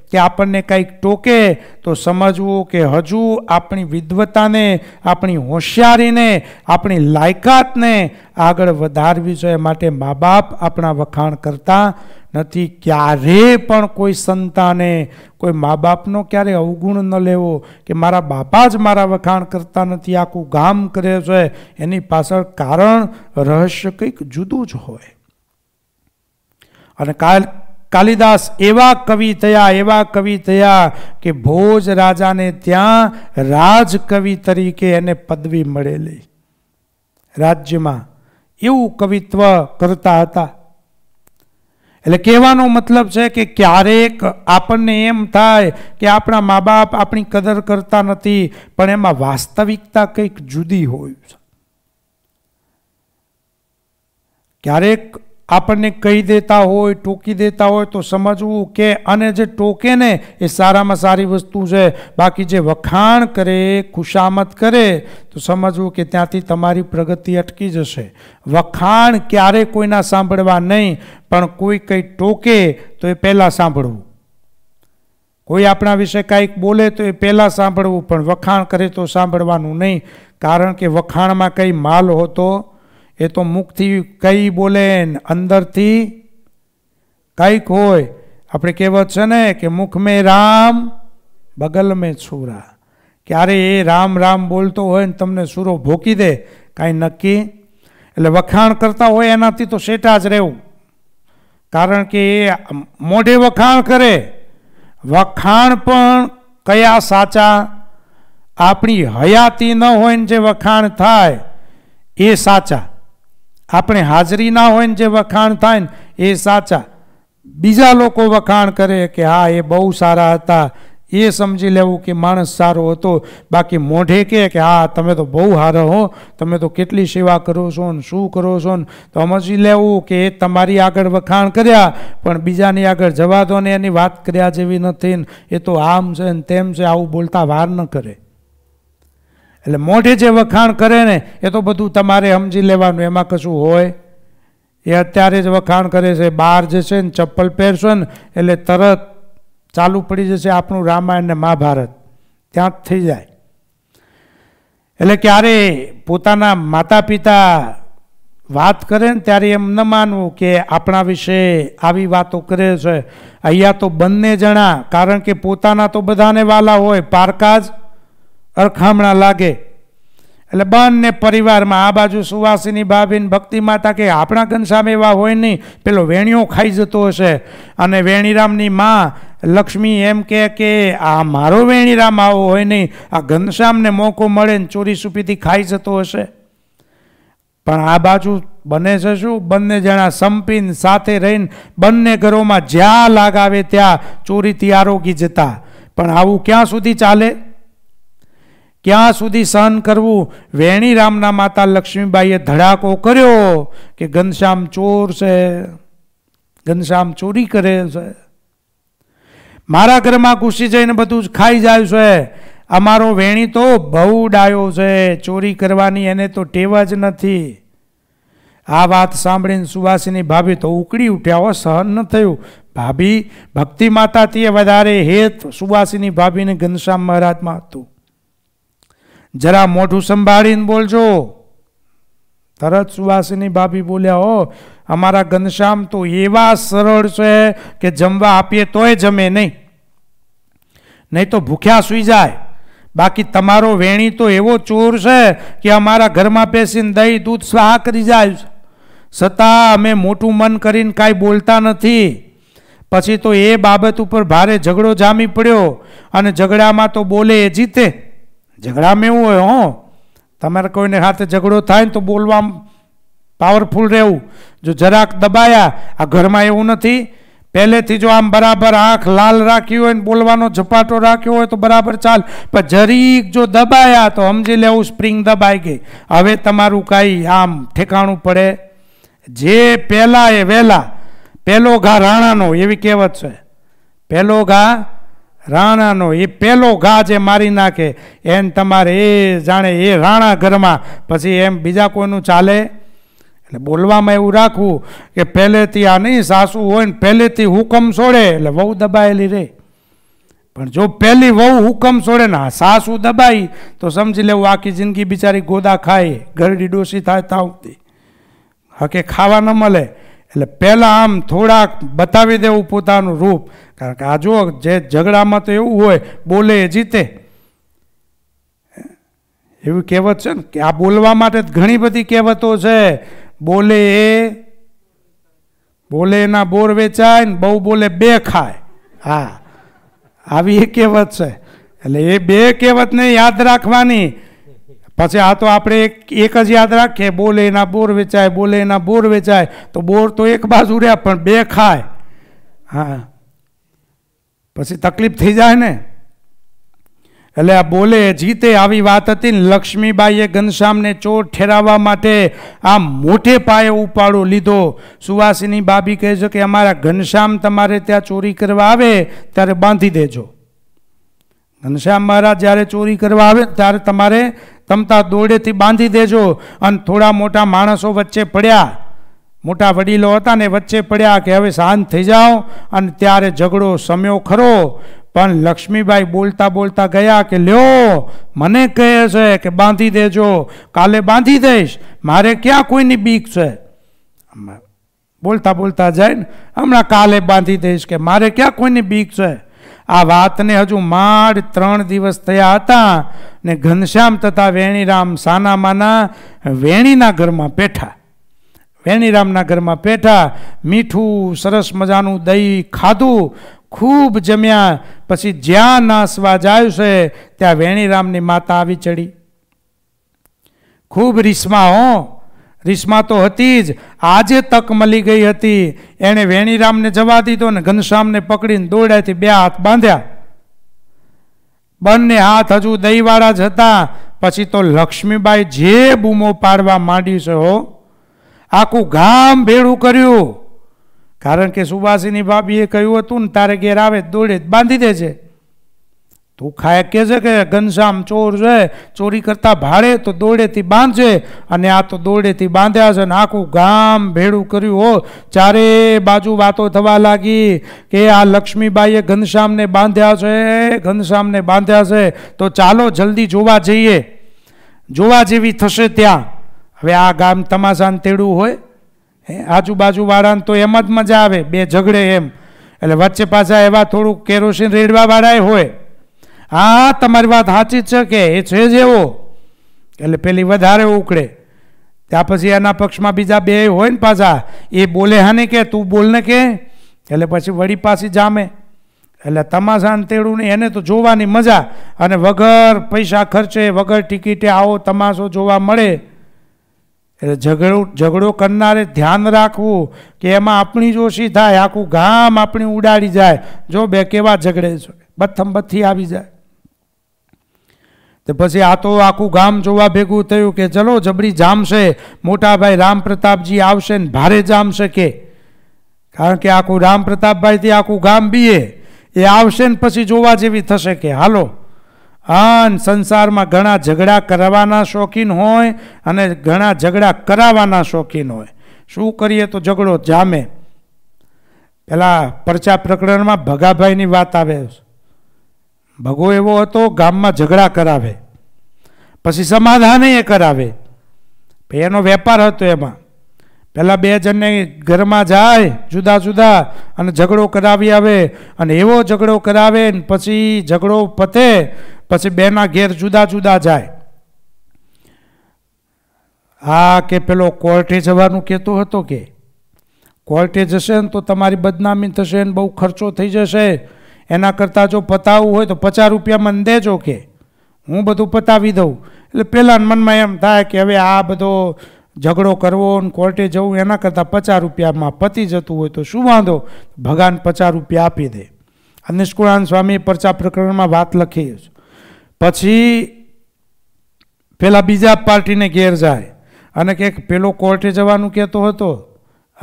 કે આપણને કંઈક ટોકે તો સમજવું કે હજુ આપણી વિદ્વતાને આપણી હોશિયારીને આપણી લાયકાતને આગળ વધારવી જોઈએ માટે મા બાપ આપણા વખાણ કરતા નથી ક્યારે પણ કોઈ સંતાને કોઈ મા બાપનો ક્યારે અવગુણ ન લેવો કે મારા બાપા જ મારા વખાણ કરતા નથી આખું ગામ કરે છે એની પાછળ કારણ રહસ્ય કંઈક જુદું જ હોય અને કાલ કાલિદાસ એવા કવિ થયા એવા કવિ થયા કે ભોજ રાજાને ત્યાં રાજકવિ તરીકે એને પદવી મળેલી રાજ્યમાં એવું કવિત્વ કરતા હતા એટલે કહેવાનો મતલબ છે કે ક્યારેક આપણને એમ થાય કે આપણા મા બાપ આપણી કદર કરતા નથી પણ એમાં વાસ્તવિકતા કંઈક જુદી હોય છે ક્યારેક આપણને કહી દેતા હોય ટોકી દેતા હોય તો સમજવું કે અને જે ટોકે ને એ સારામાં સારી વસ્તુ છે બાકી જે વખાણ કરે ખુશામત કરે તો સમજવું કે ત્યાંથી તમારી પ્રગતિ અટકી જશે વખાણ ક્યારે કોઈના સાંભળવા નહીં પણ કોઈ કંઈ ટોકે તો એ પહેલાં સાંભળવું કોઈ આપણા વિશે કાંઈક બોલે તો એ પહેલાં સાંભળવું પણ વખાણ કરે તો સાંભળવાનું નહીં કારણ કે વખાણમાં કંઈ માલ હોતો એ તો મુખથી કઈ બોલે અંદરથી કંઈક હોય આપણે કહેવત છે ને કે મુખ મેં રામ બગલ મેં છુરા ક્યારે એ રામ રામ બોલતો હોય ને તમને સૂરો ભોકી દે કાંઈ નક્કી એટલે વખાણ કરતા હોય એનાથી તો શેટા જ રહેવું કારણ કે એ મોઢે વખાણ કરે વખાણ પણ કયા સાચા આપણી હયાતી ન હોય ને જે વખાણ થાય એ સાચા આપણે હાજરી ના હોય ને જે વખાણ થાય ને એ સાચા બીજા લોકો વખાણ કરે કે હા એ બહુ સારા હતા એ સમજી લેવું કે માણસ સારો હતો બાકી મોઢે કહે કે હા તમે તો બહુ સારો હો તમે તો કેટલી સેવા કરો છો ને શું કરો છો ને તો સમજી લેવું કે એ તમારી આગળ વખાણ કર્યા પણ બીજાની આગળ જવા દો ને એની વાત કર્યા જેવી નથી ને એ તો આમ છે ને તેમ છે આવું બોલતા વાર ન કરે એટલે મોઢે જે વખાણ કરે ને એ તો બધું તમારે સમજી લેવાનું એમાં કશું હોય એ અત્યારે જ વખાણ કરે છે બહાર જશે ને ચપ્પલ પહેરશો ને એટલે તરત ચાલુ પડી જશે આપણું રામાયણ ને મહાભારત ત્યાં જ થઈ જાય એટલે ક્યારે પોતાના માતા પિતા વાત કરે ને ત્યારે એમ ન માનવું કે આપણા વિશે આવી વાતો કરે છે અહીંયા તો બંને જણા કારણ કે પોતાના તો બધાને વાલા હોય પારકા જ અરખામણા લાગે એટલે બંને પરિવારમાં આ બાજુ સુવાસીની ભાભીન ભક્તિ માતા કે આપણા ઘનશ્યામ એવા હોય નહીં પેલો વેણિયો ખાઈ જતો હશે અને વેણીરામની મા લક્ષ્મી એમ કહે કે આ મારો વેણીરામ આવો હોય નહીં આ ઘનશ્યામને મોકો મળે ને ચોરી સુપીથી ખાઈ જતો હશે પણ આ બાજુ બને છે શું બંને જણા સંપીન સાથે રહીને બંને ઘરોમાં જ્યાં લાગાવે ત્યાં ચોરીથી આરોગી જતા પણ આવું ક્યાં સુધી ચાલે ક્યાં સુધી સહન કરવું વેણી રામના માતા લક્ષ્મીબાઈએ ધડાકો કર્યો કે ઘનશ્યામ ચોર છે ઘનશ્યામ ચોરી કરે છે મારા ઘરમાં ઘૂસી જઈને બધું જ ખાઈ જાય છે અમારો વેણી તો બહુ ડાયો છે ચોરી કરવાની એને તો ટેવ જ નથી આ વાત સાંભળીને સુવાસીની ભાભી તો ઉકળી ઉઠ્યા હો સહન ન થયું ભાભી ભક્તિ માતાથી વધારે હેત સુવાસીની ભાભીને ઘનશ્યામ મહારાજમાં હતું જરા મોઢું સંભાળીને બોલજો તરત સુવાસીની ભાભી બોલ્યા હો અમારા ઘનશ્યામ તો એવા સરળ છે કે જમવા આપીએ તોય જમે નહીં નહીં તો ભૂખ્યા સૂઈ જાય બાકી તમારો વેણી તો એવો ચોર છે કે અમારા ઘરમાં બેસીને દહીં દૂધ સ્વાહા કરી જાય છતાં અમે મોટું મન કરીને કાંઈ બોલતા નથી પછી તો એ બાબત ઉપર ભારે ઝઘડો જામી પડ્યો અને ઝઘડામાં તો બોલે એ જીતે ઝઘડામાં એવું હોય હો તમારે કોઈને સાથે ઝઘડો થાય ને તો બોલવા પાવરફુલ રહેવું જો જરાક દબાયા આ ઘરમાં એવું નથી પહેલેથી જો આમ બરાબર આંખ લાલ રાખી હોય ને બોલવાનો ઝપાટો રાખ્યો હોય તો બરાબર ચાલ પણ જરીક જો દબાયા તો સમજી લેવું સ્પ્રિંગ દબાઈ ગઈ હવે તમારું કાંઈ આમ ઠેકાણું પડે જે પહેલાં એ વહેલા પહેલો ઘા રાણાનો એવી કહેવત છે પહેલો ઘા રાણાનો એ પહેલો ઘા જે મારી નાખે એમ તમારે એ જાણે એ રાણા ઘરમાં પછી એમ બીજા કોઈનું ચાલે એટલે બોલવામાં એવું રાખવું કે પહેલેથી આ નહીં સાસુ હોય ને પહેલેથી હુકમ છોડે એટલે વહુ દબાયેલી રહે પણ જો પહેલી વહુ હુકમ છોડે ને સાસુ દબાઈ તો સમજી લેવું આખી જિંદગી બિચારી ગોદા ખાય ઘરડી ડોસી થાય તાવતી હકે ખાવા ન મળે એટલે પહેલાં આમ થોડાક બતાવી દેવું પોતાનું રૂપ કારણ કે આ જો જે ઝઘડામાં તો એવું હોય બોલે એ જીતે એવી કહેવત છે ને કે આ બોલવા માટે ઘણી બધી કહેવતો છે બોલે એ બોલે એના બોર વેચાય ને બહુ બોલે બે ખાય હા આવી એ કહેવત છે એટલે એ બે કહેવતને યાદ રાખવાની પછી આ તો આપણે એક એક જ યાદ રાખીએ બોલે એના બોર વેચાય બોલે એના બોર વેચાય તો બોર તો એક બાજુ રહ્યા પણ બે ખાય હા પછી તકલીફ થઈ જાય ને એટલે આ બોલે જીતે આવી વાત હતી ને લક્ષ્મીબાઈએ ઘનશ્યામને ચોર ઠેરાવવા માટે આ મોટે પાયે ઉપાડો લીધો સુવાસીની બાબી કહે છે કે અમારા ઘનશ્યામ તમારે ત્યાં ચોરી કરવા આવે ત્યારે બાંધી દેજો ઘનશ્યામ મહારાજ જ્યારે ચોરી કરવા આવે ત્યારે તમારે તમતા દોડેથી બાંધી દેજો અને થોડા મોટા માણસો વચ્ચે પડ્યા મોટા વડીલો હતા ને વચ્ચે પડ્યા કે હવે શાંત થઈ જાઓ અને ત્યારે ઝઘડો સમ્યો ખરો પણ લક્ષ્મીબાઈ બોલતા બોલતા ગયા કે લ્યો મને કહે છે કે બાંધી દેજો કાલે બાંધી દઈશ મારે ક્યાં કોઈની બીક છે બોલતા બોલતા જાય ને હમણાં કાલે બાંધી દઈશ કે મારે ક્યાં કોઈની બીક છે આ વાતને હજુ માંડ ત્રણ દિવસ થયા હતા ને ઘનશ્યામ તથા વેણીરામ સાનામાના વેણીના ઘરમાં પેઠા વેણીરામના ઘરમાં પેઠા મીઠું સરસ મજાનું દહીં ખાધું ખૂબ જમ્યા પછી જ્યાં નાસવા જાય છે ત્યાં વેણીરામની માતા આવી ચડી ખૂબ રીસમાં હો રીસમાં તો હતી જ આજે તક મળી ગઈ હતી એણે વેણીરામને જવા દીધો ને ઘનશ્યામને પકડીને દોડ્યાથી બે હાથ બાંધ્યા બંને હાથ હજુ દહીવાળા જ હતા પછી તો લક્ષ્મીબાઈ જે બૂમો પાડવા માંડ્યું છે હો આખું ગામ ભેળું કર્યું કારણ કે સુભાષીની ભાભીએ કહ્યું હતું ને તારે ઘેર આવે દોડે બાંધી દેજે તો ખાય કહે છે કે ઘનશ્યામ ચોર છે ચોરી કરતા ભાડે તો દોડેથી બાંધે અને આ તો દોડેથી બાંધ્યા છે અને આખું ગામ ભેડું કર્યું હો ચારે બાજુ વાતો થવા લાગી કે આ લક્ષ્મીબાઈએ ઘનશ્યામને બાંધ્યા છે ઘનશ્યામને બાંધ્યા છે તો ચાલો જલ્દી જોવા જઈએ જોવા જેવી થશે ત્યાં હવે આ ગામ તમાશાન તેડું હોય હે આજુબાજુવાળાને તો એમ જ મજા આવે બે ઝઘડે એમ એટલે વચ્ચે પાછા એવા થોડુંક કેરોસીન રેડવાવાળાએ હોય હા તમારી વાત સાચી છે કે એ છે જ એવો એટલે પેલી વધારે ઉકળે ત્યાં પછી એના પક્ષમાં બીજા બે હોય ને પાછા એ બોલે હાને કે તું બોલ ને કે એટલે પછી વળી પાછી જામે એટલે તમાશાન તેડું ને એને તો જોવાની મજા અને વગર પૈસા ખર્ચે વગર ટિકિટે આવો તમાશો જોવા મળે એટલે ઝઘડો ઝઘડો કરનારે ધ્યાન રાખવું કે એમાં આપણી જોશી થાય આખું ગામ આપણી ઉડાડી જાય જો બે કેવા ઝઘડે છે બથમ બથી આવી જાય તો પછી આ તો આખું ગામ જોવા ભેગું થયું કે ચલો જબરી જામશે મોટાભાઈ રામ પ્રતાપજી આવશે ને ભારે જામશે કે કારણ કે આખું રામ પ્રતાપભાઈથી આખું ગામ બીએ એ આવશે ને પછી જોવા જેવી થશે કે હાલો હા સંસારમાં ઘણા ઝઘડા કરવાના શોખીન હોય અને ઘણા ઝઘડા કરાવવાના શોખીન હોય શું કરીએ તો ઝઘડો જામે પેલા પરચા પ્રકરણમાં ભગાભાઈની વાત આવે છે ભગવો એવો હતો ગામમાં ઝઘડા કરાવે પછી સમાધાન એ કરાવે એનો વેપાર હતો એમાં પહેલાં બે જણને ઘરમાં જાય જુદા જુદા અને ઝઘડો કરાવી આવે અને એવો ઝઘડો કરાવે ને પછી ઝઘડો પતે પછી બેના ઘેર જુદા જુદા જાય હા કે પેલો કોર્ટે જવાનું કહેતો હતો કે કોર્ટે જશે ને તો તમારી બદનામી થશે ને બહુ ખર્ચો થઈ જશે એના કરતાં જો પતાવવું હોય તો પચાસ રૂપિયા મને દેજો કે હું બધું પતાવી દઉં એટલે પહેલાં મનમાં એમ થાય કે હવે આ બધો ઝઘડો કરવો ને કોર્ટે જવું એના કરતાં પચાસ રૂપિયામાં પતી જતું હોય તો શું વાંધો ભગવાન પચાસ રૂપિયા આપી દે અને નિષ્કુળાન સ્વામીએ પરચા પ્રકરણમાં વાત લખી પછી પેલા બીજા પાર્ટીને ઘેર જાય અને કંઈક પેલો કોર્ટે જવાનું કહેતો હતો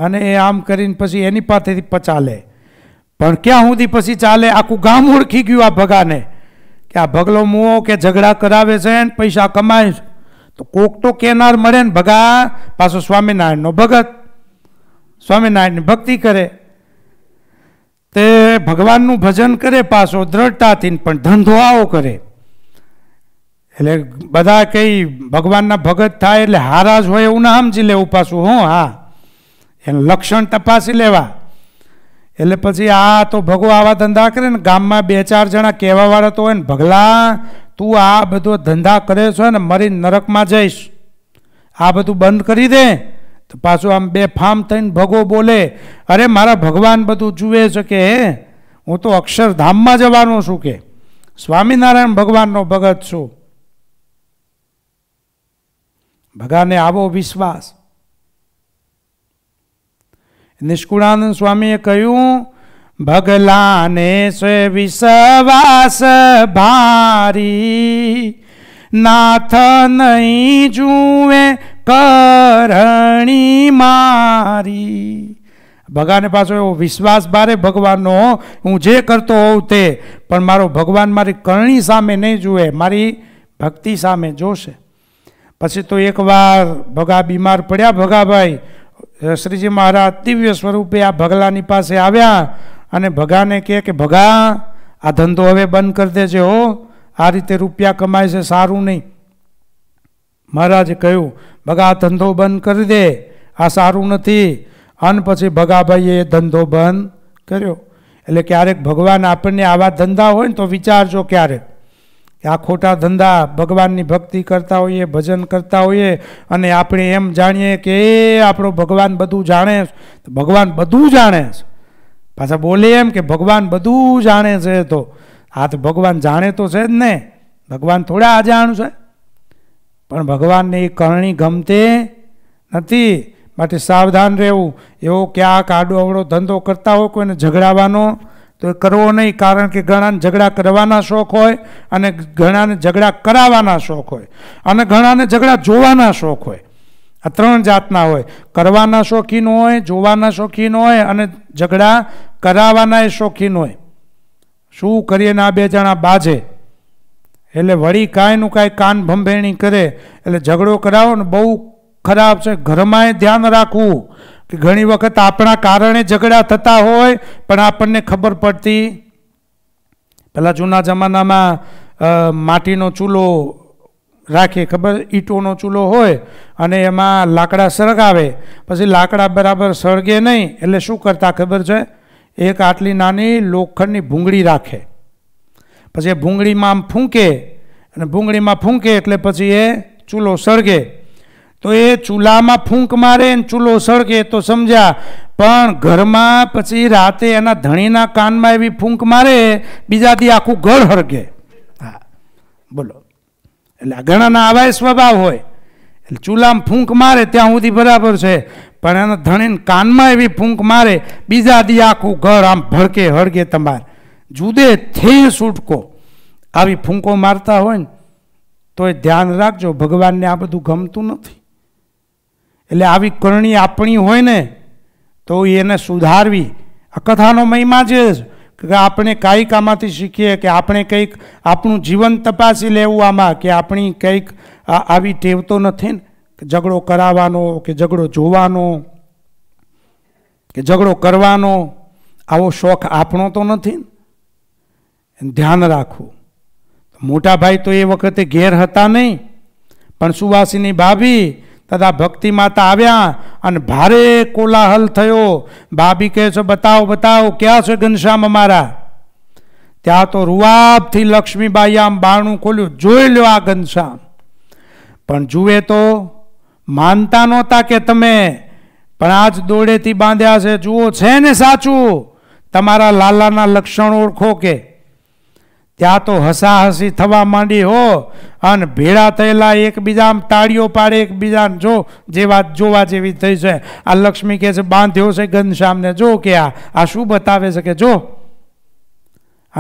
અને એ આમ કરીને પછી એની પાસેથી પચા લે પણ ક્યાં સુધી પછી ચાલે આખું ગામ ઓળખી ગયું આ ભગાને કે આ ભગલો મુઓ કે ઝઘડા કરાવે છે ને પૈસા કમાય છે તો કોક તો કેનાર મળે ને ભગા પાછો સ્વામિનારાયણનો ભગત સ્વામિનારાયણની ભક્તિ કરે તે ભગવાનનું ભજન કરે પાછો દ્રઢતાથી પણ ધંધો આવો કરે એટલે બધા કંઈ ભગવાનના ભગત થાય એટલે હારા જ હોય એવું ના સમજી લેવું પાછું હું હા એનું લક્ષણ તપાસી લેવા એટલે પછી આ તો ભગો આવા ધંધા કરે ને ગામમાં બે ચાર જણા કહેવાવાળા તો હોય ને ભગલા તું આ બધો ધંધા કરે છો ને મરી નરકમાં જઈશ આ બધું બંધ કરી દે તો પાછું આમ બે ફામ થઈને ભગો બોલે અરે મારા ભગવાન બધું જુએ છે કે હું તો અક્ષરધામમાં જવાનો છું કે સ્વામિનારાયણ ભગવાનનો ભગત છું ભગાને આવો વિશ્વાસ નિષ્કુળાનંદ સ્વામીએ કહ્યું ભગલાને સ્વે વિશ્વાસ ભારી નાથ નહીં જુએ કરણી મારી ભગવાને પાછો એવો વિશ્વાસ ભારે ભગવાનનો હું જે કરતો હોઉં તે પણ મારો ભગવાન મારી કરણી સામે નહીં જુએ મારી ભક્તિ સામે જોશે પછી તો એકવાર ભગા બીમાર પડ્યા ભગાભાઈ શ્રીજી મહારાજ દિવ્ય સ્વરૂપે આ ભગલાની પાસે આવ્યા અને ભગાને કહે કે ભગા આ ધંધો હવે બંધ કરી દેજે હો આ રીતે રૂપિયા કમાય છે સારું નહીં મહારાજે કહ્યું ભગા આ ધંધો બંધ કરી દે આ સારું નથી અને પછી ભગાભાઈએ ધંધો બંધ કર્યો એટલે ક્યારેક ભગવાન આપણને આવા ધંધા હોય ને તો વિચારજો ક્યારેક આ ખોટા ધંધા ભગવાનની ભક્તિ કરતા હોઈએ ભજન કરતા હોઈએ અને આપણે એમ જાણીએ કે એ આપણો ભગવાન બધું જાણે તો ભગવાન બધું જાણે છે પાછા બોલે એમ કે ભગવાન બધું જાણે છે તો આ તો ભગવાન જાણે તો છે જ ને ભગવાન થોડા અજાણું છે પણ ભગવાનને એ કરણી ગમતે નથી માટે સાવધાન રહેવું એવો ક્યાંક આડો અવડો ધંધો કરતા હોય કોઈને ઝઘડાવાનો તો એ કરવો નહીં કારણ કે ઘણાને ઝઘડા કરવાના શોખ હોય અને ઘણાને ઝઘડા કરાવવાના શોખ હોય અને ઘણાને ઝઘડા જોવાના શોખ હોય આ ત્રણ જાતના હોય કરવાના શોખીન હોય જોવાના શોખીન હોય અને ઝઘડા કરાવવાના એ શોખીન હોય શું કરીએ ને આ બે જણા બાજે એટલે વળી કાંઈનું કાંઈ કાન ભંભેણી કરે એટલે ઝઘડો કરાવો ને બહુ ખરાબ છે ઘરમાં ધ્યાન રાખવું કે ઘણી વખત આપણા કારણે ઝઘડા થતા હોય પણ આપણને ખબર પડતી પહેલાં જૂના જમાનામાં માટીનો ચૂલો રાખે ખબર ઈંટોનો ચૂલો હોય અને એમાં લાકડા સળગાવે પછી લાકડા બરાબર સળગે નહીં એટલે શું કરતા ખબર છે એક આટલી નાની લોખંડની ભૂંગળી રાખે પછી એ ભૂંગળીમાં આમ ફૂંકે અને ભૂંગળીમાં ફૂંકે એટલે પછી એ ચૂલો સળગે તો એ ચૂલામાં ફૂંક મારે ને ચૂલો સળગે તો સમજ્યા પણ ઘરમાં પછી રાતે એના ધણીના કાનમાં એવી ફૂંક મારે બીજાથી આખું ઘર હળગે હા બોલો એટલે ઘણાના આવા સ્વભાવ હોય એટલે ચૂલામાં ફૂંક મારે ત્યાં સુધી બરાબર છે પણ એના ધણીને કાનમાં એવી ફૂંક મારે બીજા દી આખું ઘર આમ ભડકે હળગે તમારે જુદે થે છૂટકો આવી ફૂંકો મારતા હોય ને તો એ ધ્યાન રાખજો ભગવાનને આ બધું ગમતું નથી એટલે આવી કરણી આપણી હોય ને તો એને સુધારવી આ કથાનો મહિમા છે કે આપણે કાંઈક આમાંથી શીખીએ કે આપણે કંઈક આપણું જીવન તપાસી લેવું આમાં કે આપણી કંઈક આવી ટેવતો નથી ને કે ઝઘડો કરાવવાનો કે ઝઘડો જોવાનો કે ઝઘડો કરવાનો આવો શોખ આપણો તો નથી ને ધ્યાન રાખવું મોટા ભાઈ તો એ વખતે ઘેર હતા નહીં પણ સુવાસીની ભાભી તથા ભક્તિ માતા આવ્યા અને ભારે કોલાહલ થયો ભાભી કહે છે બતાવો બતાવો ક્યાં છે ઘનશ્યામ અમારા ત્યાં તો રૂઆબથી લક્ષ્મીબાઈ આમ બારણું ખોલ્યું જોઈ લો આ ઘનશ્યામ પણ જુએ તો માનતા નહોતા કે તમે પણ આજ દોડેથી બાંધ્યા છે જુઓ છે ને સાચું તમારા લાલાના લક્ષણ ઓળખો કે ત્યાં તો હસા હસી થવા માંડી હો અને ભેળા થયેલા એકબીજામાં ટાળીઓ પાડે એકબીજાને જો જે વાત જોવા જેવી થઈ છે આ લક્ષ્મી કહે છે બાંધ્યો છે ઘનશ્યામને જો કે આ આ શું બતાવે છે કે જો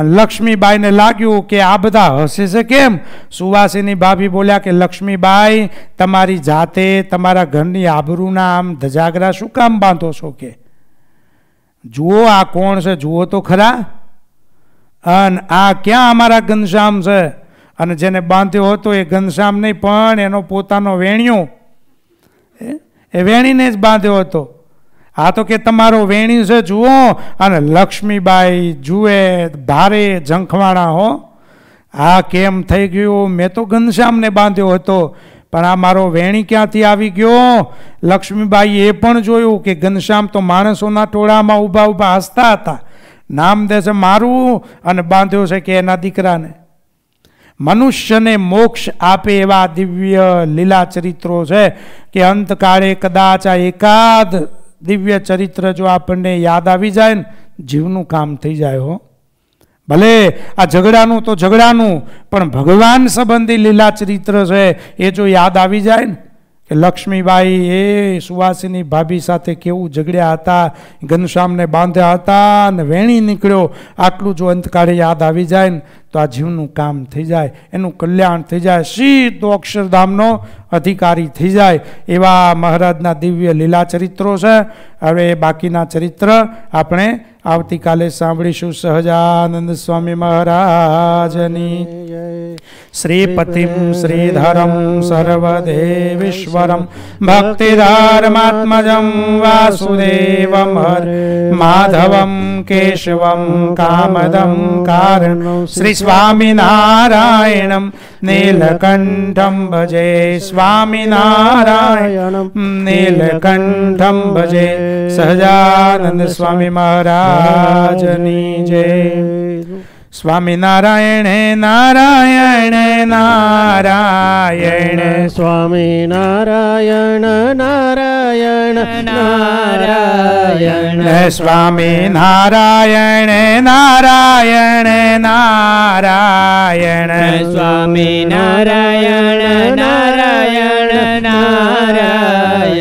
અને લક્ષ્મીબાઈને લાગ્યું કે આ બધા હસે છે કેમ સુવાસીની ભાભી બોલ્યા કે લક્ષ્મીબાઈ તમારી જાતે તમારા ઘરની આબરૂના આમ ધજાગરા શું કામ બાંધો છો કે જુઓ આ કોણ છે જુઓ તો ખરા અને આ ક્યાં અમારા ઘનશ્યામ છે અને જેને બાંધ્યો હતો એ ઘનશ્યામ નહીં પણ એનો પોતાનો વેણ્યો એ વેણીને જ બાંધ્યો હતો આ તો કે તમારો વેણી છે જુઓ અને લક્ષ્મીબાઈ જુએ ભારે ઝંખવાણા હો આ કેમ થઈ ગયું મેં તો ઘનશ્યામને બાંધ્યો હતો પણ આ મારો વેણી ક્યાંથી આવી ગયો લક્ષ્મીબાઈએ એ પણ જોયું કે ઘનશ્યામ તો માણસોના ટોળામાં ઊભા ઊભા હસતા હતા નામ દેશે મારું અને બાંધ્યો છે કે એના દીકરાને મનુષ્યને મોક્ષ આપે એવા દિવ્ય લીલા ચરિત્રો છે કે અંતકાળે કદાચ આ એકાદ દિવ્ય ચરિત્ર જો આપણને યાદ આવી જાય ને જીવનું કામ થઈ જાય હો ભલે આ ઝઘડાનું તો ઝઘડાનું પણ ભગવાન સંબંધી લીલા ચરિત્ર છે એ જો યાદ આવી જાય ને કે લક્ષ્મીબાઈ એ સુવાસીની ભાભી સાથે કેવું ઝઘડ્યા હતા ઘનશ્યામને બાંધ્યા હતા અને વેણી નીકળ્યો આટલું જો અંતકાળે યાદ આવી જાય ને તો આ જીવનું કામ થઈ જાય એનું કલ્યાણ થઈ જાય સીધો અક્ષરધામનો અધિકારી થઈ જાય એવા મહારાજના દિવ્ય લીલા ચરિત્રો છે હવે બાકીના ચરિત્ર આપણે આવતીકાલે સાંભળીશું સહજાનંદ સ્વામી મહારાજની શ્રીપતિમ શ્રીધરમ સર્વદેવીશ્વરમ ભક્તિધારમાત્મજમ વાસુદેવમ હર માધવમ કેશવમ કામદમ કારણ શ્રી સ્વામિનારાયણમ નીલકંઠમ ભજે સ્વામિનારાયણમ નીલકંઠમ ભજે સહજાનંદ સ્વામી મહારાજની જય स्वामिनारायणे नारायणे नारायण स्वामिनारायण नारायण नारायण स्वामी नारायणे नारायण नारायण स्वामी नारायण नारायण नारायण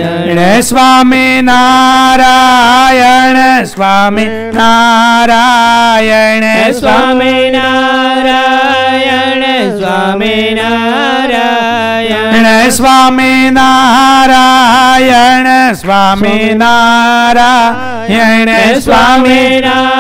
നാരായണ സ്വാമി നാരായണ സ്വാമി നാരായണ സ്വാമി നാരായണ സ്വാമി നാരായണ സ്വാമി നാരായണ സ്വാമി നാരായണ സ്വാമി നാരായണ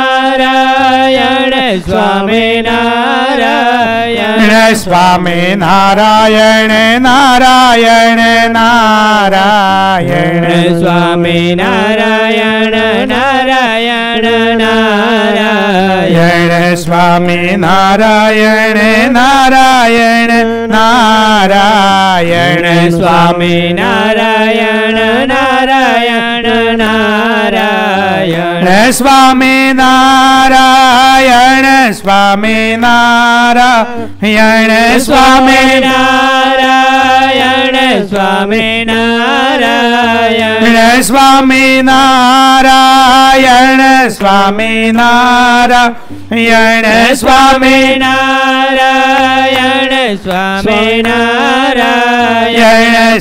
નારાયણ સ્વામી નારાયણ નારાયણ નારાયણ સ્વામી નારાયણ નારાયણ નારાયણ સ્વામી નારાયણ નારાયણ નારાયણ સ્વામી નારાયણ નારાયણ નારાયણ സ്വാമി നാരായണ സ്വാമി നാരായണ സ്വാമി നാരായണ സ്വാമി നാരായണ സ്വാമി നാരായണ സ്വാമി നാരായണ സ്വാമി നാരായണ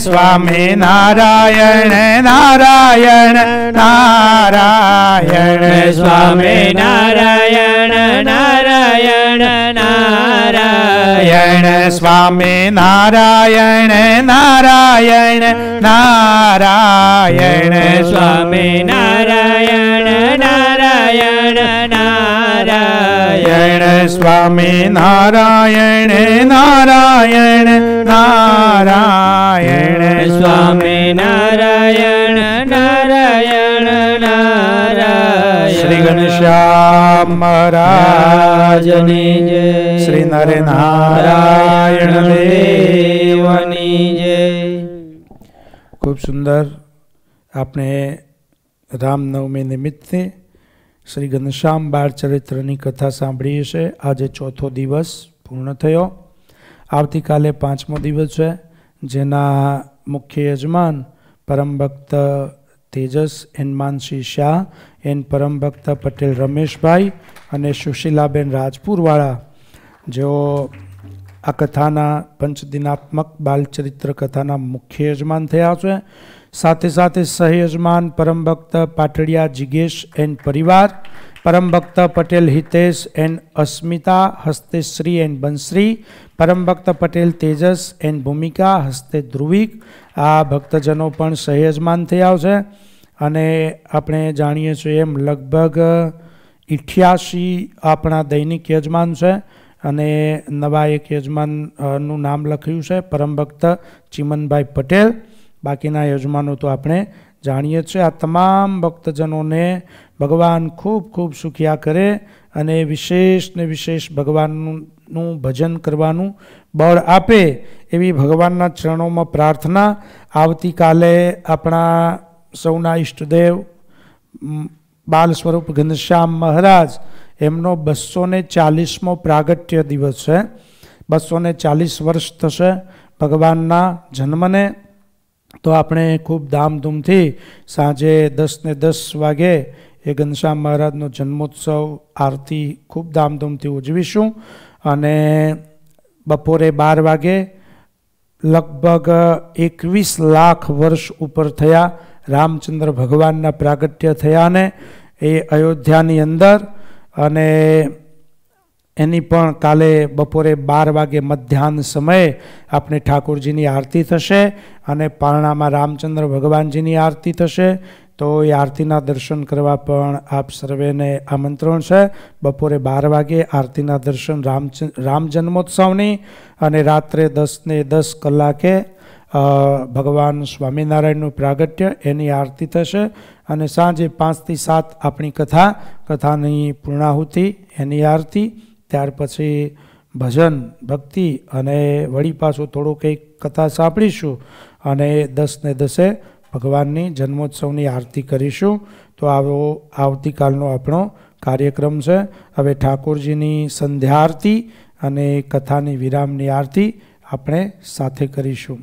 സ്വാമി നാരായണ നാരായണ നാരായണ स्वामी नारायण नारायण नारायण स्वामी नारायण नारायण नारायण स्वामी नारायण नारायण नारायण स्वामी नारायण नारायण नारायण स्वामी नारायण શ્યામ મહારાજની જય શ્રી નરેનારાયણ દેવની જય ખૂબ સુંદર આપણે રામનવમી નિમિત્તે શ્રી ઘનશ્યામ બાળ ચરિત્રની કથા સાંભળીએ છે આજે ચોથો દિવસ પૂર્ણ થયો આવતીકાલે પાંચમો દિવસ છે જેના મુખ્ય યજમાન પરમ ભક્ત તેજસ એન માનસી શાહ એન પરમ ભક્ત પટેલ રમેશભાઈ અને સુશીલાબેન રાજપુરવાળા જેઓ આ કથાના પંચદિનાત્મક બાલચરિત્ર કથાના મુખ્ય યજમાન થયા છે સાથે સાથે સહયજમાન પરમ ભક્ત પાટડિયા જિગેશ એન્ડ પરિવાર પરમ ભક્ત પટેલ હિતેશ એન્ડ અસ્મિતા હસ્તે શ્રી એન્ડ બંશ્રી પરમ ભક્ત પટેલ તેજસ એન્ડ ભૂમિકા હસ્તે ધ્રુવિક આ ભક્તજનો પણ સહેજમાન થઈ આવશે અને આપણે જાણીએ છીએ એમ લગભગ ઇઠ્યાસી આપણા દૈનિક યજમાન છે અને નવા એક યજમાનનું નામ લખ્યું છે પરમ ભક્ત ચિમનભાઈ પટેલ બાકીના યજમાનો તો આપણે જાણીએ છીએ આ તમામ ભક્તજનોને ભગવાન ખૂબ ખૂબ સુખિયા કરે અને વિશેષ ને વિશેષ ભગવાનનું નું ભજન કરવાનું બળ આપે એવી ભગવાનના ચરણોમાં પ્રાર્થના આવતીકાલે આપણા સૌના ઈષ્ટદેવ બાલ સ્વરૂપ ઘનશ્યામ મહારાજ એમનો બસો ને ચાલીસમો પ્રાગટ્ય દિવસ છે બસો ને ચાલીસ વર્ષ થશે ભગવાનના જન્મને તો આપણે ખૂબ ધામધૂમથી સાંજે દસ ને દસ વાગે એ ઘનશ્યામ મહારાજનો જન્મોત્સવ આરતી ખૂબ ધામધૂમથી ઉજવીશું અને બપોરે બાર વાગે લગભગ એકવીસ લાખ વર્ષ ઉપર થયા રામચંદ્ર ભગવાનના પ્રાગટ્ય થયાને એ અયોધ્યાની અંદર અને એની પણ કાલે બપોરે બાર વાગે મધ્યાહન સમયે આપણે ઠાકોરજીની આરતી થશે અને પારણામાં રામચંદ્ર ભગવાનજીની આરતી થશે તો એ આરતીના દર્શન કરવા પણ આપ સર્વેને આમંત્રણ છે બપોરે બાર વાગે આરતીના દર્શન રામ રામ જન્મોત્સવની અને રાત્રે દસને દસ કલાકે ભગવાન સ્વામિનારાયણનું પ્રાગટ્ય એની આરતી થશે અને સાંજે પાંચથી સાત આપણી કથા કથાની પૂર્ણાહુતિ એની આરતી ત્યાર પછી ભજન ભક્તિ અને વળી પાછું થોડું કંઈક કથા સાંભળીશું અને દસને દસે ભગવાનની જન્મોત્સવની આરતી કરીશું તો આવો આવતીકાલનો આપણો કાર્યક્રમ છે હવે ઠાકોરજીની સંધ્યા આરતી અને કથાની વિરામની આરતી આપણે સાથે કરીશું